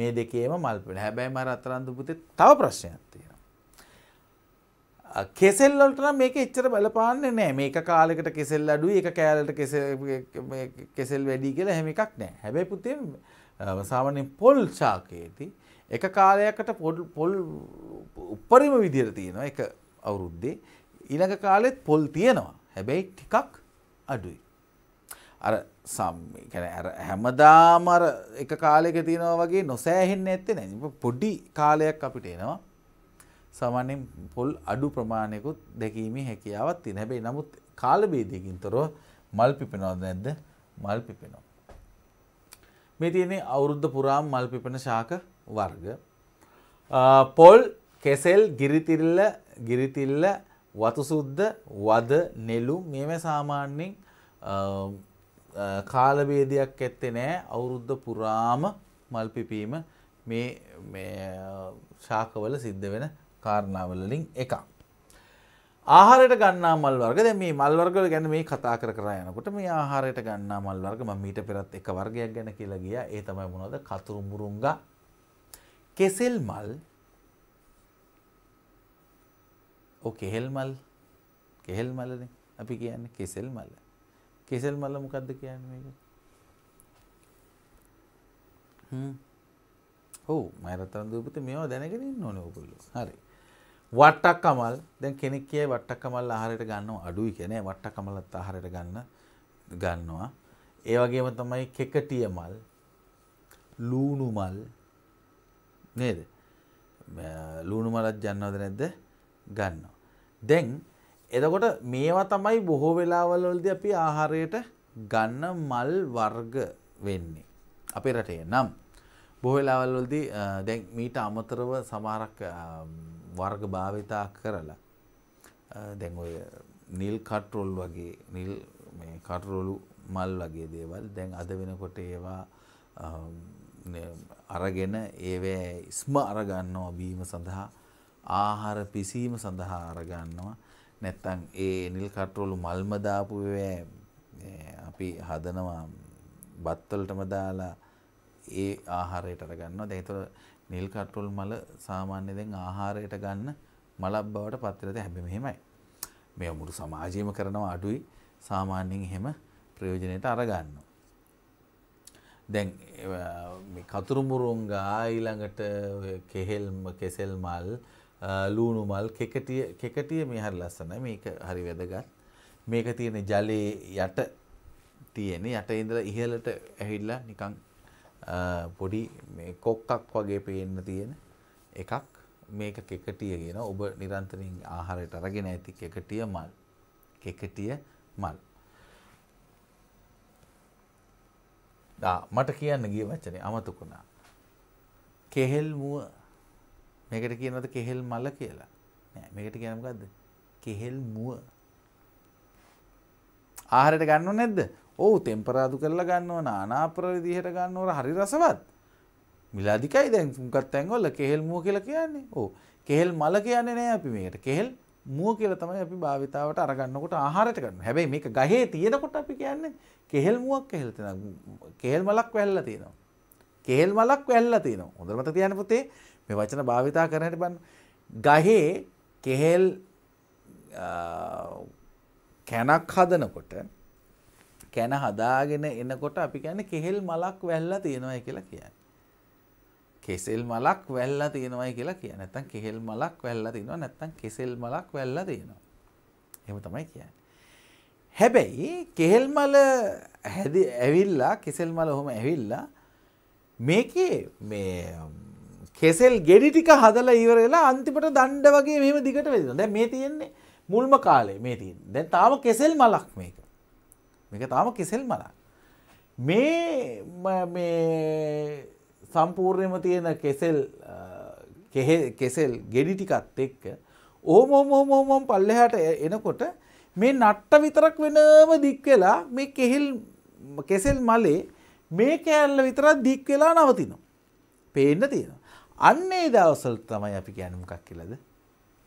මේ දෙකේම මල්පෙන හැබැයි මර අතරන්දු පුතේ තව ප්‍රශ්නයක් තියෙනවා. කෙසෙල් වලට නම් මේක එච්චර බලපාන්නේ නැහැ. මේක කාලයකට කෙසෙල් අඩුයි, එක කෑල්ලට කෙසෙල් වැඩි කියලා එහෙම එකක් නැහැ. හැබැයි පුතේ සාමාන්‍යයෙන් පොල් ශාකයේදී එක කාලයකට පොල් පොල් උපරිම විදියට තියෙනවා එක අවුරුද්දේ. ඊළඟ කාලෙත් පොල් තියෙනවා. හැබැයි ටිකක් අඩුයි. අර හැමදාමර එක කාලෙක තියෙනවා වගේ නොසෑහෙන්න ඇත්තේ නැ පොඩි කාලයක් අපිට එනවා සමනෙන් පොල් අඩු ප්‍රමාණයකුත් දැකීමේ හැකියාවත් තින හැබැයි නමුත් කාලබේදයකින් තොරෝ මල් පිපෙනවද නැද්ද මල් පිපෙනවා. මේ තියන්නේ අවුරුද්ධ පුරාම් මල් පිපෙන ශාක වර්ග. පොල් කෙසෙල් ගිරිතිල්ල ගිරිතිල්ල වතුසුද්ද වද නෙලු මෙම සාමාන්‍යෙන් කාලබේදයක් ඇත්තේ නෑ අවුරුද්ධ පුරාම මල් පිපීම මේ ශාකවල සිද්ධ වෙන කාරණාවලලින් එකක්. ආහාරයට ගන්නා මල් වර්ග දැන් මේ මල් වර්ග ගැන මේ කතා කර කර යනකොට මේ ආහාරයට ගන්නා මල් වර්ග මම ඊට පෙරත් එක වර්ගයක් ගැන කියලා ගියා. ඒ තමයි මොනවද? කතුරු මුරුංගා, කෙසෙල් මල්, ඔ කෙහෙල් මල්, කෙහෙල් මලනේ අපි කියන්නේ කෙසෙල් මල. කෙසෙල් මල්ල මොකක්ද කියන්නේ මේක? හ්ම්. ඔව් මයරතරන් දූපත මේවා දැනගෙන ඉන්න ඕනේ ඔයගොල්ලෝ. හරි. වට්ටක් කමල් දැන් කෙනෙක් කියයි වට්ටක් කමල් ආහාරයට ගන්නව අඩුයි කියන්නේ වට්ටක් කමලත් ආහාරයට ගන්න ගන්නවා. ඒ වගේම තමයි කෙකටිය මල්, ලූණු මල් නේද? ලූණු මලත් ගන්නවද නැද්ද? ගන්නවා. දැන් එතකොට මේවා තමයි බොහෝ වෙලාවල්වලදී අපි ආහාරයට ගන්න මල් වර්ග වෙන්නේ. අපේ රටේ නම් බොහෝ වෙලාවල්වලදී දැන් මීට අමතරව සමහරක් වර්ග භාවිතා කරලා දැන් ඔය නිල් කටරොල් වගේ නිල් මේ කටරොලු මල් වගේ දේවල් දැන් අද වෙනකොට ඒවා අරගෙන ඒවැ ඉස්ම අරගන්නවා බීම සඳහා ආහාර පිසීම සඳහා අරගන්නවා නැත්තම් ඒ නිල් කටරොළු මල්ම දාපු අපි හදනවා බත් වලටම දාලා ඒ ආහාරයට අරගන්නවා. දැන් ඒතර නිල් කටරොළු මල සාමාන්‍ය දැන් ආහාරයට ගන්න මලක් බවට පත් වෙලා හැබැයි මෙහෙමයි. මේ මුළු සමාජයම කරනවා අඩුයි සාමාන්‍යයෙන් එහෙම ප්‍රයෝජනයට අරගන්නවා. දැන් කතුරුමුරුන්ගා ඊළඟට කෙහෙල් කෙසෙල් මල් ලූුණු මල් කෙකටිය මේ හරි ලස්සන මේක හරි වැදගත් මේක තියෙන ජලයේ යට තියෙන යට ඉඳල ඉහලට ඇහිල්ලා නිකං පොඩි කොක්කක් වගේ පේන්න තියෙන එකක් මේක කෙකටිය ගෙන ඔබ නිරන්තරින් ආහාරයට අරගෙන ඇති කෙකටිය මල් කෙකටිය මල් මට කියන්න ගිය වචනේ අමතුකුණා කෙහෙල් මුව මේකට කියනවද කෙහෙල් මල කියලා? නෑ මේකට කියන්නේ මොකද්ද? කෙහෙල් මුව. ආහාරයට ගන්නව නැද්ද? ඔව් ටෙම්පරාදු කරලා ගන්න ඕන අනාපර විදිහට ගන්න ඕන හරි රසවත්. මිලාදිකයි දැන් මුගත් තැන්වල කෙහෙල් මුව කියලා කියන්නේ. ඔව්. කෙහෙල් මල කියන්නේ නෑ අපි මේකට. කෙහෙල් මුව කියලා තමයි අපි භාවිතාවට අරගන්නකොට ආහාරයට ගන්න. හැබැයි මේක ගහේ තියෙනකොට අපි කියන්නේ කෙහෙල් මුවක් කෙහෙල් තන කෙහෙල් මලක් වැහැල්ලා තියෙනවා. කෙහෙල් මලක් වැහැල්ලා තියෙනවා. හොඳට මතක තියාගන්න පුතේ මේ වචන භාවිතා කරනට බන් ගහේ කෙහෙල් කැනක් හදනකොට කැන හදාගෙන එනකොට අපි කියන්නේ කෙහෙල් මලක් වැල්ලා තියෙනවයි කියලා කියන්නේ. කෙසෙල් මලක් වැල්ලා තියෙනවයි කියලා කියන්නේ. නැත්තම් කෙහෙල් මලක් වැල්ලා තියෙනවා නැත්තම් කෙසෙල් මලක් වැල්ලා තියෙනවා. එහෙම තමයි කියන්නේ. හැබැයි කෙහෙල් මල ඇවිල්ලා කෙසෙල් මල ඔහොම ඇවිල්ලා මේකේ මේ කෙසෙල් ගෙඩි ටික හදලා ඉවර වෙලා අන්තිමට දණ්ඩ වගේ මෙහෙම දිගට වැදිනවා. දැන් මේ තියෙන්නේ මුල්ම කාලේ මේ තියෙන්නේ. දැන් තාම කෙසෙල් මලක් මේක. මේක තාම කෙසෙල් මලක්. මේ මේ සම්පූර්ණයෙන්ම තියෙන කෙසෙල් කෙසෙල් ගෙඩි ටිකත් එක්ක ඕම ඕම ඕම ඕම පල්ලෙහාට එනකොට මේ නට්ට විතරක් වෙනම දික් වෙලා මේ කෙහෙල් කෙසෙල් මලේ මේ කෑල්ල විතරක් දික් වෙලා නවතිනවා. පේන්න තියෙනවා. අන්නේ දවසල් තමයි අපි ගැන මොකක් කියලද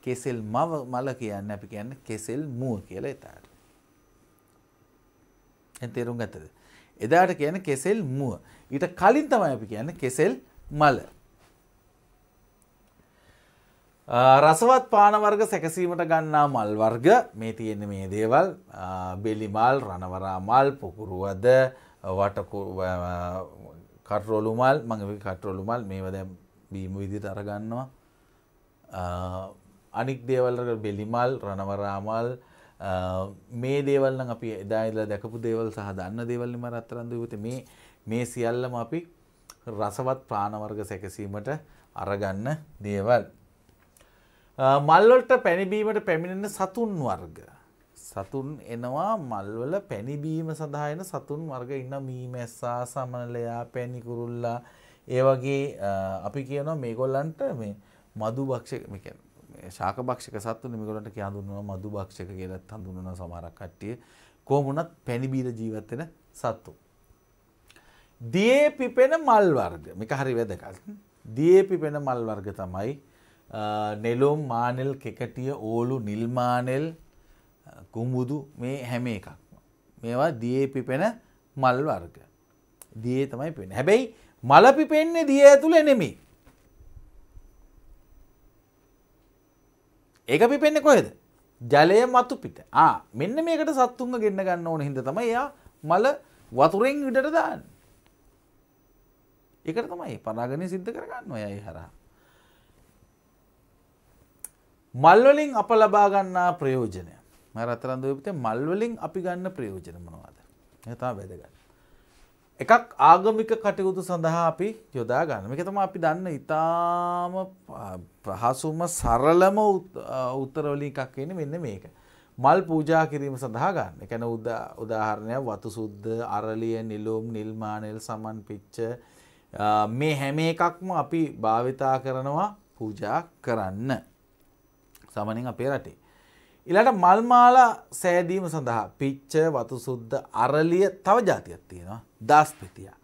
කෙසෙල් මව මල කියන්න අපි කියන්න කෙසෙල් මුව කියලා එතාට. තේරුම් ගතද. එදාට කියන කෙසෙල් මුව. ඊට කලින් තමයි අපි කියන්න කෙසෙල් මල. රසවත් පානවර්ග සැකසීමට ගන්නා මල් වර්ග මේ තියෙන මේ දේවල් බෙලිමල් රණවරා මල් පොකුරුවද වට කටරොලු මල් මඟවි කටරොලු මල් මේවද බීම විදිට අරගන්නවා අනික් දේවල්ලට බෙලිමල් රණවරාමල් මේ දේවල්න අපි එදායිල දැකපු දේවල් සහ දන්න දේවල්ලිම රත්තරන්ද යුත මේ මේ සියල්ලම අපි රසවත් ප්‍රාණවර්ග සැකසීමට අරගන්න දේවල්. මල්වලට පැණිබීමට පැමිණෙන සතුන් වර්ග. සතුන් එනවා මල්වල පැණිබීම සඳහායන සතුන් වර්ග ඉන්න මීමැස්සා සමනලයා පැණිකුරුල්ලා ඒ වගේ අපි කියන මේගොල්ලන්ට මේ මදු භක්ෂක ශාක භක්ෂක සත්තු නිමිගොලට කිය හඳුන්වනවා මදු භක්ෂක කියලා හඳුන්වන සමහරක් කට්ටිය කොහොමුණත් පැණිබීර ජීවත් වෙන සත්තු. දියේ පිපෙන මල් වර්ග මේක හරි වැදගත්. දියේ පිපෙන මල් වර්ග තමයි නෙළුම් මානෙල් කෙකටිය ඕලු නිල්මානෙල් කුඹුදු මේ හැම එකක්ම. මේවා දියේ පිපෙන මල් වර්ග. දියේ තමයි පිපෙන. හැබැයි මලපිපෙන්නේ දිය ඇතුළ නෙමි. ඒක පිපෙන්නේ කොහෙද. ජලය මතු පිට ආ මෙන්න මේකට සත්තුන්ග ගෙන්න්න ගන්න ඕන හිද තම එයා මල වතුරෙන් විඩට දාන්න. එකට තමයි පරාගනය සිද්ධ කරගන්න ඔයයි හර. මල්වලින් අප ලබාගන්නා ප්‍රයෝජනය මරතරන්දුවපත මල්වලින් අපි ගන්න ප්‍රයෝජන මනවාද. එතා වැදගන්න. එකක් ආගමික කටයුතු සඳහා අපි යොදා ගන්න එක තම අපි දන්න ඉතාම පහසුම සරලම උත්තරවලින් එකක් වෙන මෙන්න මේක. මල් පූජා කිරීම සඳහා ගන්න එකැන උදාහරණයක් වතු සුද්ද අරලිය නිලුම් නිල්මානෙල් සමන් පිච්ච මේ හැම එකක්ම අපි භාවිතා කරනවා පූජා කරන්න සමනින් අපේ රටේ. ඉලට මල්මාලා සෑදීම සඳහා පිච්ච වතුසුද්ද අරලිය තව ජාතියක් තියෙනවා දස් පිතියා.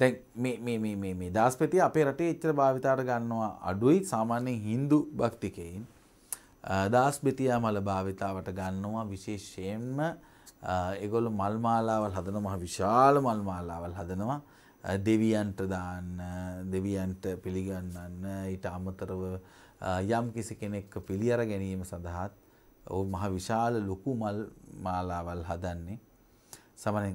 දැන් මේ දස්පතිය අපේ රටේ එච්චර භාවිතාට ගන්නවා අඩුයි සාමාන්‍යයෙන් හින්දු භක්තිකයින් දාස්භිතියා මල භාවිතාවට ගන්නවා විශේෂයෙන්ම එගොල්ල මල්මාලාවල් හදන මහ විශාල මල්මාලාවල් හදනවා දෙවියන්ට දාන්න දෙවියන්ට පිළිගන්නන්න ඊට අමතරව යම් කිසි කෙනෙක්ක පිළියර ගැනීම සඳහාත් ඔවු මහ විශාල ලොකු මල් මාලාවල් හදන්නේ සමන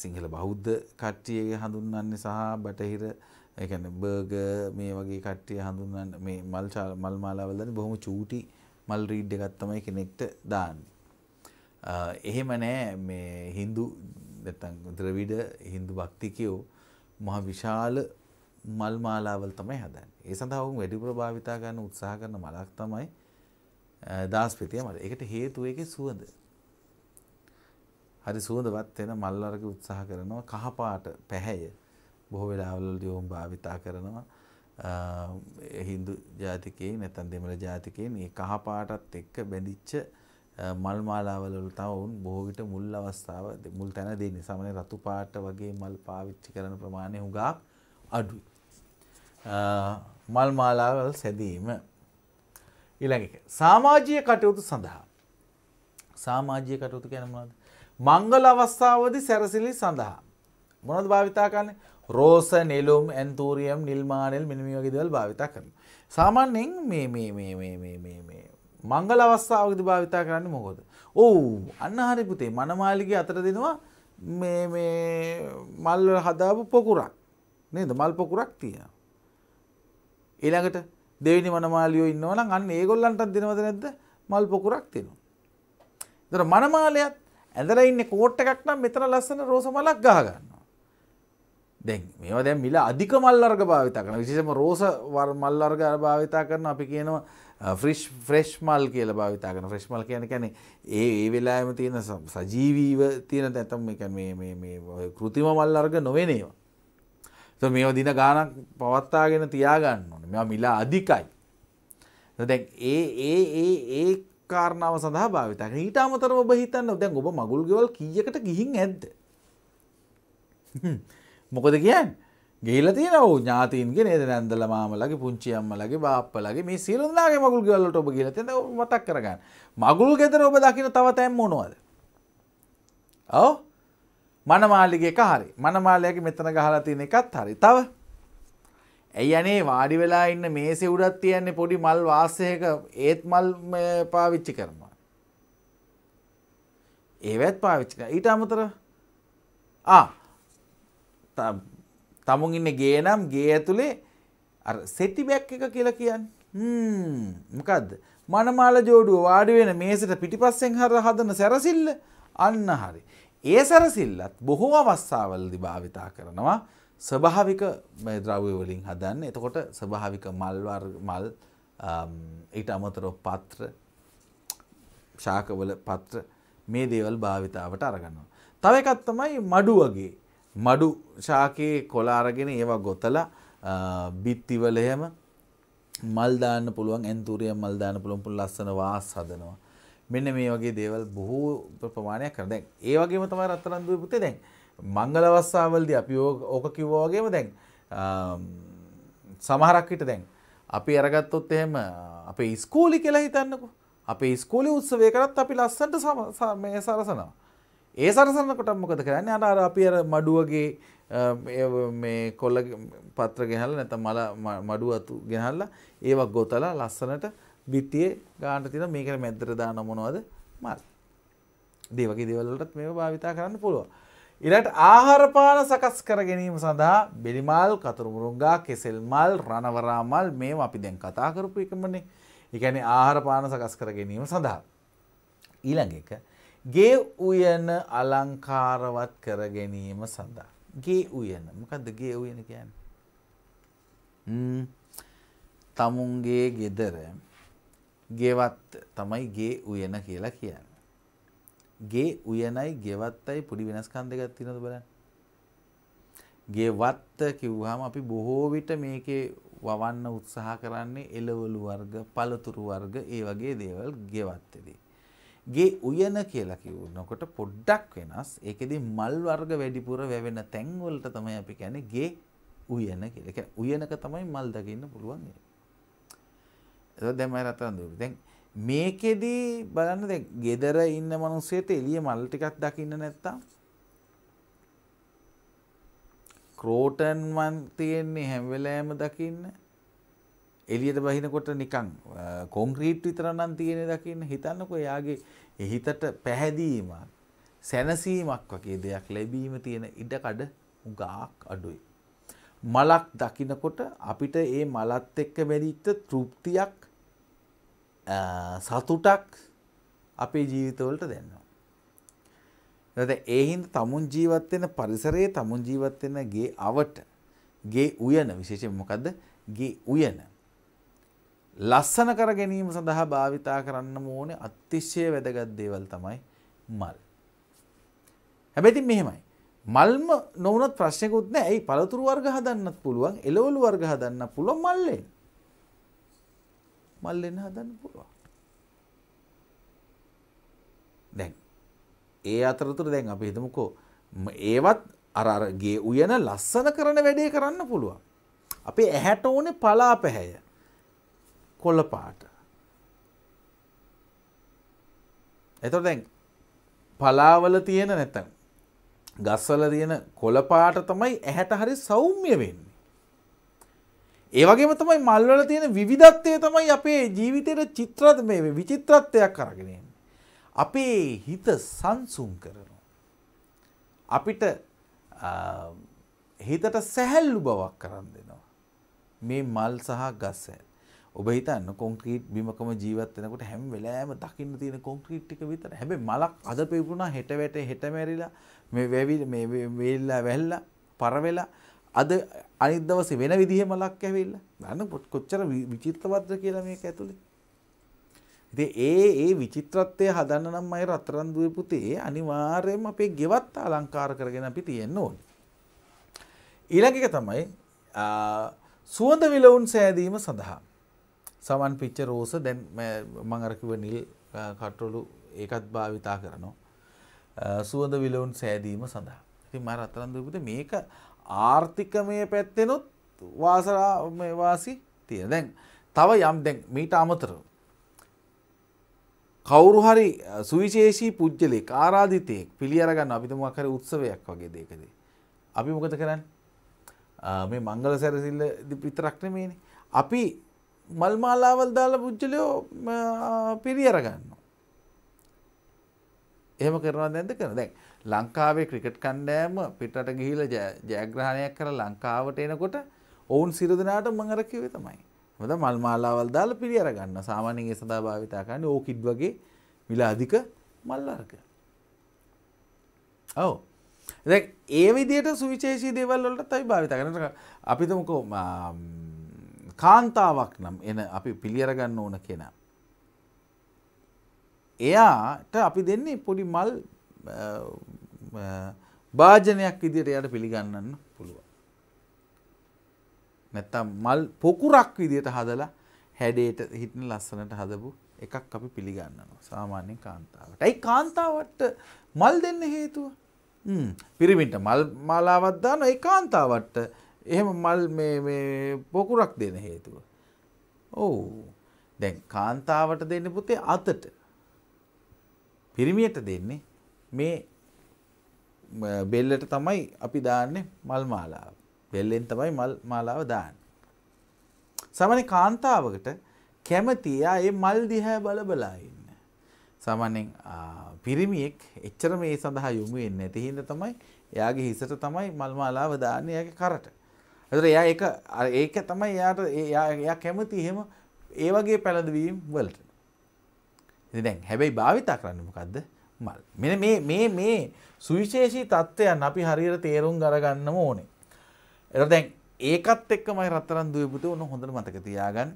සිංහල බෞද්ධ කට්ටියගේ හඳුන්වන්නේ සහ බටහිර එකන බර්ග මේ වගේ කට්ටිය හඳුන්න්න මේ මල්චාල මල් මාලාවල්දන බොහොම චූටි මල් රීඩ් එකත්තමයි කෙනෙක්ට දාන්න. එහෙම නෑ මේ හින්දු ද්‍රවිඩ හින්දු භක්තිකයෝ මහ විශාල මල් මාලාවල් තමයි හදන් ඒ සඳහවුන් වැඩි ප්‍රභාවිතා ගන්න උත්සාහ කරන මලක් තමයි දාස්පතිය මල. ඒකට හේතුව ඒකේ සුවඳ. හරි සුවඳවත් වෙන මල් වර්ග උත්සාහ කරනවා කහ පාට පැහැය බොහෝ වෙලාවලදී ඔවුන් භාවිතා කරනවා හින්දු ජාතිකයෙන් නැත්නම් දෙමළ ජාතිකයෙන් මේ කහ පාටත් එක්ක බැඳිච්ච මල් මාලාවල තව උන් බොහෝ විට මුල් අවස්ථාව මුල් තැන දෙන්නේ සාමාන්‍ය රතු පාට වගේ මල් පාවිච්චි කරන ප්‍රමාණය හුඟක් අඩුයි. මල් මාලාවල් සැදීම ඊළඟ එක සමාජීය කටයුතු සඳහා සමාජීය කටයුතු කියන්නේ මොනවද? මංගල අවස්ථාවදී සැරසිලි සඳහා මොනවද භාවිතා කරන්නේ? රෝස, නෙළුම්, ඇන්තූරියම්, නිල්මානෙල් මෙන්න මේ වගේ දේවල් භාවිතා කරනවා. සාමාන්‍යයෙන් මේ මේ මේ මේ මේ මේ මේ මංගල අවස්ථාවකදී භාවිතා කරන්නේ මොකද? ඔව් අන්න හරි පුතේ මනමාලිගේ අතට දෙනවා මේ මේ මල් හදාපු පොකුරක් නේද? මල් පොකුරක් තියෙනවා. ඊළඟට දෙවිනි මනමාලියෝ ඉන්නවනම් අන්න ඒගොල්ලන්ටත් දෙනවද නැද්ද මල් පොකුරක් තියෙනවා. ඒතර මනමාලයත් ඇඳලා ඉන්නේ කෝට් එකක් නම් මෙතන ලස්සන රෝස මලක් ගහ ගන්නවා. දැන් මේවා දැන් මිල අධික මල් වර්ග භාවිත කරනවා. විශේෂයෙන්ම රෝස මල් වර්ග භාවිත කරන අපි කියනවා ෆ්‍රෙෂ් ෆ්‍රෙෂ් මල් කියලා භාවිත කරන. ෆ්‍රෙෂ් මල් කියන්නේ කියන්නේ ඒ ඒ වෙලාවෙම තියෙන සජීවීව තියෙන නැත්නම් මේ මේ මේ කෘතිම මල් වර්ග නොවෙන ඒවා. මේ දින ගානක් පවත්තාගෙන තියාගන්න ඕන මෙ මිලා අධිකයි. දැන් ඒ ඒ ඒ ඒ කාරණාව සඳහා භාවිත ඊට අමතර ඔබ හිතන්න දැන් ඔබ මගුල් ගෙවල් කීයකට ගිහින් ඇද්ද. මොකද කියන් ගේල තියෙන ඔ ඥාතීන්ගේ නේද නැන්දල මාමලගේ පුංචි අම්මලගේ බාප්පලගේ මේ සියලුදාගේ මගුල් ගෙවල්ලට ඔබ කියලා තියෙන මතක් කරගන්න. මගුල් ගෙදර ඔබ දකින්න තව තැන් මොනවද? ඔව් මනමාලිගේ එක හරි මනමාලයක මෙතන ගහලා තියෙන එකත් හරි තව ඇයි අනේ වාඩි වෙලා ඉන්න මේසේ උඩත් තියන්නේ පොඩි මල් වාසයක ඒත් මල් පාවිච්චි කරනවා. ඒවත් පාවිච්චි කරනවා. ඊට අමතර ආ තමුන් ඉන්නේ ගේ නම් ගේ ඇතුලේ අර සෙටි බෑග් එක කියලා කියන්නේ. හ්ම් මොකද්ද? මනමාල ජෝඩුව වාඩි වෙන මේසෙට පිටිපස්සෙන් හර හදන සැරසිල්ල අන්න හරි. ඒ සැරසිල්ලත් බොහෝ අවස්සාවලදි භාවිතා කරනවා ස්වභාවික ද්‍රව්‍යවලින් හදන්න එතකොට ස්වභාවික මල්වර් මල් ඊට අමතරෝ පත්‍ර ශාකවල පත්‍ර මේ දේවල් භාවිතාවට අරගන්නවා. තව එකක් තමයි මඩු වගේ මඩු ශාකයේ කොළ අරගෙන ඒවා ගොතලා බිත්තිවල එහෙම මල් දාන්න පුළුවන් ඇන්තූරිය මල් දාන්න පුළුවන් පුළුවන් ලස්සන වාස් හදනවා. මෙන්න මේ වගේ දේවල් බොහෝ ප්‍රමාණයක් කරන දැන් ඒ වගේම තමයි රත්තරන්දුවේ පුතේ දැන් මංගල අවස්ථාවවලදී අපි ඕක කිව්වා වගේම දැන් සමහරක් විට දැන් අපි අරගත්තොත් එහෙම අපේ ඉස්කෝලේ කියලා හිතන්නකෝ අපේ ඉස්කෝලේ උත්සවය කරත් අපි ලස්සනට මේ සරසනවා ඒ සරසනකොට මොකද කරන්නේ අර අර අපි අර මඩුවගේ මේ කොල්ල පත්‍ර ගෙනහලා නැත්නම් මල මඩුව අතු ගෙනහලා ඒවා ගොතලා ලස්සනට බිත්තියේ ගාන්න තියෙන මේකට මැද්දට දාන මොනවද මල්. ඒ වගේ දේවල් වලටත් මේව භාවිතා කරන්න පුළුවන්. ඊළඟට ආහාර පාන සකස් කර ගැනීම සඳහා බෙලි මල්, කතුරු මුරුංගා, කෙසෙල් මල්, රණවරා මල් මේවා අපි දැන් කතා කරපු එකමනේ. ඒ කියන්නේ ආහාර පාන සකස් කර ගැනීම සඳහා. ඊළඟ එක ගේ උයන අලංකාරවත් කර ගැනීම සඳහා. ගේ උයන. මොකද්ද ගේ උයන කියන්නේ? ම්ම් තමුන්ගේ ගෙදර ගෙවත් තමයි ගේ උයන කියලා කියන්න. ගේ උයනයි ගෙවත්තයි පොඩි වෙනස්කන් දෙකක් තියෙනද බලන්න. ගෙවත්ත කිව්වහම අපි බොහෝ විට මේකේ වවන්න උත්සාහ කරන්නේ එළවලු වර්ග, පළතුරු වර්ග, ඒ වගේ දේවල් ගෙවත්තේදී. ගේ උයන කියලා කිව්වනකොට පොඩ්ඩක් වෙනස්. ඒකෙදී මල් වර්ග වැඩිපුර වැවෙන තැන් වලට තමයි අපි කියන්නේ ගේ උයන කියලා. ඒ කියන්නේ උයනක තමයි මල් දකින්න පුළුවන්. ඒක දැමයි රත්තරන්දුව. දැන් මේකෙදි බලන්න දැන් gedara ඉන්න මිනිස්සෙට එළිය මල් ටිකක් දකින්න නැත්තම් ක්‍රෝටන් මන් තියෙන්නේ හැම වෙලෑම දකින්න. එළියට බහිනකොට නිකන් කොන්ක්‍රීට් විතර නම් තියෙන දකින්න හිතන්නකෝ එයාගේ හිතට පැහැදීමක් සැනසීමක් වගේ දෙයක් ලැබීම තියෙන ඉඩකඩ උගාක් අඩුයි. මලක් දකිනකොට අපිට ඒ මලත් එක්ක වැඩිච්ච තෘප්තියක් සතුටක් අපේ ජීවිතවලට දෙන්නවා. නද ඒහින්ද තමුන් ජීවත්වෙන පරිසරයේ තමුන් ජීවත්වෙන ගේ අවට ගේ උයන විශේෂෙන් මොකක්ද ගේ උයන. ලස්සන කර ගැනීම සඳහා භාවිතා කරන්න ඕනේ අතිශ්‍යය වැදගත් දේවල් තමයි මල්. හැබැති මෙහෙමයි. මල්ම නොවනත් ප්‍රශ්නයකුත් නෑ ඇයි පළතුරු වර්ග හදන්නත් පුළුවන් එළවලු වර්ග හදන්න පුළුවන් මල්ලෙන් මල්ලෙන් හදන්න පුළුවන් දැන් ඒ අතරතුර දැන් අපි හිතමුකෝ ඒවත් අර අර ගේ උයන ලස්සන කරන වැඩේ කරන්න පුළුවන් අපේ ඇහැට ඕනේ පලාපැහැය කොළ පාට එතකොට දැන් පලාවල තියෙන නැත්නම් ගස්වල තියෙන කොළපාට තමයි ඇහැට හරි සෞම්‍ය වෙන්නේ. ඒවගේම තමයි මල්වල තියෙන විවිධත්වය තමයි අපේ ජීවිතයට චිත්‍රත් මේ විචිත්‍රත්වයක් කරගෙනන්න. අපේ හිත සංසුම් කරනවා. අපිට හිතට සැහැල්ලු බවක් කරන්න දෙනවා. මේ මල් සහ ගස් ඇල්. ඔබ හිතන්න කොන්ක්‍රීට් බිමකම ජීවත්වෙනකොට හැම් වෙලාෑම දකින්න තියෙන කොන්ක්‍රීට්ටික විතර හැබ මලක් අද පිපුුණා හෙට වැට හෙට මැරිලා මේ වැවි මේ වේල්ලා වැහැල්ලා පර වෙලා අද අනිත් දවසේ වෙන විදිහෙම ලක් ඇවිල්ලා බලන්න කොච්චර විචිත්‍රවත්ද කියලා මේක ඇතුලේ. ඉතින් ඒ ඒ විචිත්‍රත්වය හදන්න නම් අය රත්තරන් දුවේ පුතේ අනිවාර්යයෙන්ම අපේ ගෙවත් අලංකාර කරගෙන අපි තියෙන්න ඕනේ. ඊළඟ එක තමයි සුවඳ විලවුන් සෑදීම සඳහා සමන් පිච්ච රෝස දැන් මම අර කිව්ව නිල් කටුළු ඒකත් භාවිතා කරනවා. සුවඳ විලවුන් සෑදීම සඳහා. ඉතින් මා රත්තරන්දු පුතේ මේක ආර්ථිකමය පැත්තෙනුත් වාසරා මේ වාසි තියෙන. දැන් තව යම් දැන් මීට අමතරව කවුරු හරි සුවිශේෂී පුද්ගලෙක් ආරාධිතයෙක් පිළියරගන්න අපිට මොකක් හරි උත්සවයක් වගේ දෙයකදී අපි මොකද කරන්නේ මේ මංගල සැරසිල්ල විතරක් නෙමෙයිනේ අපි මල් මාලාවල් දාලා පුද්ගලයෝ පිළියර ගන්නවා එහම කරනවා දැද කරන දැන් ලංකාවේ ක්‍රිකට් කණ්ඩෑම පිටට ගිහිල ජයග්‍රහණයක් කර ලංකාවට එනකොට ඔවුන් සිරදනාට මඟරකිවේ තමයි හොද මල් මාලාවල් දාල පිළි අරගන්න සාමානයේ සදා භාවිතාකන්න ඕකිඩ් වගේ විලා අධික මල්ලාර්ක ඔව ඒ විදියට සුවිශේෂී දේවල්ලට තයි භාවිත කරනට අපිතමකෝ කාන්තාවක් නම් එන අපි පිළියරගන්න ඕන කෙනා එයාට අපි දෙන්නේ පොඩි මල් භාජනයක් විදියට යට පිළිගන්නන්න පුළුවන්. නැත්තම් මල් පොකුරක් විදියට හදලා හැඩේට හිටන ලස්සනට හදපු එකක් අපි පිළිගන්නනවා සාමාන්‍යෙන් කාන්තාවට. ඇයි කාන්තාවට මල් දෙන්න හේතුව පිරිමිට මල් මලාවත්දාන ඒ කාන්තාවට එහෙම මල් පොකුරක් දෙන හේතුව. ඔවු දැන් කාන්තාවට දෙන්න පුතේ අතට පිරිමියට දෙන්නේ මේ බෙල්ලට තමයි අපි දාන්නේ මල් මාලාව. බෙල්ලෙන් තමයි මල් මාලාව දාන්නේ. සාමාන්‍ය කාන්තාවකට කැමති එයා ඒ මල් දිහා බල බලා ඉන්න. සාමාන්‍යයෙන් පිරිමියෙක් එච්චර මේ සඳහා යොමු වෙන්නේ නැති හින්දා තමයි එයාගේ හිසට තමයි මල් මාලාව දාන්නේ එයාගේ කරට. ඒතර එයා ඒක ඒක තමයි එයාට එයා කැමති එහෙම ඒ වගේ පැලඳවීම් වලට. දැන් හැබැයි භාවිතා කරන්න මොකක්ද මල් මෙන මේ මේ මේ සුවිශේෂී තත්ත්වයන් අපි හරියට තේරුම් ගරගන්නම ඕනේ එර දැන් ඒකත් එක්ක මයි රත්තරන් දුවපුට ඔන්න හොඳට මතක තියාගන්න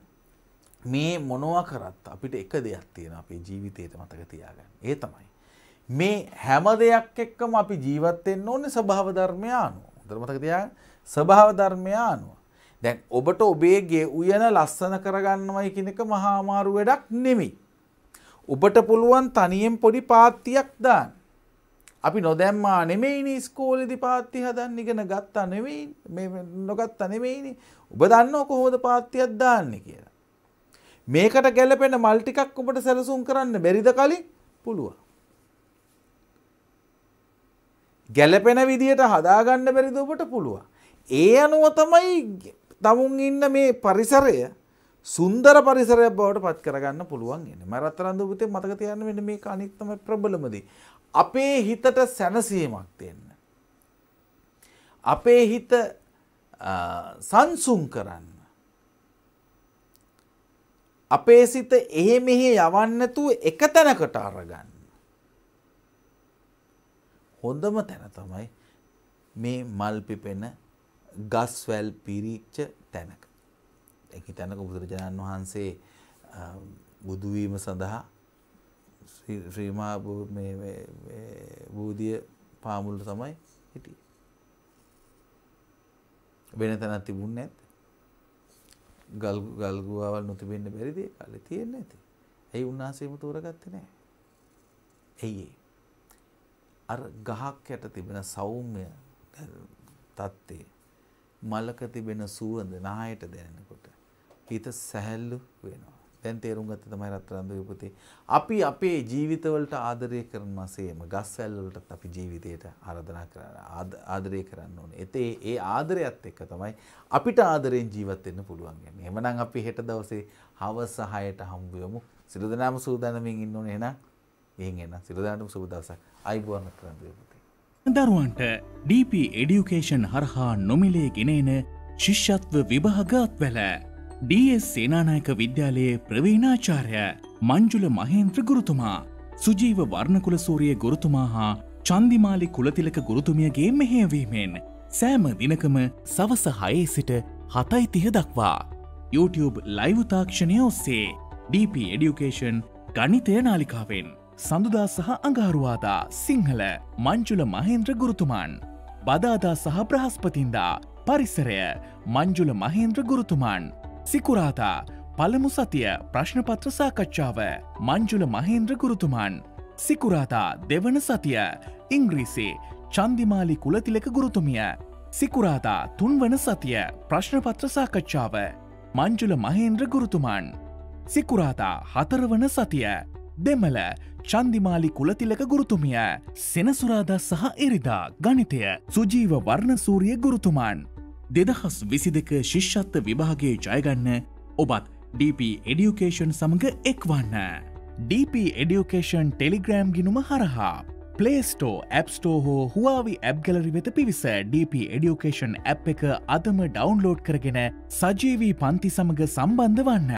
මේ මොනවා කරත් අපිට එක දෙයක් තියෙන අපේ ජීවිතයට මතක තියාගන්න ඒ තමයි මේ හැම දෙයක් එක්කම අපි ජීවත්වෙන්න ඕනේ ස්වභාව ධර්මය අනුව හොඳට මතක තියාගන්න ස්වභාව ධර්මය අනුව දැන් ඔබට ඔබේගේ උයන ලස්සන කරගන්නවයි කෙනෙක මහාමාරු වැඩක් නෙමෙයි ඔබට පුළුවන් තනියෙන් පොඩි පාත්තියක් දාන්න. අපි නොදැම්මා නෙමෙයිනි ස්කෝලෙදි පාත්ති හදන්න ඉගෙන ගත්තා නෙමෙයි මේ නොගත්තා නෙමෙයිනි. ඔබ දන්නව කොහොමද පාත්තියක් දාන්නේ කියලා. මේකට ගැලපෙන මල් ටිකක් ඔබට සැලසුම් කරන්න බැරිද කලින් පුළුවන්. ගැලපෙන විදියට හදාගන්න බැරිද ඔබට පුළුවන්. ඒ අනුව තමයි තමුන් ඉන්න මේ පරිසරය සුන්දර පරිසරයක් බවට පත් කරගන්න පුළුවන් එන මරත්තරන්ද පුතේ මතක තියන්න වෙන මේ අනික්තම ප්‍රබලමදී. අපේ හිතට සැනසීමක් දෙන්න. අපේ හිත සංසුම් කරන්න. අපේ සිත එහෙ මෙහෙ යවන්නතුව එක තැනකට අරගන්න. හොඳම තැන තමයි මේ මල්පිපෙන ගස්වැල් පිරිච්ච තැනක. හිතන්නක බුදුරජාණන් වහන්සේ බුදුවීම සඳහා ශ්‍රීමා බූධිය පාමුල්ල තමයි හිටිය. වෙන තැනක් තිබුණ ඇත් ගල් ගල්ගුවවල් නොතිබෙන්න්න බැරිදේ කල තියෙන්න ඇති. ඇයි උන්නාසේම තෝරගත්ත නෑ. ඇයි අර ගහක් යට තිබෙන සෞම්‍ය තත්ත්වය මලක තිබෙන සුවඳ නායට දැනෙනකොට හිත සැහැල්ලු වෙනවා. දැන් තේරුම් ගත්තේ තමයි රත්තරන්දුගේ පුතේ. අපි අපේ ජීවිතවලට ආදරය කරන මාසෙම ගස්වැල් වලටත් අපි ජීවිතයට ආරාධනා කරන්න ආදරය කරන්න ඕනේ. ඒතේ ඒ ආදරයත් එක්ක තමයි අපිට ආදරෙන් ජීවත් වෙන්න පුළුවන් යන්නේ. එhmenan අපි හෙට දවසේ හවස 6ට හම්බ වෙමු. සිළු දනාම සූදානමින් ඉන්න ඕනේ එහෙනම්. ගිහින් එන්න. සිළු දනාම සුබ දවසක්. ආයිබෝන් රත්තරන්දුගේ පුතේ. දරුවන්ට DP Education හරහා නොමිලේ ගෙනේන ශිෂ්‍යත්ව විභාග අත්වැළ ඩස් සේනානායක විද්‍යාලයේ ප්‍රවීණාචාරය මංජුල මහේන්ත්‍ර ගුරුතුමා සුජීව වර්ණකුල සූරිය ගුරුතුමා හා චන්දිමාලි කුලතිලක ගුරුතුමියගේ මෙහයවීමෙන් සෑම දිනකම සවස හයේ සිට හතයි තිහ දක්වා. YouTube ලයිවතාක්ෂණය ඔස්සේ DP Education ගනිතය නාලිකාවෙන් සඳුදා සහ අඟහරුවාදා සිංහල මංචුල මහේන්ද්‍ර ගුරුතුමාන් බදාදා සහ ප්‍රහස්පතින්දා පරිසරය මංජුල මහේන්ද්‍ර ගුරුතුමාන් සිකුරාදා පළමු සතිය ප්‍රශ්නපත්‍ර සාකච්ඡාව මංජුල මහේන්ද්‍ර ගුරුතුමන් සිකුරාදා දෙවන සතිය ඉංග්‍රීසේ චන්දිමාලි කුලතිලක ගුරුතුමිය සිකුරාදා තුන්වන සතිය ප්‍රශ්නපත්‍ර සාකච්ඡාව මංජුල මහේන්ද්‍ර ගුරුතුමන් සිකුරාදා හතරවන සතිය දෙමළ චන්දිමාලි කුලතිලක ගුරුතුමිය සෙනසුරාදා සහ එරිදා ගණිතය සුජීව වර්ණසූරිය ගුරුතුමන් දෙදහස් විසි දෙක ශිෂ්ෂත්ව විභාගේ ජයගන්න ඔබත් DP එඩියුකේෂන් සමඟ එක්වන්න. DP එඩියුකේෂන් ටෙලිග්‍රෑම් ගිනුම හරහා. පලේස්ටෝ ඇප්ස්ටෝ හෝ හවාවි ඇබ්ගලරි වෙත පිවිස DP එඩියුකේෂන් ඇ් එක අදම ඩවන්ලෝඩ් කරගෙන සජීවී පන්ති සමඟ සම්බන්ධ වන්න.